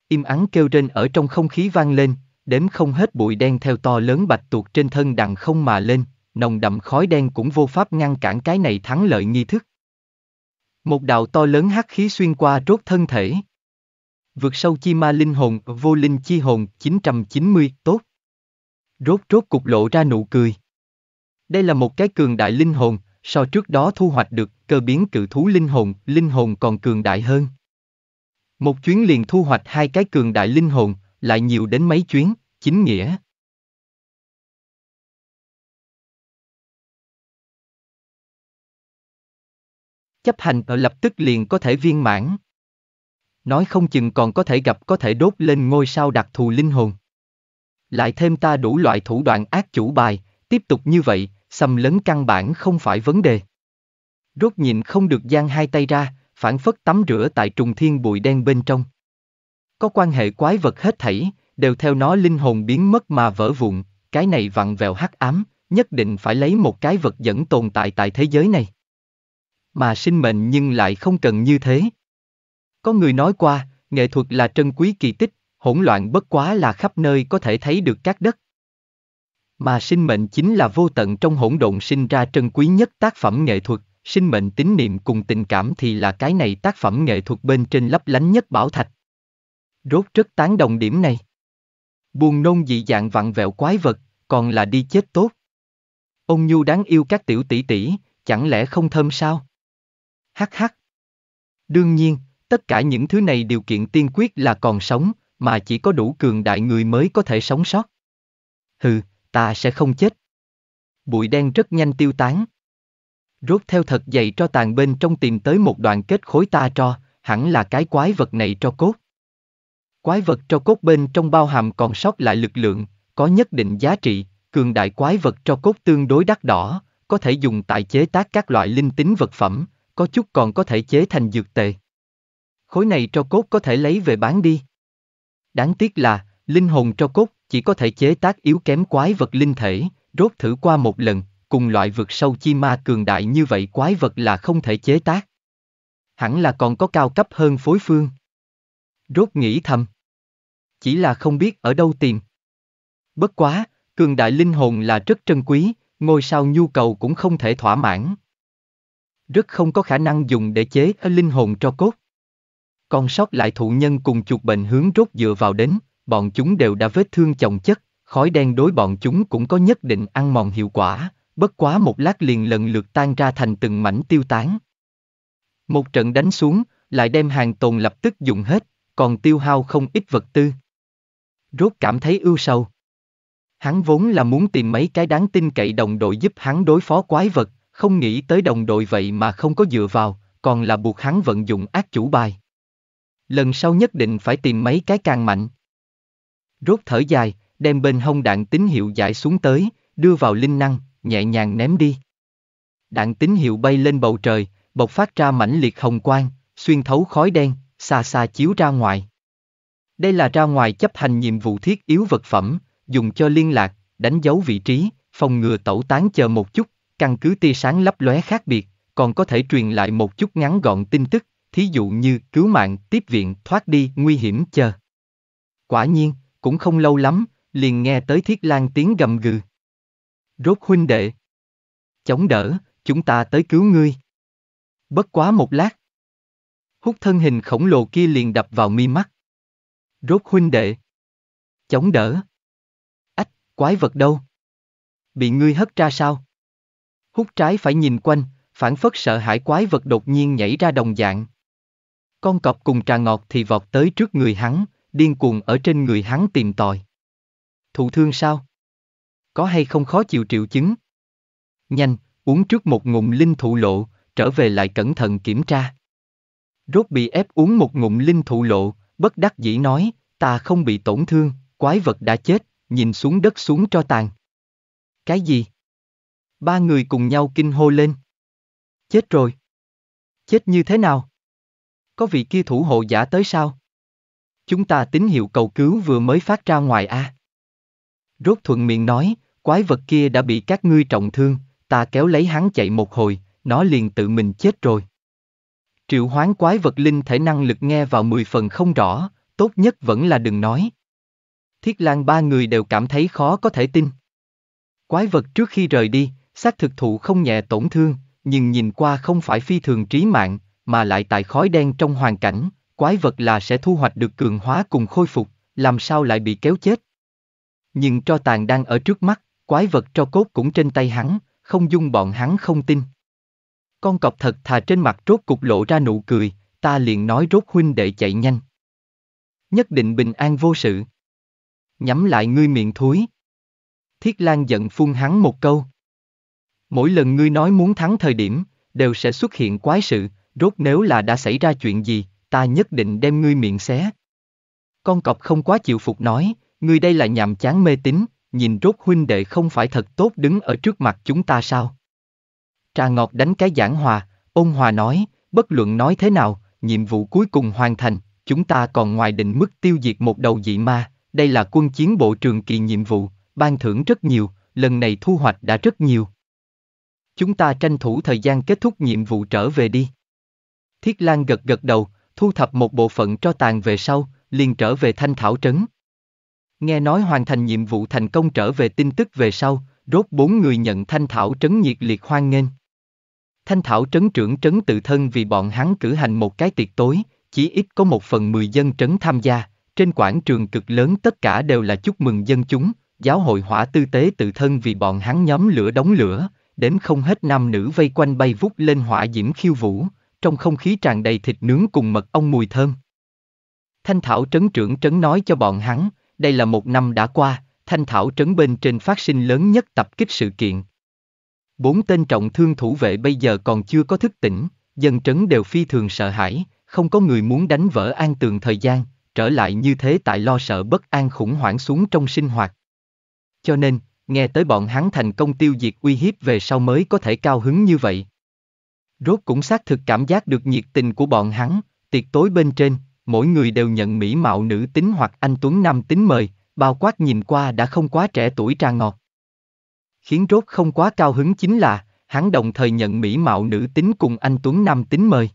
Im ắng kêu rên ở trong không khí vang lên, đếm không hết bụi đen theo to lớn bạch tuột trên thân đằng không mà lên, nồng đậm khói đen cũng vô pháp ngăn cản cái này thắng lợi nghi thức. Một đạo to lớn hắc khí xuyên qua rốt thân thể. Vượt sâu chi ma linh hồn, vô linh chi hồn, 990, tốt. Rốt rốt cục lộ ra nụ cười. Đây là một cái cường đại linh hồn, so trước đó thu hoạch được cơ biến cự thú linh hồn, linh hồn còn cường đại hơn. Một chuyến liền thu hoạch hai cái cường đại linh hồn, lại nhiều đến mấy chuyến, chính nghĩa. Chấp hành ở lập tức liền có thể viên mãn. Nói không chừng còn có thể gặp có thể đốt lên ngôi sao đặc thù linh hồn. Lại thêm ta đủ loại thủ đoạn ác chủ bài, tiếp tục như vậy, xâm lấn căn bản không phải vấn đề. Rốt nhìn không được giang hai tay ra, phản phất tắm rửa tại trùng thiên bụi đen bên trong. Có quan hệ quái vật hết thảy, đều theo nó linh hồn biến mất mà vỡ vụn, cái này vặn vẹo hắc ám, nhất định phải lấy một cái vật dẫn tồn tại tại thế giới này. Mà sinh mệnh nhưng lại không cần như thế. Có người nói qua, nghệ thuật là trân quý kỳ tích, hỗn loạn bất quá là khắp nơi có thể thấy được các đất. Mà sinh mệnh chính là vô tận trong hỗn độn sinh ra trân quý nhất tác phẩm nghệ thuật, sinh mệnh tín niệm cùng tình cảm thì là cái này tác phẩm nghệ thuật bên trên lấp lánh nhất bảo thạch. Rốt rất tán đồng điểm này. Buồn nôn dị dạng vặn vẹo quái vật, còn là đi chết tốt. Ông Nhu đáng yêu các tiểu tỷ tỷ, chẳng lẽ không thơm sao? Hắc hắc. Đương nhiên, tất cả những thứ này điều kiện tiên quyết là còn sống, mà chỉ có đủ cường đại người mới có thể sống sót. Hừ, ta sẽ không chết. Bụi đen rất nhanh tiêu tán. Rốt theo thật dậy cho tàn bên trong tìm tới một đoạn kết khối ta cho hẳn là cái quái vật này cho cốt. Quái vật cho cốt bên trong bao hàm còn sót lại lực lượng, có nhất định giá trị, cường đại quái vật cho cốt tương đối đắt đỏ, có thể dùng tại chế tác các loại linh tính vật phẩm, có chút còn có thể chế thành dược tề. Khối này cho cốt có thể lấy về bán đi. Đáng tiếc là, linh hồn cho cốt chỉ có thể chế tác yếu kém quái vật linh thể, rốt thử qua một lần, cùng loại vực sâu chi ma cường đại như vậy quái vật là không thể chế tác. Hẳn là còn có cao cấp hơn phối phương. Rốt nghĩ thầm. Chỉ là không biết ở đâu tìm. Bất quá, cường đại linh hồn là rất trân quý, ngôi sao nhu cầu cũng không thể thỏa mãn. Rất không có khả năng dùng để chế linh hồn cho cốt. Còn sót lại thụ nhân cùng chuột bệnh hướng rốt dựa vào đến, bọn chúng đều đã vết thương chồng chất, khói đen đối bọn chúng cũng có nhất định ăn mòn hiệu quả, bất quá một lát liền lần lượt tan ra thành từng mảnh tiêu tán. Một trận đánh xuống, lại đem hàng tồn lập tức dùng hết, còn tiêu hao không ít vật tư. Rốt cảm thấy ưu sâu, Hắn vốn là muốn tìm mấy cái đáng tin cậy đồng đội giúp hắn đối phó quái vật, không nghĩ tới đồng đội vậy mà không có dựa vào, còn là buộc hắn vận dụng ác chủ bài. Lần sau nhất định phải tìm mấy cái càng mạnh. Rốt thở dài, đem bên hông đạn tín hiệu giải xuống tới, đưa vào linh năng, nhẹ nhàng ném đi. Đạn tín hiệu bay lên bầu trời, bộc phát ra mãnh liệt hồng quang, xuyên thấu khói đen, xa xa chiếu ra ngoài. Đây là ra ngoài chấp hành nhiệm vụ thiết yếu vật phẩm, dùng cho liên lạc, đánh dấu vị trí, phòng ngừa tẩu tán chờ một chút, căn cứ tia sáng lấp lóe khác biệt, còn có thể truyền lại một chút ngắn gọn tin tức, thí dụ như cứu mạng, tiếp viện, thoát đi, nguy hiểm chờ. Quả nhiên, cũng không lâu lắm, liền nghe tới Thiết lang tiếng gầm gừ. Rốt huynh đệ. Chống đỡ, chúng ta tới cứu ngươi. Bất quá một lát. Hút thân hình khổng lồ kia liền đập vào mi mắt. Rốt huynh đệ. Chống đỡ. Ách, quái vật đâu? Bị ngươi hất ra sao? Hút trái phải nhìn quanh, phản phất sợ hãi quái vật đột nhiên nhảy ra đồng dạng. Con cọp cùng trà ngọt thì vọt tới trước người hắn, điên cuồng ở trên người hắn tìm tòi. Thụ thương sao? Có hay không khó chịu triệu chứng? Nhanh, uống trước một ngụm linh thụ lộ, trở về lại cẩn thận kiểm tra. Rốt bị ép uống một ngụm linh thụ lộ, bất đắc dĩ nói, ta không bị tổn thương, quái vật đã chết, nhìn xuống đất xuống cho tàn. Cái gì? Ba người cùng nhau kinh hô lên. Chết rồi. Chết như thế nào? Có vị kia thủ hộ giả tới sao? chúng ta tín hiệu cầu cứu vừa mới phát ra ngoài a. À. Rốt thuận miệng nói, quái vật kia đã bị các ngươi trọng thương, ta kéo lấy hắn chạy một hồi, nó liền tự mình chết rồi. Triệu hoán quái vật linh thể năng lực nghe vào mười phần không rõ, tốt nhất vẫn là đừng nói. Thiết lang ba người đều cảm thấy khó có thể tin. Quái vật trước khi rời đi, xác thực thụ không nhẹ tổn thương, nhưng nhìn qua không phải phi thường trí mạng, mà lại tại khói đen trong hoàn cảnh, quái vật là sẽ thu hoạch được cường hóa cùng khôi phục, làm sao lại bị kéo chết. Nhưng cho tàn đang ở trước mắt, quái vật cho cốt cũng trên tay hắn, không dung bọn hắn không tin. Con cọp thật thà trên mặt rốt cục lộ ra nụ cười, ta liền nói rốt huynh đệ chạy nhanh. Nhất định bình an vô sự. Nhắm lại ngươi miệng thúi. Thiết Lan giận phun hắn một câu. Mỗi lần ngươi nói muốn thắng thời điểm, đều sẽ xuất hiện quái sự, rốt nếu là đã xảy ra chuyện gì, ta nhất định đem ngươi miệng xé. Con cọp không quá chịu phục nói, ngươi đây là nhàm chán mê tín, nhìn rốt huynh đệ không phải thật tốt đứng ở trước mặt chúng ta sao? Trà ngọt đánh cái giảng hòa, ôn hòa nói, bất luận nói thế nào, nhiệm vụ cuối cùng hoàn thành, chúng ta còn ngoài định mức tiêu diệt một đầu dị ma, đây là quân chiến bộ trường kỳ nhiệm vụ, ban thưởng rất nhiều, lần này thu hoạch đã rất nhiều. Chúng ta tranh thủ thời gian kết thúc nhiệm vụ trở về đi. Thiết Lan gật gật đầu, thu thập một bộ phận cho tàn về sau, liền trở về Thanh Thảo Trấn. Nghe nói hoàn thành nhiệm vụ thành công trở về tin tức về sau, rốt bốn người nhận Thanh Thảo Trấn nhiệt liệt hoan nghênh. Thanh Thảo Trấn trưởng trấn tự thân vì bọn hắn cử hành một cái tiệc tối, chỉ ít có một phần mười dân trấn tham gia, trên quảng trường cực lớn tất cả đều là chúc mừng dân chúng, giáo hội hỏa tư tế tự thân vì bọn hắn nhóm lửa đóng lửa, đến không hết nam nữ vây quanh bay vút lên hỏa diễm khiêu vũ, trong không khí tràn đầy thịt nướng cùng mật ong mùi thơm. Thanh Thảo trấn trưởng trấn nói cho bọn hắn, đây là một năm đã qua, Thanh Thảo trấn bên trên phát sinh lớn nhất tập kích sự kiện. Bốn tên trọng thương thủ vệ bây giờ còn chưa có thức tỉnh, dân trấn đều phi thường sợ hãi, không có người muốn đánh vỡ an tường thời gian, trở lại như thế tại lo sợ bất an khủng hoảng xuống trong sinh hoạt. Cho nên, nghe tới bọn hắn thành công tiêu diệt uy hiếp về sau mới có thể cao hứng như vậy. Rốt cũng xác thực cảm giác được nhiệt tình của bọn hắn, tiệc tối bên trên, mỗi người đều nhận mỹ mạo nữ tính hoặc anh Tuấn Nam tính mời, bao quát nhìn qua đã không quá trẻ tuổi trà ngọt. Khiến rốt không quá cao hứng chính là, hắn đồng thời nhận mỹ mạo nữ tính cùng anh Tuấn Nam tính mời.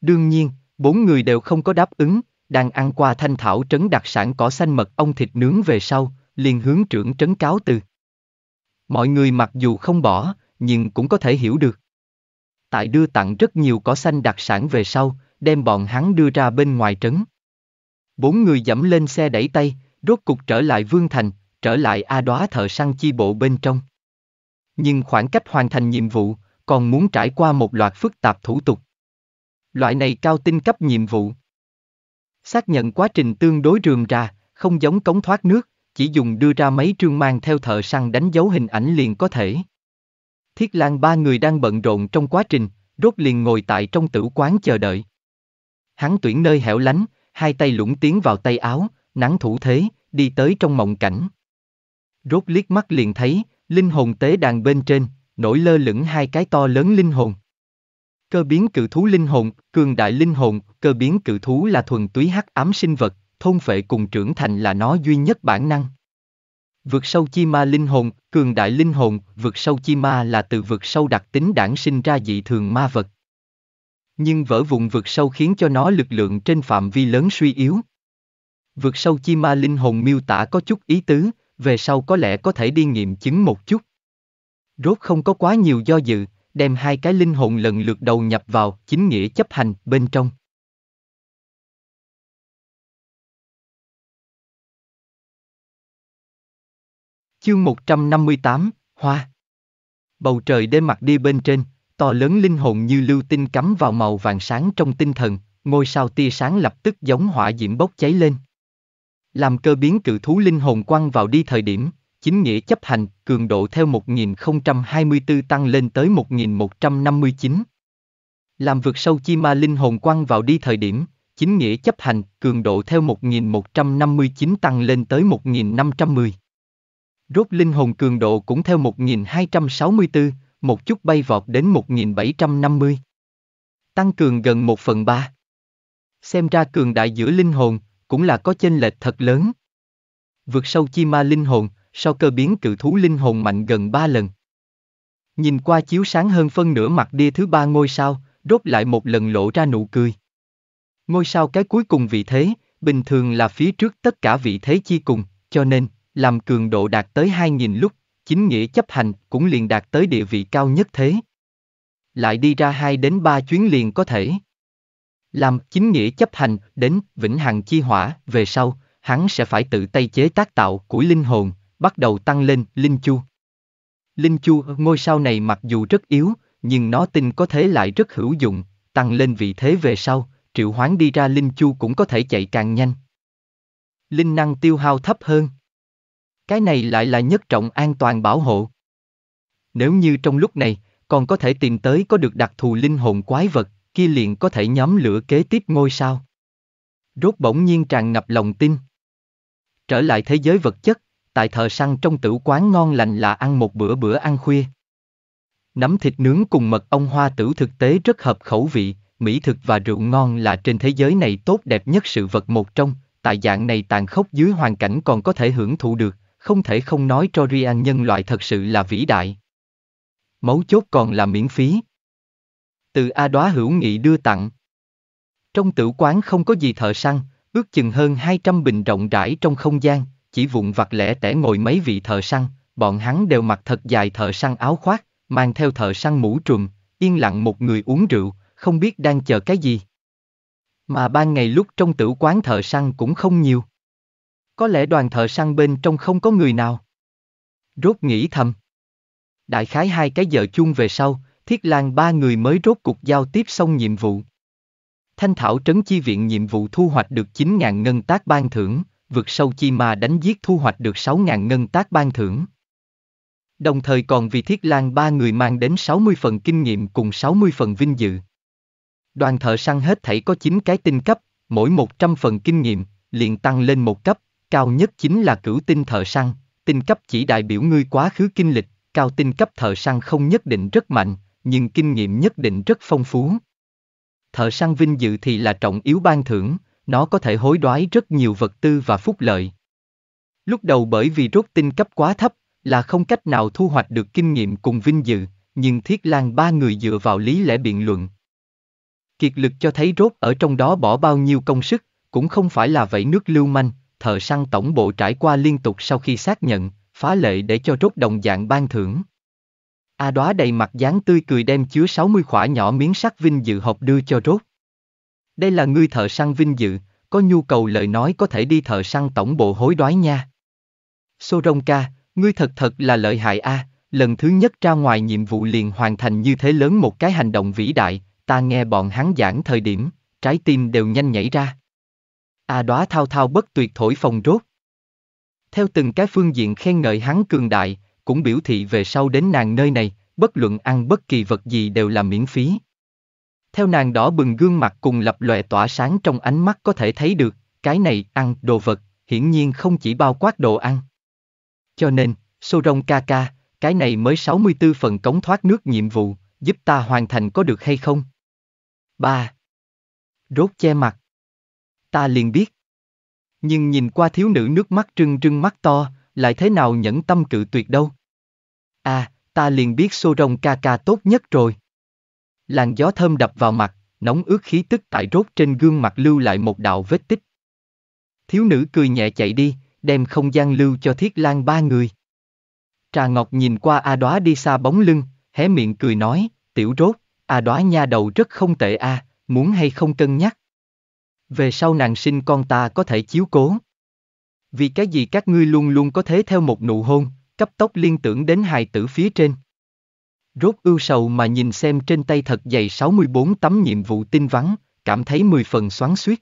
Đương nhiên, bốn người đều không có đáp ứng, đang ăn qua thanh thảo trấn đặc sản cỏ xanh mật ong thịt nướng về sau, liền hướng trưởng trấn cáo từ. Mọi người mặc dù không bỏ, nhưng cũng có thể hiểu được tại đưa tặng rất nhiều cỏ xanh đặc sản về sau, đem bọn hắn đưa ra bên ngoài trấn. Bốn người dẫm lên xe đẩy tay, rốt cục trở lại Vương Thành, trở lại A Đóa thợ săn chi bộ bên trong. Nhưng khoảng cách hoàn thành nhiệm vụ, còn muốn trải qua một loạt phức tạp thủ tục. Loại này cao tinh cấp nhiệm vụ. Xác nhận quá trình tương đối rườm ra, không giống cống thoát nước, chỉ dùng đưa ra mấy trương mang theo thợ săn đánh dấu hình ảnh liền có thể. Thiết Lan ba người đang bận rộn trong quá trình, rốt liền ngồi tại trong tử quán chờ đợi. Hắn tuyển nơi hẻo lánh, hai tay lũng tiến vào tay áo, nắng thủ thế, đi tới trong mộng cảnh. Rốt liếc mắt liền thấy, linh hồn tế đàn bên trên, nổi lơ lửng hai cái to lớn linh hồn. Cơ biến cự thú linh hồn, cường đại linh hồn, cơ biến cự thú là thuần túy hắc ám sinh vật, thôn phệ cùng trưởng thành là nó duy nhất bản năng. Vượt sâu chi ma linh hồn, cường đại linh hồn, vượt sâu chi ma là từ vượt sâu đặc tính đản sinh ra dị thường ma vật. Nhưng vỡ vụn vượt sâu khiến cho nó lực lượng trên phạm vi lớn suy yếu. Vượt sâu chi ma linh hồn miêu tả có chút ý tứ, về sau có lẽ có thể đi nghiệm chứng một chút. Rốt không có quá nhiều do dự, đem hai cái linh hồn lần lượt đầu nhập vào chính nghĩa chấp hành bên trong. Chương 158, Hoa Bầu trời đêm mặt đi bên trên, to lớn linh hồn như lưu tinh cắm vào màu vàng sáng trong tinh thần, ngôi sao tia sáng lập tức giống hỏa diễm bốc cháy lên. Làm cơ biến cự thú linh hồn quăng vào đi thời điểm, chính nghĩa chấp hành, cường độ theo 1024 tăng lên tới 1159. Làm vượt sâu chi ma linh hồn quăng vào đi thời điểm, chính nghĩa chấp hành, cường độ theo 1159 tăng lên tới 1510. Rốt linh hồn cường độ cũng theo 1264, một chút bay vọt đến 1750. Tăng cường gần 1 phần 3. Xem ra cường đại giữa linh hồn, cũng là có chênh lệch thật lớn. Vượt sâu chi ma linh hồn, sau cơ biến cự thú linh hồn mạnh gần 3 lần. Nhìn qua chiếu sáng hơn phân nửa mặt đia thứ ba ngôi sao, rốt lại một lần lộ ra nụ cười. Ngôi sao cái cuối cùng vị thế, bình thường là phía trước tất cả vị thế chi cùng, cho nên, làm cường độ đạt tới 2.000 lúc, chính nghĩa chấp hành cũng liền đạt tới địa vị cao nhất thế. Lại đi ra 2 đến 3 chuyến liền có thể. Làm chính nghĩa chấp hành đến vĩnh hằng chi hỏa, về sau, hắn sẽ phải tự tay chế tác tạo của linh hồn, bắt đầu tăng lên linh chu. Linh chu ngôi sao này mặc dù rất yếu, nhưng nó tin có thế lại rất hữu dụng, tăng lên vị thế về sau, triệu hoán đi ra linh chu cũng có thể chạy càng nhanh. Linh năng tiêu hao thấp hơn. Cái này lại là nhất trọng an toàn bảo hộ. Nếu như trong lúc này, còn có thể tìm tới có được đặc thù linh hồn quái vật, kia liền có thể nhóm lửa kế tiếp ngôi sao. Rốt bỗng nhiên tràn ngập lòng tin. Trở lại thế giới vật chất, tại thợ săn trong tử quán ngon lành là ăn một bữa bữa ăn khuya. Nấm thịt nướng cùng mật ong hoa tử thực tế rất hợp khẩu vị, mỹ thực và rượu ngon là trên thế giới này tốt đẹp nhất sự vật một trong, tại dạng này tàn khốc dưới hoàn cảnh còn có thể hưởng thụ được, không thể không nói cho Rian nhân loại thật sự là vĩ đại. Mấu chốt còn là miễn phí. Từ A Đóa hữu nghị đưa tặng. Trong tử quán không có gì thợ săn, ước chừng hơn 200 bình rộng rãi trong không gian, chỉ vụn vặt lẻ tẻ ngồi mấy vị thợ săn, bọn hắn đều mặc thật dài thợ săn áo khoác, mang theo thợ săn mũ trùm, yên lặng một người uống rượu, không biết đang chờ cái gì. Mà ban ngày lúc trong tử quán thợ săn cũng không nhiều. Có lẽ đoàn thợ săn bên trong không có người nào. Rốt nghĩ thầm. Đại khái hai cái giờ chung về sau, Thiết lang ba người mới rốt cuộc giao tiếp xong nhiệm vụ. Thanh Thảo trấn chi viện nhiệm vụ thu hoạch được 9.000 ngân tác ban thưởng, vượt sâu chi mà đánh giết thu hoạch được 6.000 ngân tác ban thưởng. Đồng thời còn vì Thiết lang ba người mang đến 60 phần kinh nghiệm cùng 60 phần vinh dự. Đoàn thợ săn hết thảy có 9 cái tinh cấp, mỗi 100 phần kinh nghiệm, liền tăng lên một cấp, Cao nhất chính là cửu tinh thợ săn, tinh cấp chỉ đại biểu ngươi quá khứ kinh lịch, cao tinh cấp thợ săn không nhất định rất mạnh, nhưng kinh nghiệm nhất định rất phong phú. Thợ săn vinh dự thì là trọng yếu ban thưởng, nó có thể hối đoái rất nhiều vật tư và phúc lợi. Lúc đầu bởi vì rốt tinh cấp quá thấp, là không cách nào thu hoạch được kinh nghiệm cùng vinh dự, nhưng Thiết Lan ba người dựa vào lý lẽ biện luận. Kiệt lực cho thấy rốt ở trong đó bỏ bao nhiêu công sức, cũng không phải là vậy nước lưu manh, thợ săn tổng bộ trải qua liên tục sau khi xác nhận, phá lệ để cho rốt đồng dạng ban thưởng. A đóa đầy mặt dáng tươi cười đem chứa 60 khỏa nhỏ miếng sắt vinh dự hộp đưa cho rốt. Đây là ngươi thợ săn vinh dự, có nhu cầu lời nói có thể đi thợ săn tổng bộ hối đoái nha. Sô ca, ngươi thật thật là lợi hại a, lần thứ nhất ra ngoài nhiệm vụ liền hoàn thành như thế lớn một cái hành động vĩ đại, ta nghe bọn hắn giảng thời điểm, trái tim đều nhanh nhảy ra à đóa thao thao bất tuyệt thổi phồng rốt. Theo từng cái phương diện khen ngợi hắn cường đại, cũng biểu thị về sau đến nàng nơi này, bất luận ăn bất kỳ vật gì đều là miễn phí. Theo nàng đỏ bừng gương mặt cùng lập lòe tỏa sáng trong ánh mắt có thể thấy được, cái này ăn đồ vật, hiển nhiên không chỉ bao quát đồ ăn. Cho nên, Sô-rông ca ca cái này mới 64 phần cống thoát nước nhiệm vụ, giúp ta hoàn thành có được hay không? 3. Rốt che mặt ta liền biết. Nhưng nhìn qua thiếu nữ nước mắt trưng trưng mắt to, lại thế nào nhẫn tâm cự tuyệt đâu. À, ta liền biết xô rồng ca ca tốt nhất rồi. Làn gió thơm đập vào mặt, nóng ướt khí tức tại rốt trên gương mặt lưu lại một đạo vết tích. Thiếu nữ cười nhẹ chạy đi, đem không gian lưu cho thiết lan ba người. Trà Ngọc nhìn qua A Đóa đi xa bóng lưng, hé miệng cười nói, tiểu rốt, A Đóa nha đầu rất không tệ a, à, muốn hay không cân nhắc. Về sau nàng sinh con ta có thể chiếu cố. Vì cái gì các ngươi luôn luôn có thế theo một nụ hôn, cấp tốc liên tưởng đến hài tử phía trên. Rốt ưu sầu mà nhìn xem trên tay thật dày 64 tấm nhiệm vụ tin vắng, cảm thấy 10 phần xoắn suýt.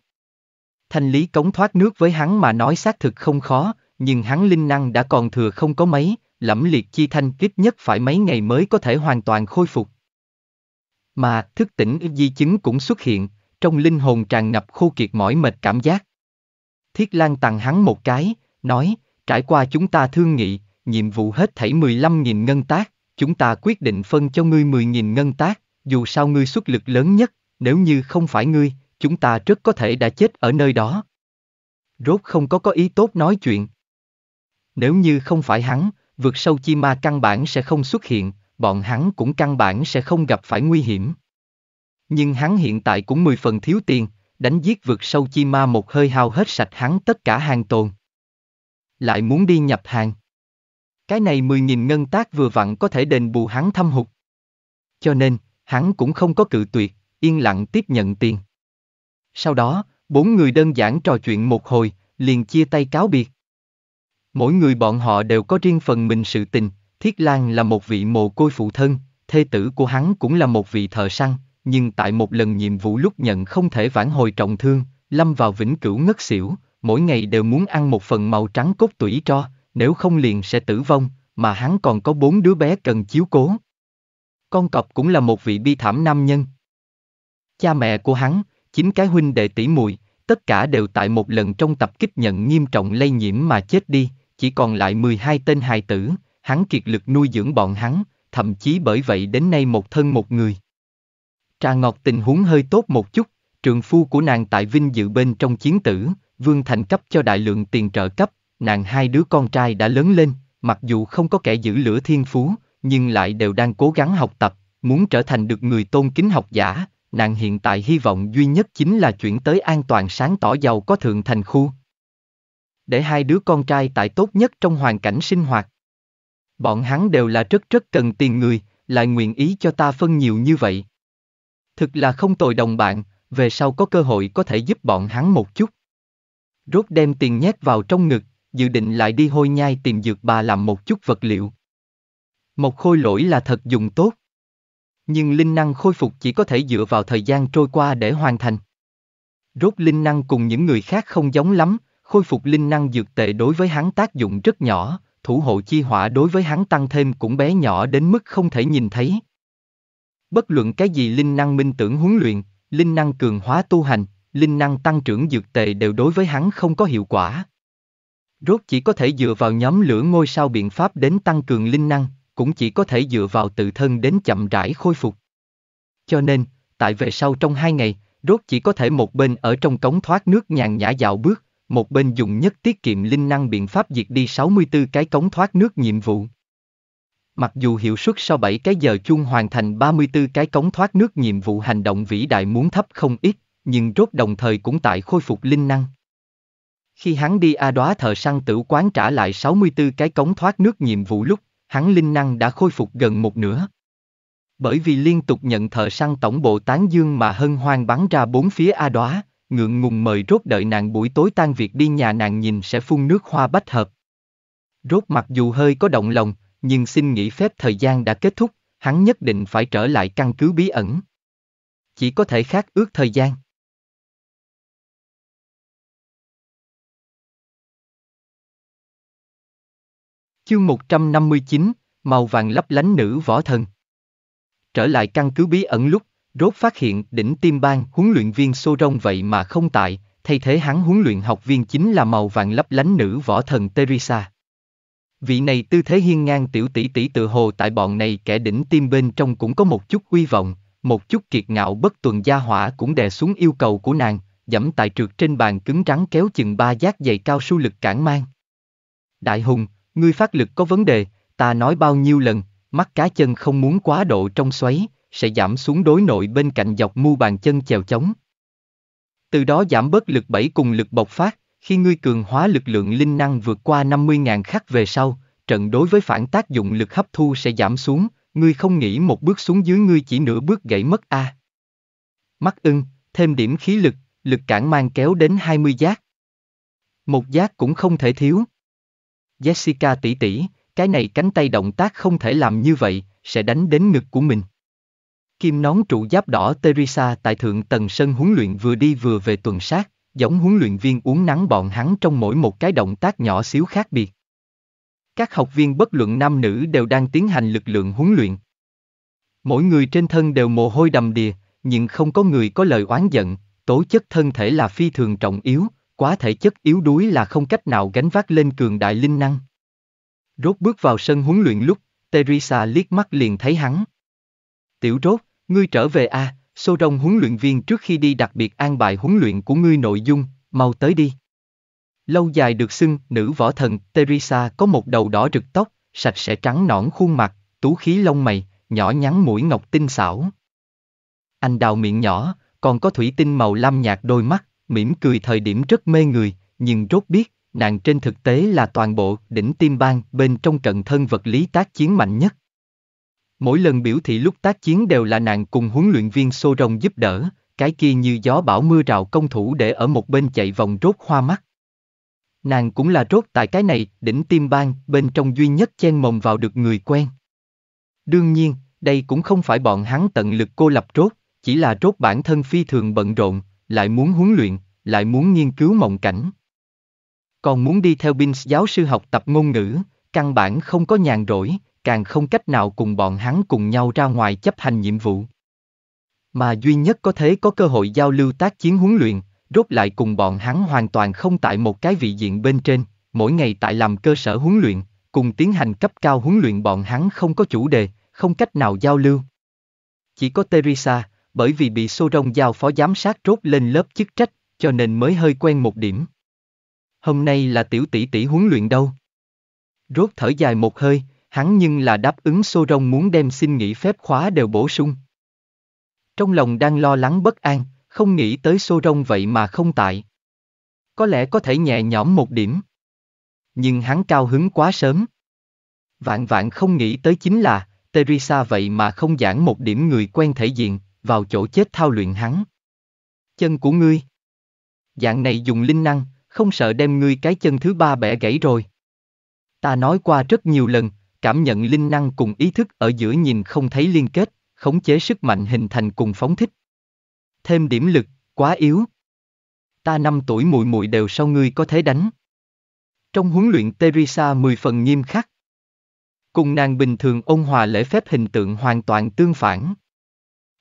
Thanh lý cống thoát nước với hắn mà nói xác thực không khó, nhưng hắn linh năng đã còn thừa không có mấy, lẫm liệt chi thanh ít nhất phải mấy ngày mới có thể hoàn toàn khôi phục. Mà thức tỉnh di chứng cũng xuất hiện, trong linh hồn tràn ngập khô kiệt mỏi mệt cảm giác. Thiết Lan tặng hắn một cái, nói, trải qua chúng ta thương nghị, nhiệm vụ hết thảy 15.000 ngân tác, chúng ta quyết định phân cho ngươi 10.000 ngân tác, dù sao ngươi xuất lực lớn nhất, nếu như không phải ngươi, chúng ta rất có thể đã chết ở nơi đó. Rốt không có có ý tốt nói chuyện. Nếu như không phải hắn, vượt sâu chi ma căn bản sẽ không xuất hiện, bọn hắn cũng căn bản sẽ không gặp phải nguy hiểm. Nhưng hắn hiện tại cũng mười phần thiếu tiền, đánh giết vượt sâu chi ma một hơi hao hết sạch hắn tất cả hàng tồn. Lại muốn đi nhập hàng. Cái này mười nghìn ngân tác vừa vặn có thể đền bù hắn thâm hụt. Cho nên, hắn cũng không có cự tuyệt, yên lặng tiếp nhận tiền. Sau đó, bốn người đơn giản trò chuyện một hồi, liền chia tay cáo biệt. Mỗi người bọn họ đều có riêng phần mình sự tình, Thiết Lan là một vị mồ côi phụ thân, thê tử của hắn cũng là một vị thợ săn, nhưng tại một lần nhiệm vụ lúc nhận không thể vãn hồi trọng thương, lâm vào vĩnh cửu ngất xỉu, mỗi ngày đều muốn ăn một phần màu trắng cốt tủy cho nếu không liền sẽ tử vong, mà hắn còn có bốn đứa bé cần chiếu cố. Con cọp cũng là một vị bi thảm nam nhân. Cha mẹ của hắn, chính cái huynh đệ tỷ muội, tất cả đều tại một lần trong tập kích nhận nghiêm trọng lây nhiễm mà chết đi, chỉ còn lại 12 tên hài tử, hắn kiệt lực nuôi dưỡng bọn hắn, thậm chí bởi vậy đến nay một thân một người. Trà Ngọt tình huống hơi tốt một chút, trường phu của nàng tại Vinh dự bên trong chiến tử, Vương Thành cấp cho đại lượng tiền trợ cấp, nàng hai đứa con trai đã lớn lên, mặc dù không có kẻ giữ lửa thiên phú, nhưng lại đều đang cố gắng học tập, muốn trở thành được người tôn kính học giả, nàng hiện tại hy vọng duy nhất chính là chuyển tới an toàn sáng tỏ giàu có thượng thành khu. Để hai đứa con trai tại tốt nhất trong hoàn cảnh sinh hoạt. Bọn hắn đều là rất rất cần tiền người, lại nguyện ý cho ta phân nhiều như vậy. Thực là không tồi đồng bạn, về sau có cơ hội có thể giúp bọn hắn một chút. Rốt đem tiền nhét vào trong ngực, dự định lại đi hôi nhai tìm dược bà làm một chút vật liệu. Một khôi lỗi là thật dùng tốt. Nhưng linh năng khôi phục chỉ có thể dựa vào thời gian trôi qua để hoàn thành. Rốt linh năng cùng những người khác không giống lắm, khôi phục linh năng dược tệ đối với hắn tác dụng rất nhỏ, thủ hộ chi hỏa đối với hắn tăng thêm cũng bé nhỏ đến mức không thể nhìn thấy. Bất luận cái gì linh năng minh tưởng huấn luyện, linh năng cường hóa tu hành, linh năng tăng trưởng dược tề đều đối với hắn không có hiệu quả. Rốt chỉ có thể dựa vào nhóm lửa ngôi sao biện pháp đến tăng cường linh năng, cũng chỉ có thể dựa vào tự thân đến chậm rãi khôi phục. Cho nên, tại về sau trong hai ngày, rốt chỉ có thể một bên ở trong cống thoát nước nhàn nhã dạo bước, một bên dùng nhất tiết kiệm linh năng biện pháp diệt đi 64 cái cống thoát nước nhiệm vụ. Mặc dù hiệu suất sau 7 cái giờ chung hoàn thành 34 cái cống thoát nước nhiệm vụ hành động vĩ đại muốn thấp không ít, nhưng rốt đồng thời cũng tại khôi phục linh năng. Khi hắn đi A à đóa thợ săn tử quán trả lại 64 cái cống thoát nước nhiệm vụ lúc, hắn linh năng đã khôi phục gần một nửa. Bởi vì liên tục nhận thợ săn tổng bộ tán dương mà hân hoang bắn ra bốn phía A à đóa, ngượng ngùng mời rốt đợi nàng buổi tối tan việc đi nhà nàng nhìn sẽ phun nước hoa bách hợp. Rốt mặc dù hơi có động lòng, nhưng xin nghỉ phép thời gian đã kết thúc, hắn nhất định phải trở lại căn cứ bí ẩn. Chỉ có thể khác ước thời gian. Chương 159, màu vàng lấp lánh nữ võ thần. Trở lại căn cứ bí ẩn lúc, rốt phát hiện đỉnh tim bang huấn luyện viên xô rông vậy mà không tại, thay thế hắn huấn luyện học viên chính là màu vàng lấp lánh nữ võ thần Teresa vị này tư thế hiên ngang tiểu tỷ tỷ tự hồ tại bọn này kẻ đỉnh tim bên trong cũng có một chút uy vọng, một chút kiệt ngạo bất tuần gia hỏa cũng đè xuống yêu cầu của nàng, dẫm tại trượt trên bàn cứng rắn kéo chừng ba giác dày cao su lực cản mang. Đại hùng, ngươi phát lực có vấn đề, ta nói bao nhiêu lần, mắt cá chân không muốn quá độ trong xoáy, sẽ giảm xuống đối nội bên cạnh dọc mu bàn chân chèo chống. Từ đó giảm bớt lực bẫy cùng lực bộc phát, khi ngươi cường hóa lực lượng linh năng vượt qua 50.000 khắc về sau, trận đối với phản tác dụng lực hấp thu sẽ giảm xuống, ngươi không nghĩ một bước xuống dưới ngươi chỉ nửa bước gãy mất a. À. Mắt ưng, thêm điểm khí lực, lực cản mang kéo đến 20 giác. Một giác cũng không thể thiếu. Jessica tỷ tỷ, cái này cánh tay động tác không thể làm như vậy, sẽ đánh đến ngực của mình. Kim nón trụ giáp đỏ Teresa tại thượng tầng sân huấn luyện vừa đi vừa về tuần sát, giống huấn luyện viên uống nắng bọn hắn trong mỗi một cái động tác nhỏ xíu khác biệt. Các học viên bất luận nam nữ đều đang tiến hành lực lượng huấn luyện. Mỗi người trên thân đều mồ hôi đầm đìa, nhưng không có người có lời oán giận, tố chất thân thể là phi thường trọng yếu, quá thể chất yếu đuối là không cách nào gánh vác lên cường đại linh năng. Rốt bước vào sân huấn luyện lúc, Teresa liếc mắt liền thấy hắn. Tiểu rốt, ngươi trở về a, à, Sô Soron huấn luyện viên trước khi đi đặc biệt an bài huấn luyện của ngươi nội dung, mau tới đi. Lâu dài được xưng, nữ võ thần, Teresa có một đầu đỏ rực tóc, sạch sẽ trắng nõn khuôn mặt, tú khí lông mày, nhỏ nhắn mũi ngọc tinh xảo. Anh đào miệng nhỏ, còn có thủy tinh màu lam nhạt đôi mắt, mỉm cười thời điểm rất mê người, nhưng rốt biết, nàng trên thực tế là toàn bộ đỉnh tim bang bên trong cận thân vật lý tác chiến mạnh nhất. Mỗi lần biểu thị lúc tác chiến đều là nàng cùng huấn luyện viên xô rồng giúp đỡ, cái kia như gió bão mưa rào công thủ để ở một bên chạy vòng rốt hoa mắt. Nàng cũng là rốt tại cái này, đỉnh tim bang, bên trong duy nhất chen mồng vào được người quen. Đương nhiên, đây cũng không phải bọn hắn tận lực cô lập rốt, chỉ là rốt bản thân phi thường bận rộn, lại muốn huấn luyện, lại muốn nghiên cứu mộng cảnh. Còn muốn đi theo Bins giáo sư học tập ngôn ngữ, căn bản không có nhàn rỗi, càng không cách nào cùng bọn hắn cùng nhau ra ngoài chấp hành nhiệm vụ. Mà duy nhất có thế có cơ hội giao lưu tác chiến huấn luyện, rốt lại cùng bọn hắn hoàn toàn không tại một cái vị diện bên trên, mỗi ngày tại làm cơ sở huấn luyện, cùng tiến hành cấp cao huấn luyện bọn hắn không có chủ đề, không cách nào giao lưu. Chỉ có Teresa, bởi vì bị sô Soron giao phó giám sát rốt lên lớp chức trách, cho nên mới hơi quen một điểm. Hôm nay là tiểu tỷ tỷ huấn luyện đâu? Rốt thở dài một hơi, hắn nhưng là đáp ứng xô rông muốn đem xin nghỉ phép khóa đều bổ sung. Trong lòng đang lo lắng bất an, không nghĩ tới xô rông vậy mà không tại. Có lẽ có thể nhẹ nhõm một điểm. Nhưng hắn cao hứng quá sớm. Vạn vạn không nghĩ tới chính là, Teresa vậy mà không giảng một điểm người quen thể diện, vào chỗ chết thao luyện hắn. Chân của ngươi. Dạng này dùng linh năng, không sợ đem ngươi cái chân thứ ba bẻ gãy rồi. Ta nói qua rất nhiều lần, cảm nhận linh năng cùng ý thức ở giữa nhìn không thấy liên kết, khống chế sức mạnh hình thành cùng phóng thích. Thêm điểm lực, quá yếu. Ta năm tuổi muội muội đều sau ngươi có thể đánh. Trong huấn luyện Teresa 10 phần nghiêm khắc. Cùng nàng bình thường ôn hòa lễ phép hình tượng hoàn toàn tương phản.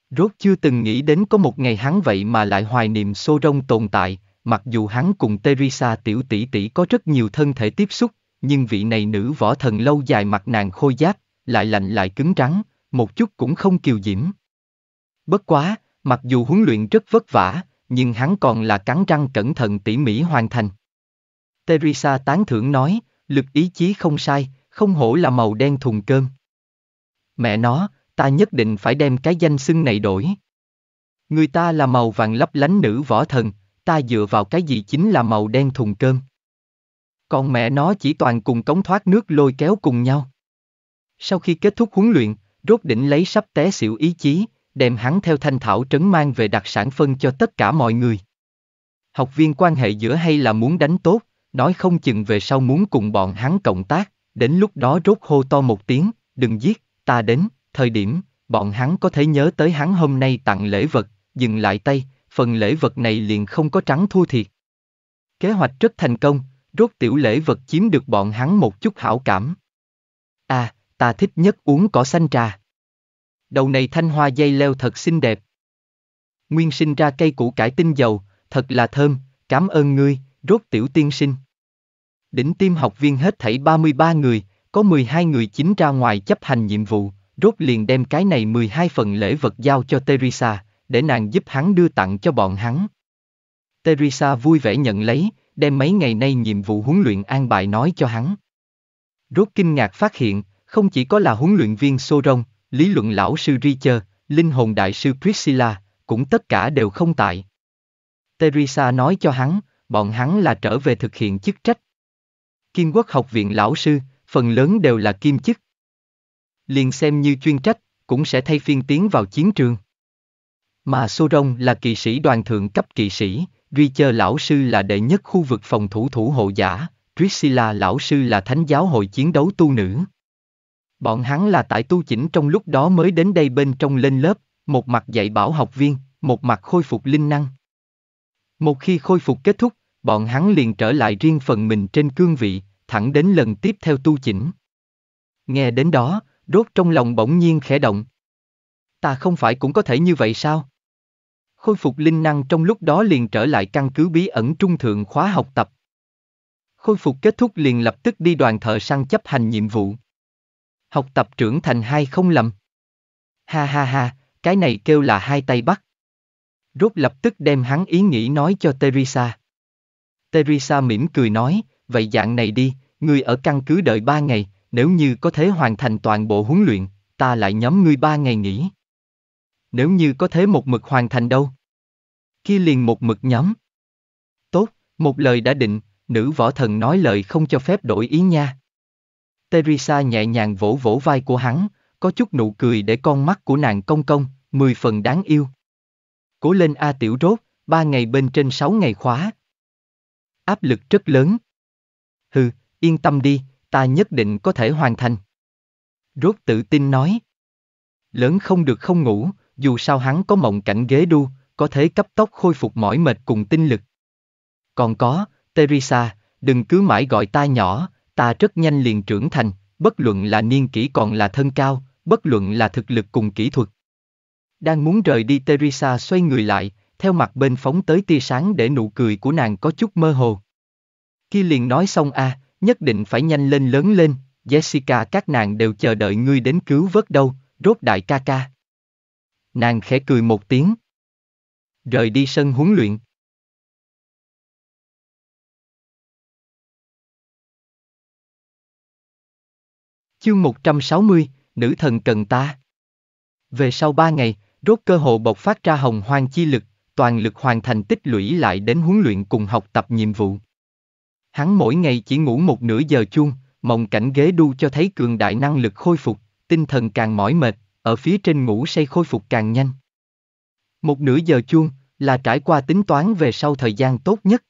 Rốt chưa từng nghĩ đến có một ngày hắn vậy mà lại hoài niệm xô rông tồn tại, mặc dù hắn cùng Teresa tiểu tỷ tỷ có rất nhiều thân thể tiếp xúc, nhưng vị này nữ võ thần lâu dài mặt nàng khôi giáp, lại lạnh lại cứng rắn, một chút cũng không kiều diễm. Bất quá, mặc dù huấn luyện rất vất vả, nhưng hắn còn là cắn răng cẩn thận tỉ mỉ hoàn thành. Teresa tán thưởng nói, lực ý chí không sai, không hổ là màu đen thùng cơm. Mẹ nó, ta nhất định phải đem cái danh xưng này đổi. Người ta là màu vàng lấp lánh nữ võ thần, ta dựa vào cái gì chính là màu đen thùng cơm. Còn mẹ nó chỉ toàn cùng cống thoát nước lôi kéo cùng nhau. Sau khi kết thúc huấn luyện, rốt đỉnh lấy sắp té xỉu ý chí, đem hắn theo thanh thảo trấn mang về đặc sản phân cho tất cả mọi người. Học viên quan hệ giữa hay là muốn đánh tốt, nói không chừng về sau muốn cùng bọn hắn cộng tác, đến lúc đó rốt hô to một tiếng, đừng giết, ta đến, thời điểm, bọn hắn có thể nhớ tới hắn hôm nay tặng lễ vật, dừng lại tay, phần lễ vật này liền không có trắng thua thiệt. Kế hoạch rất thành công, rốt tiểu lễ vật chiếm được bọn hắn một chút hảo cảm. À, ta thích nhất uống cỏ xanh trà. Đầu này thanh hoa dây leo thật xinh đẹp. Nguyên sinh ra cây củ cải tinh dầu, thật là thơm, cảm ơn ngươi, rốt tiểu tiên sinh. Đỉnh tiêm học viên hết thảy 33 người, có 12 người chính ra ngoài chấp hành nhiệm vụ, rốt liền đem cái này 12 phần lễ vật giao cho Teresa, để nàng giúp hắn đưa tặng cho bọn hắn. Teresa vui vẻ nhận lấy, đem mấy ngày nay nhiệm vụ huấn luyện an bài nói cho hắn. Rốt kinh ngạc phát hiện, không chỉ có là huấn luyện viên Soron, lý luận lão sư Richard, linh hồn đại sư Priscilla, cũng tất cả đều không tại. Teresa nói cho hắn, bọn hắn là trở về thực hiện chức trách. Kim quốc học viện lão sư, phần lớn đều là kim chức. Liền xem như chuyên trách, cũng sẽ thay phiên tiến vào chiến trường. Mà Soron là kỵ sĩ đoàn thượng cấp kỵ sĩ, Richer lão sư là đệ nhất khu vực phòng thủ thủ hộ giả, Priscilla lão sư là thánh giáo hội chiến đấu tu nữ. Bọn hắn là tại tu chỉnh trong lúc đó mới đến đây bên trong lên lớp, một mặt dạy bảo học viên, một mặt khôi phục linh năng. Một khi khôi phục kết thúc, bọn hắn liền trở lại riêng phần mình trên cương vị, thẳng đến lần tiếp theo tu chỉnh. Nghe đến đó, rốt trong lòng bỗng nhiên khẽ động. Ta không phải cũng có thể như vậy sao? khôi phục linh năng trong lúc đó liền trở lại căn cứ bí ẩn trung thượng khóa học tập. Khôi phục kết thúc liền lập tức đi đoàn thợ săn chấp hành nhiệm vụ. Học tập trưởng thành hai không lầm. Ha ha ha, cái này kêu là hai tay bắt. Rốt lập tức đem hắn ý nghĩ nói cho Teresa. Teresa mỉm cười nói, vậy dạng này đi, ngươi ở căn cứ đợi ba ngày, nếu như có thể hoàn thành toàn bộ huấn luyện, ta lại nhóm ngươi ba ngày nghỉ nếu như có thế một mực hoàn thành đâu. Kia liền một mực nhóm. Tốt, một lời đã định, nữ võ thần nói lời không cho phép đổi ý nha. Teresa nhẹ nhàng vỗ vỗ vai của hắn, có chút nụ cười để con mắt của nàng công công, mười phần đáng yêu. Cố lên A tiểu rốt, ba ngày bên trên sáu ngày khóa. Áp lực rất lớn. Hừ, yên tâm đi, ta nhất định có thể hoàn thành. Rốt tự tin nói. Lớn không được không ngủ, dù sao hắn có mộng cảnh ghế đu, có thể cấp tốc khôi phục mỏi mệt cùng tinh lực. Còn có, Teresa, đừng cứ mãi gọi ta nhỏ, ta rất nhanh liền trưởng thành, bất luận là niên kỷ còn là thân cao, bất luận là thực lực cùng kỹ thuật. Đang muốn rời đi Teresa xoay người lại, theo mặt bên phóng tới tia sáng để nụ cười của nàng có chút mơ hồ. Khi liền nói xong a, à, nhất định phải nhanh lên lớn lên, Jessica các nàng đều chờ đợi ngươi đến cứu vớt đâu, rốt đại ca ca. Nàng khẽ cười một tiếng. Rời đi sân huấn luyện. Chương 160, Nữ thần cần ta. Về sau ba ngày, rốt cơ hồ bộc phát ra hồng hoang chi lực, toàn lực hoàn thành tích lũy lại đến huấn luyện cùng học tập nhiệm vụ. Hắn mỗi ngày chỉ ngủ một nửa giờ chuông, mộng cảnh ghế đu cho thấy cường đại năng lực khôi phục, tinh thần càng mỏi mệt, ở phía trên ngủ say khôi phục càng nhanh. Một nửa giờ chuông là trải qua tính toán về sau thời gian tốt nhất.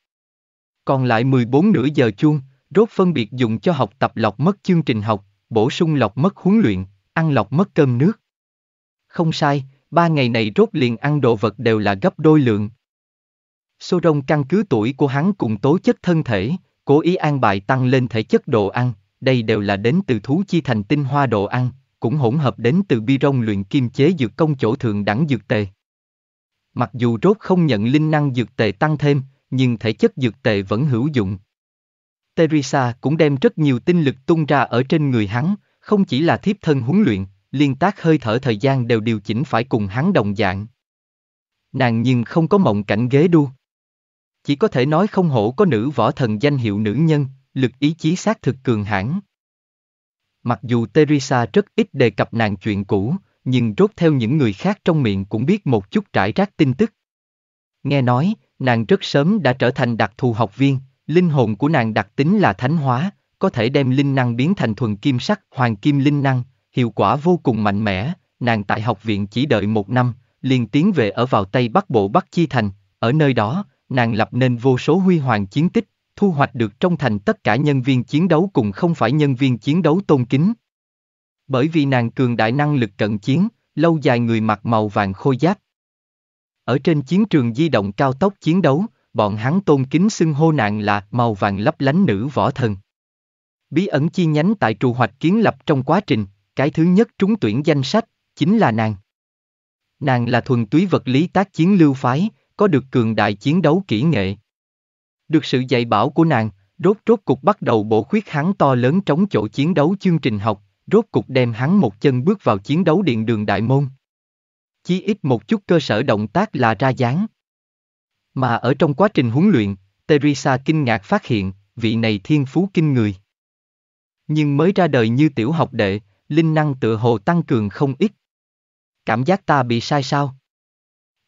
Còn lại 14 nửa giờ chuông, rốt phân biệt dùng cho học tập lọc mất chương trình học, bổ sung lọc mất huấn luyện, ăn lọc mất cơm nước. Không sai, ba ngày này rốt liền ăn đồ vật đều là gấp đôi lượng. Sô căn cứ tuổi của hắn cùng tố chất thân thể, cố ý an bài tăng lên thể chất đồ ăn, đây đều là đến từ thú chi thành tinh hoa đồ ăn, cũng hỗn hợp đến từ bi rong luyện kim chế dược công chỗ thường đẳng dược tề. Mặc dù rốt không nhận linh năng dược tề tăng thêm, nhưng thể chất dược tề vẫn hữu dụng. Teresa cũng đem rất nhiều tinh lực tung ra ở trên người hắn, không chỉ là thiếp thân huấn luyện, liên tác hơi thở thời gian đều điều chỉnh phải cùng hắn đồng dạng. Nàng nhưng không có mộng cảnh ghế đu. Chỉ có thể nói không hổ có nữ võ thần danh hiệu nữ nhân, lực ý chí xác thực cường hãn. Mặc dù Teresa rất ít đề cập nàng chuyện cũ, nhưng rốt theo những người khác trong miệng cũng biết một chút trải rác tin tức. Nghe nói, nàng rất sớm đã trở thành đặc thù học viên, linh hồn của nàng đặc tính là thánh hóa, có thể đem linh năng biến thành thuần kim sắc, hoàng kim linh năng, hiệu quả vô cùng mạnh mẽ, nàng tại học viện chỉ đợi một năm, liền tiến về ở vào Tây Bắc Bộ Bắc Chi Thành, ở nơi đó, nàng lập nên vô số huy hoàng chiến tích, thu hoạch được trong thành tất cả nhân viên chiến đấu cùng không phải nhân viên chiến đấu tôn kính. Bởi vì nàng cường đại năng lực cận chiến, lâu dài người mặc màu vàng khôi giáp. Ở trên chiến trường di động cao tốc chiến đấu, bọn hắn tôn kính xưng hô nàng là màu vàng lấp lánh nữ võ thần. Bí ẩn chi nhánh tại trù hoạch kiến lập trong quá trình, cái thứ nhất trúng tuyển danh sách, chính là nàng. Nàng là thuần túy vật lý tác chiến lưu phái, có được cường đại chiến đấu kỹ nghệ. Được sự dạy bảo của nàng, rốt rốt cục bắt đầu bổ khuyết hắn to lớn trống chỗ chiến đấu chương trình học, rốt cục đem hắn một chân bước vào chiến đấu điện đường đại môn. Chí ít một chút cơ sở động tác là ra dáng. Mà ở trong quá trình huấn luyện, Teresa kinh ngạc phát hiện, vị này thiên phú kinh người. Nhưng mới ra đời như tiểu học đệ, linh năng tựa hồ tăng cường không ít. Cảm giác ta bị sai sao?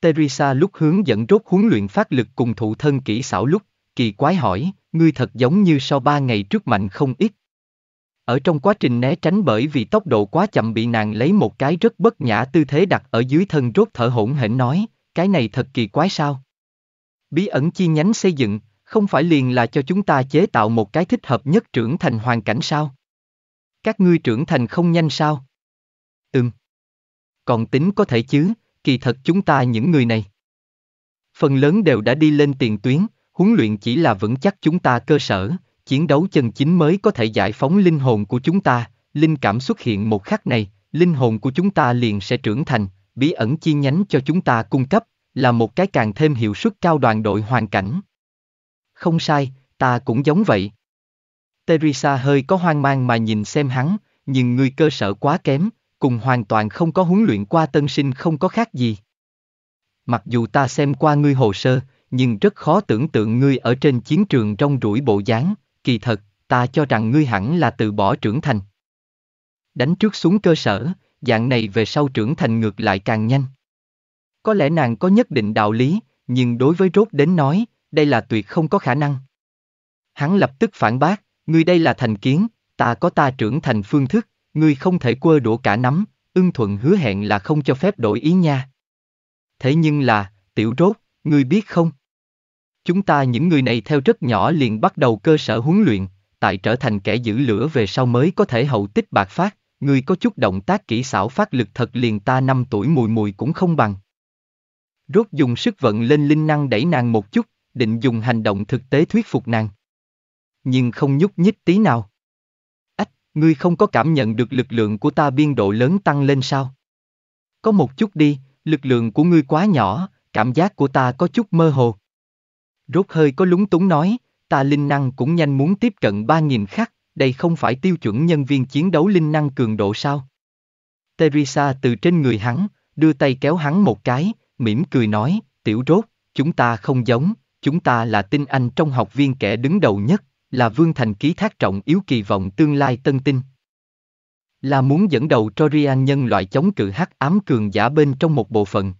Teresa lúc hướng dẫn rốt huấn luyện phát lực cùng thụ thân kỹ xảo lúc kỳ quái hỏi, ngươi thật giống như sau ba ngày trước mạnh không ít. Ở trong quá trình né tránh bởi vì tốc độ quá chậm bị nàng lấy một cái rất bất nhã tư thế đặt ở dưới thân rốt thở hổn hển nói, cái này thật kỳ quái sao? Bí ẩn chi nhánh xây dựng, không phải liền là cho chúng ta chế tạo một cái thích hợp nhất trưởng thành hoàn cảnh sao? Các ngươi trưởng thành không nhanh sao? Ừm. Còn tính có thể chứ, kỳ thật chúng ta những người này. Phần lớn đều đã đi lên tiền tuyến, Huấn luyện chỉ là vững chắc chúng ta cơ sở, chiến đấu chân chính mới có thể giải phóng linh hồn của chúng ta, linh cảm xuất hiện một khắc này, linh hồn của chúng ta liền sẽ trưởng thành, bí ẩn chi nhánh cho chúng ta cung cấp, là một cái càng thêm hiệu suất cao đoàn đội hoàn cảnh. Không sai, ta cũng giống vậy. Teresa hơi có hoang mang mà nhìn xem hắn, nhưng người cơ sở quá kém, cùng hoàn toàn không có huấn luyện qua tân sinh không có khác gì. Mặc dù ta xem qua ngươi hồ sơ, nhưng rất khó tưởng tượng ngươi ở trên chiến trường rong rủi bộ dáng, kỳ thật, ta cho rằng ngươi hẳn là từ bỏ trưởng thành. Đánh trước xuống cơ sở, dạng này về sau trưởng thành ngược lại càng nhanh. Có lẽ nàng có nhất định đạo lý, nhưng đối với rốt đến nói, đây là tuyệt không có khả năng. Hắn lập tức phản bác, ngươi đây là thành kiến, ta có ta trưởng thành phương thức, ngươi không thể quơ đũa cả nắm, ưng thuận hứa hẹn là không cho phép đổi ý nha. Thế nhưng là, tiểu rốt, Ngươi biết không? Chúng ta những người này theo rất nhỏ liền bắt đầu cơ sở huấn luyện, tại trở thành kẻ giữ lửa về sau mới có thể hậu tích bạc phát, ngươi có chút động tác kỹ xảo phát lực thật liền ta năm tuổi mùi mùi cũng không bằng. Rốt dùng sức vận lên linh năng đẩy nàng một chút, định dùng hành động thực tế thuyết phục nàng. Nhưng không nhúc nhích tí nào. Ách, ngươi không có cảm nhận được lực lượng của ta biên độ lớn tăng lên sao? Có một chút đi, lực lượng của ngươi quá nhỏ, cảm giác của ta có chút mơ hồ. Rốt hơi có lúng túng nói, ta linh năng cũng nhanh muốn tiếp cận 3.000 khắc, đây không phải tiêu chuẩn nhân viên chiến đấu linh năng cường độ sao? Teresa từ trên người hắn, đưa tay kéo hắn một cái, mỉm cười nói, tiểu rốt, chúng ta không giống, chúng ta là tinh anh trong học viên kẻ đứng đầu nhất, là vương thành ký thác trọng yếu kỳ vọng tương lai tân tinh. Là muốn dẫn đầu cho nhân loại chống cự hắc ám cường giả bên trong một bộ phận.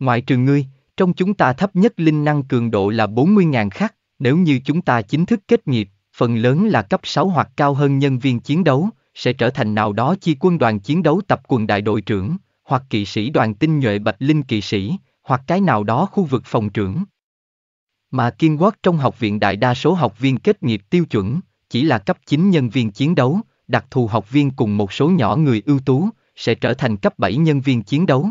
Ngoại trừ ngươi, trong chúng ta thấp nhất linh năng cường độ là 40.000 khắc, nếu như chúng ta chính thức kết nghiệp, phần lớn là cấp 6 hoặc cao hơn nhân viên chiến đấu, sẽ trở thành nào đó chi quân đoàn chiến đấu tập quần đại đội trưởng, hoặc kỵ sĩ đoàn tinh nhuệ bạch linh kỵ sĩ, hoặc cái nào đó khu vực phòng trưởng. Mà kiên quốc trong học viện đại đa số học viên kết nghiệp tiêu chuẩn, chỉ là cấp 9 nhân viên chiến đấu, đặc thù học viên cùng một số nhỏ người ưu tú, sẽ trở thành cấp 7 nhân viên chiến đấu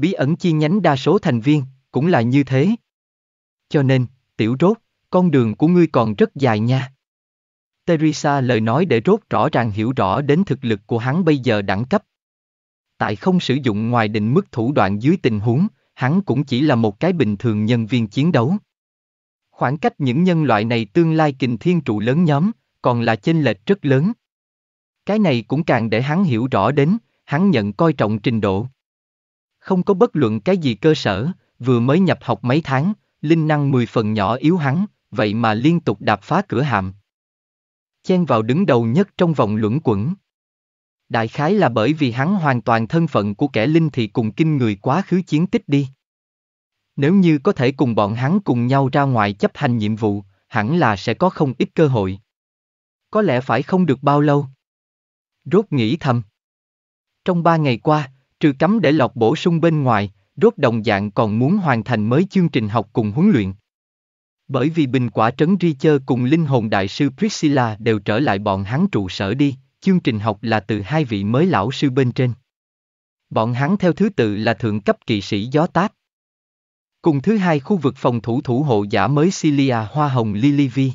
bí ẩn chi nhánh đa số thành viên, cũng là như thế. Cho nên, tiểu rốt, con đường của ngươi còn rất dài nha. Teresa lời nói để rốt rõ ràng hiểu rõ đến thực lực của hắn bây giờ đẳng cấp. Tại không sử dụng ngoài định mức thủ đoạn dưới tình huống, hắn cũng chỉ là một cái bình thường nhân viên chiến đấu. Khoảng cách những nhân loại này tương lai kình thiên trụ lớn nhóm, còn là chênh lệch rất lớn. Cái này cũng càng để hắn hiểu rõ đến, hắn nhận coi trọng trình độ không có bất luận cái gì cơ sở, vừa mới nhập học mấy tháng, linh năng 10 phần nhỏ yếu hắn, vậy mà liên tục đạp phá cửa hàm. Chen vào đứng đầu nhất trong vòng luẩn quẩn. Đại khái là bởi vì hắn hoàn toàn thân phận của kẻ linh thì cùng kinh người quá khứ chiến tích đi. Nếu như có thể cùng bọn hắn cùng nhau ra ngoài chấp hành nhiệm vụ, hẳn là sẽ có không ít cơ hội. Có lẽ phải không được bao lâu. Rốt nghĩ thầm. Trong ba ngày qua, trừ cấm để lọc bổ sung bên ngoài, rốt đồng dạng còn muốn hoàn thành mới chương trình học cùng huấn luyện. Bởi vì bình quả trấn Richer cùng linh hồn đại sư Priscilla đều trở lại bọn hắn trụ sở đi, chương trình học là từ hai vị mới lão sư bên trên. Bọn hắn theo thứ tự là thượng cấp kỵ sĩ gió táp. Cùng thứ hai khu vực phòng thủ thủ hộ giả mới Cilia Hoa Hồng Lily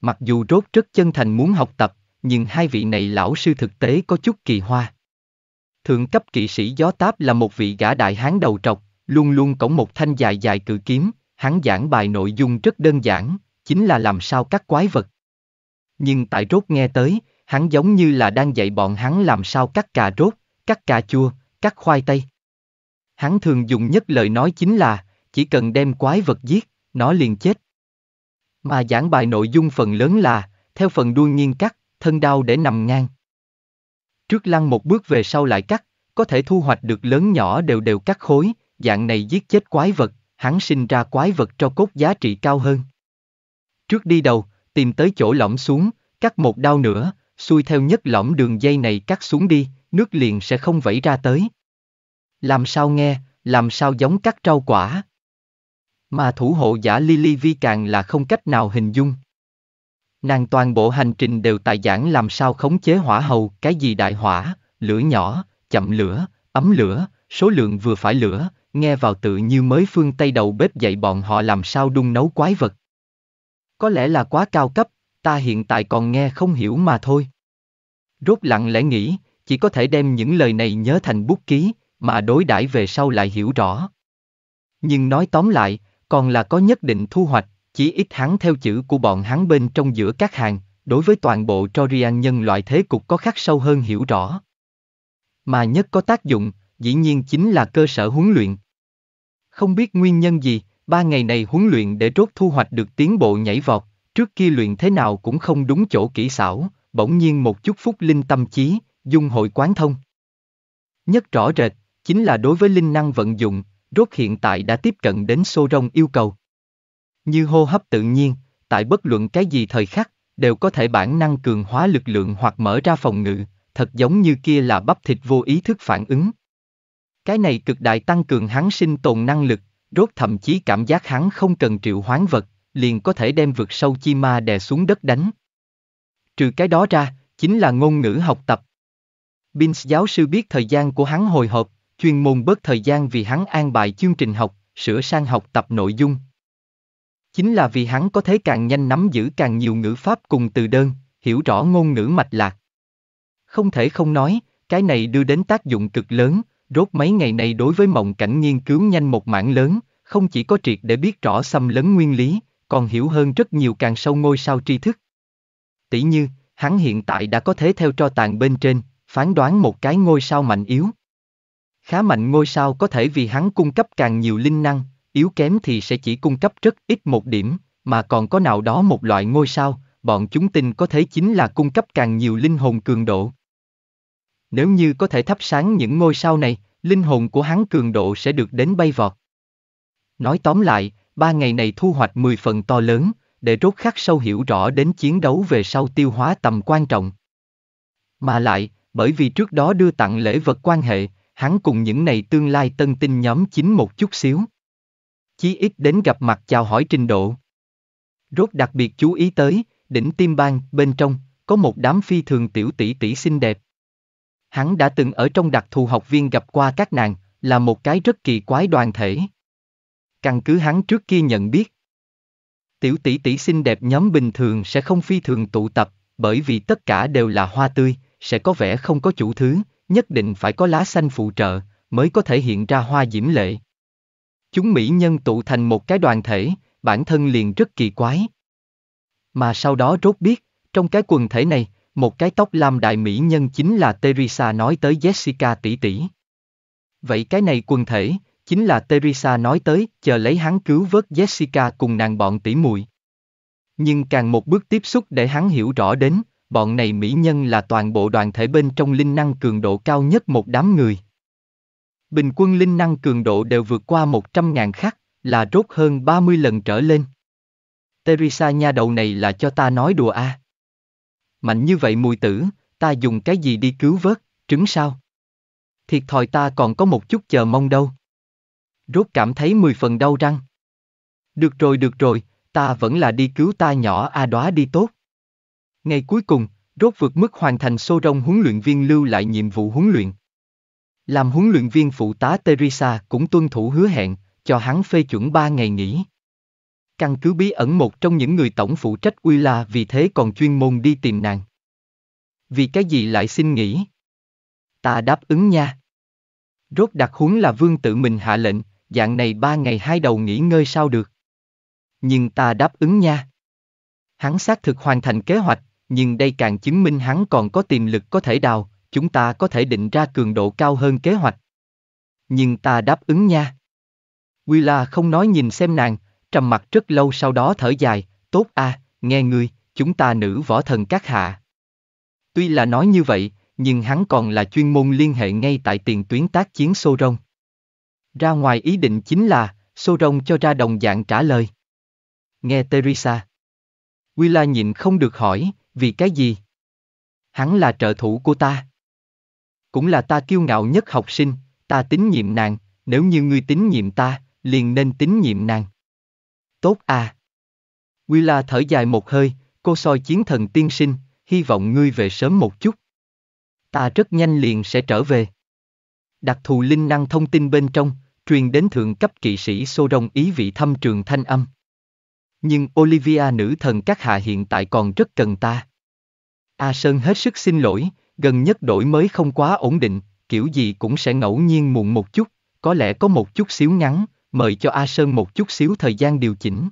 Mặc dù rốt rất chân thành muốn học tập, nhưng hai vị này lão sư thực tế có chút kỳ hoa. Thượng cấp kỵ sĩ Gió Táp là một vị gã đại hán đầu trọc, luôn luôn cổng một thanh dài dài cự kiếm, hắn giảng bài nội dung rất đơn giản, chính là làm sao các quái vật. Nhưng tại rốt nghe tới, hắn giống như là đang dạy bọn hắn làm sao cắt cà rốt, cắt cà chua, cắt khoai tây. Hắn thường dùng nhất lời nói chính là, chỉ cần đem quái vật giết, nó liền chết. Mà giảng bài nội dung phần lớn là, theo phần đuôi nghiêng cắt, thân đau để nằm ngang. Trước lăn một bước về sau lại cắt, có thể thu hoạch được lớn nhỏ đều đều cắt khối, dạng này giết chết quái vật, hắn sinh ra quái vật cho cốt giá trị cao hơn. Trước đi đầu, tìm tới chỗ lõm xuống, cắt một đao nữa, xuôi theo nhất lõm đường dây này cắt xuống đi, nước liền sẽ không vẩy ra tới. Làm sao nghe, làm sao giống cắt rau quả. Mà thủ hộ giả Lily Vi càng là không cách nào hình dung. Nàng toàn bộ hành trình đều tại giảng làm sao khống chế hỏa hầu, cái gì đại hỏa, lửa nhỏ, chậm lửa, ấm lửa, số lượng vừa phải lửa, nghe vào tự như mới phương Tây đầu bếp dạy bọn họ làm sao đun nấu quái vật. Có lẽ là quá cao cấp, ta hiện tại còn nghe không hiểu mà thôi. Rốt lặng lẽ nghĩ, chỉ có thể đem những lời này nhớ thành bút ký, mà đối đãi về sau lại hiểu rõ. Nhưng nói tóm lại, còn là có nhất định thu hoạch, chỉ ít hắn theo chữ của bọn hắn bên trong giữa các hàng, đối với toàn bộ Trorian nhân loại thế cục có khắc sâu hơn hiểu rõ. Mà nhất có tác dụng, dĩ nhiên chính là cơ sở huấn luyện. Không biết nguyên nhân gì, ba ngày này huấn luyện để rốt thu hoạch được tiến bộ nhảy vọt, trước kia luyện thế nào cũng không đúng chỗ kỹ xảo, bỗng nhiên một chút phúc linh tâm trí, dung hội quán thông. Nhất rõ rệt, chính là đối với linh năng vận dụng, rốt hiện tại đã tiếp cận đến Sô rong yêu cầu. Như hô hấp tự nhiên, tại bất luận cái gì thời khắc, đều có thể bản năng cường hóa lực lượng hoặc mở ra phòng ngự, thật giống như kia là bắp thịt vô ý thức phản ứng. Cái này cực đại tăng cường hắn sinh tồn năng lực, rốt thậm chí cảm giác hắn không cần triệu hoán vật, liền có thể đem vượt sâu chi ma đè xuống đất đánh. Trừ cái đó ra, chính là ngôn ngữ học tập. Bins giáo sư biết thời gian của hắn hồi hộp, chuyên môn bớt thời gian vì hắn an bài chương trình học, sửa sang học tập nội dung, Chính là vì hắn có thể càng nhanh nắm giữ càng nhiều ngữ pháp cùng từ đơn, hiểu rõ ngôn ngữ mạch lạc. Không thể không nói, cái này đưa đến tác dụng cực lớn, rốt mấy ngày này đối với mộng cảnh nghiên cứu nhanh một mảng lớn, không chỉ có triệt để biết rõ xâm lấn nguyên lý, còn hiểu hơn rất nhiều càng sâu ngôi sao tri thức. Tỷ như, hắn hiện tại đã có thể theo cho tàn bên trên, phán đoán một cái ngôi sao mạnh yếu. Khá mạnh ngôi sao có thể vì hắn cung cấp càng nhiều linh năng, yếu kém thì sẽ chỉ cung cấp rất ít một điểm, mà còn có nào đó một loại ngôi sao, bọn chúng tin có thể chính là cung cấp càng nhiều linh hồn cường độ. Nếu như có thể thắp sáng những ngôi sao này, linh hồn của hắn cường độ sẽ được đến bay vọt. Nói tóm lại, ba ngày này thu hoạch 10 phần to lớn, để rốt khắc sâu hiểu rõ đến chiến đấu về sau tiêu hóa tầm quan trọng. Mà lại, bởi vì trước đó đưa tặng lễ vật quan hệ, hắn cùng những này tương lai tân tinh nhóm chính một chút xíu chí ít đến gặp mặt chào hỏi trình độ. Rốt đặc biệt chú ý tới, đỉnh tim bang, bên trong, có một đám phi thường tiểu tỷ tỷ xinh đẹp. Hắn đã từng ở trong đặc thù học viên gặp qua các nàng, là một cái rất kỳ quái đoàn thể. Căn cứ hắn trước kia nhận biết. Tiểu tỷ tỷ xinh đẹp nhóm bình thường sẽ không phi thường tụ tập, bởi vì tất cả đều là hoa tươi, sẽ có vẻ không có chủ thứ, nhất định phải có lá xanh phụ trợ, mới có thể hiện ra hoa diễm lệ. Chúng mỹ nhân tụ thành một cái đoàn thể, bản thân liền rất kỳ quái. Mà sau đó rốt biết, trong cái quần thể này, một cái tóc lam đại mỹ nhân chính là Teresa nói tới Jessica tỷ tỷ. Vậy cái này quần thể, chính là Teresa nói tới, chờ lấy hắn cứu vớt Jessica cùng nàng bọn tỷ muội. Nhưng càng một bước tiếp xúc để hắn hiểu rõ đến, bọn này mỹ nhân là toàn bộ đoàn thể bên trong linh năng cường độ cao nhất một đám người bình quân linh năng cường độ đều vượt qua 100.000 khắc, là rốt hơn 30 lần trở lên. Teresa nha đầu này là cho ta nói đùa À. Mạnh như vậy mùi tử, ta dùng cái gì đi cứu vớt, trứng sao? Thiệt thòi ta còn có một chút chờ mong đâu. Rốt cảm thấy mười phần đau răng. Được rồi được rồi, ta vẫn là đi cứu ta nhỏ a đóa đi tốt. Ngày cuối cùng, rốt vượt mức hoàn thành xô rong huấn luyện viên lưu lại nhiệm vụ huấn luyện. Làm huấn luyện viên phụ tá Teresa cũng tuân thủ hứa hẹn, cho hắn phê chuẩn 3 ngày nghỉ. Căn cứ bí ẩn một trong những người tổng phụ trách uy Willa vì thế còn chuyên môn đi tìm nàng. Vì cái gì lại xin nghỉ? Ta đáp ứng nha. Rốt đặc huấn là vương tự mình hạ lệnh, dạng này ba ngày hai đầu nghỉ ngơi sao được. Nhưng ta đáp ứng nha. Hắn xác thực hoàn thành kế hoạch, nhưng đây càng chứng minh hắn còn có tiềm lực có thể đào, chúng ta có thể định ra cường độ cao hơn kế hoạch. Nhưng ta đáp ứng nha. Willa không nói nhìn xem nàng, trầm mặt rất lâu sau đó thở dài, tốt a, à, nghe ngươi, chúng ta nữ võ thần các hạ. Tuy là nói như vậy, nhưng hắn còn là chuyên môn liên hệ ngay tại tiền tuyến tác chiến Sô Rông. Ra ngoài ý định chính là, Sô Rông cho ra đồng dạng trả lời. Nghe Teresa. Willa nhịn không được hỏi, vì cái gì? Hắn là trợ thủ của ta. Cũng là ta kiêu ngạo nhất học sinh, ta tín nhiệm nàng, nếu như ngươi tín nhiệm ta, liền nên tín nhiệm nàng. Tốt à! Willa thở dài một hơi, cô soi chiến thần tiên sinh, hy vọng ngươi về sớm một chút. Ta rất nhanh liền sẽ trở về. Đặc thù linh năng thông tin bên trong, truyền đến thượng cấp kỵ sĩ xô đông ý vị thăm trường thanh âm. Nhưng Olivia nữ thần các hạ hiện tại còn rất cần ta. A Sơn hết sức xin lỗi, gần nhất đổi mới không quá ổn định, kiểu gì cũng sẽ ngẫu nhiên muộn một chút, có lẽ có một chút xíu ngắn, mời cho A Sơn một chút xíu thời gian điều chỉnh.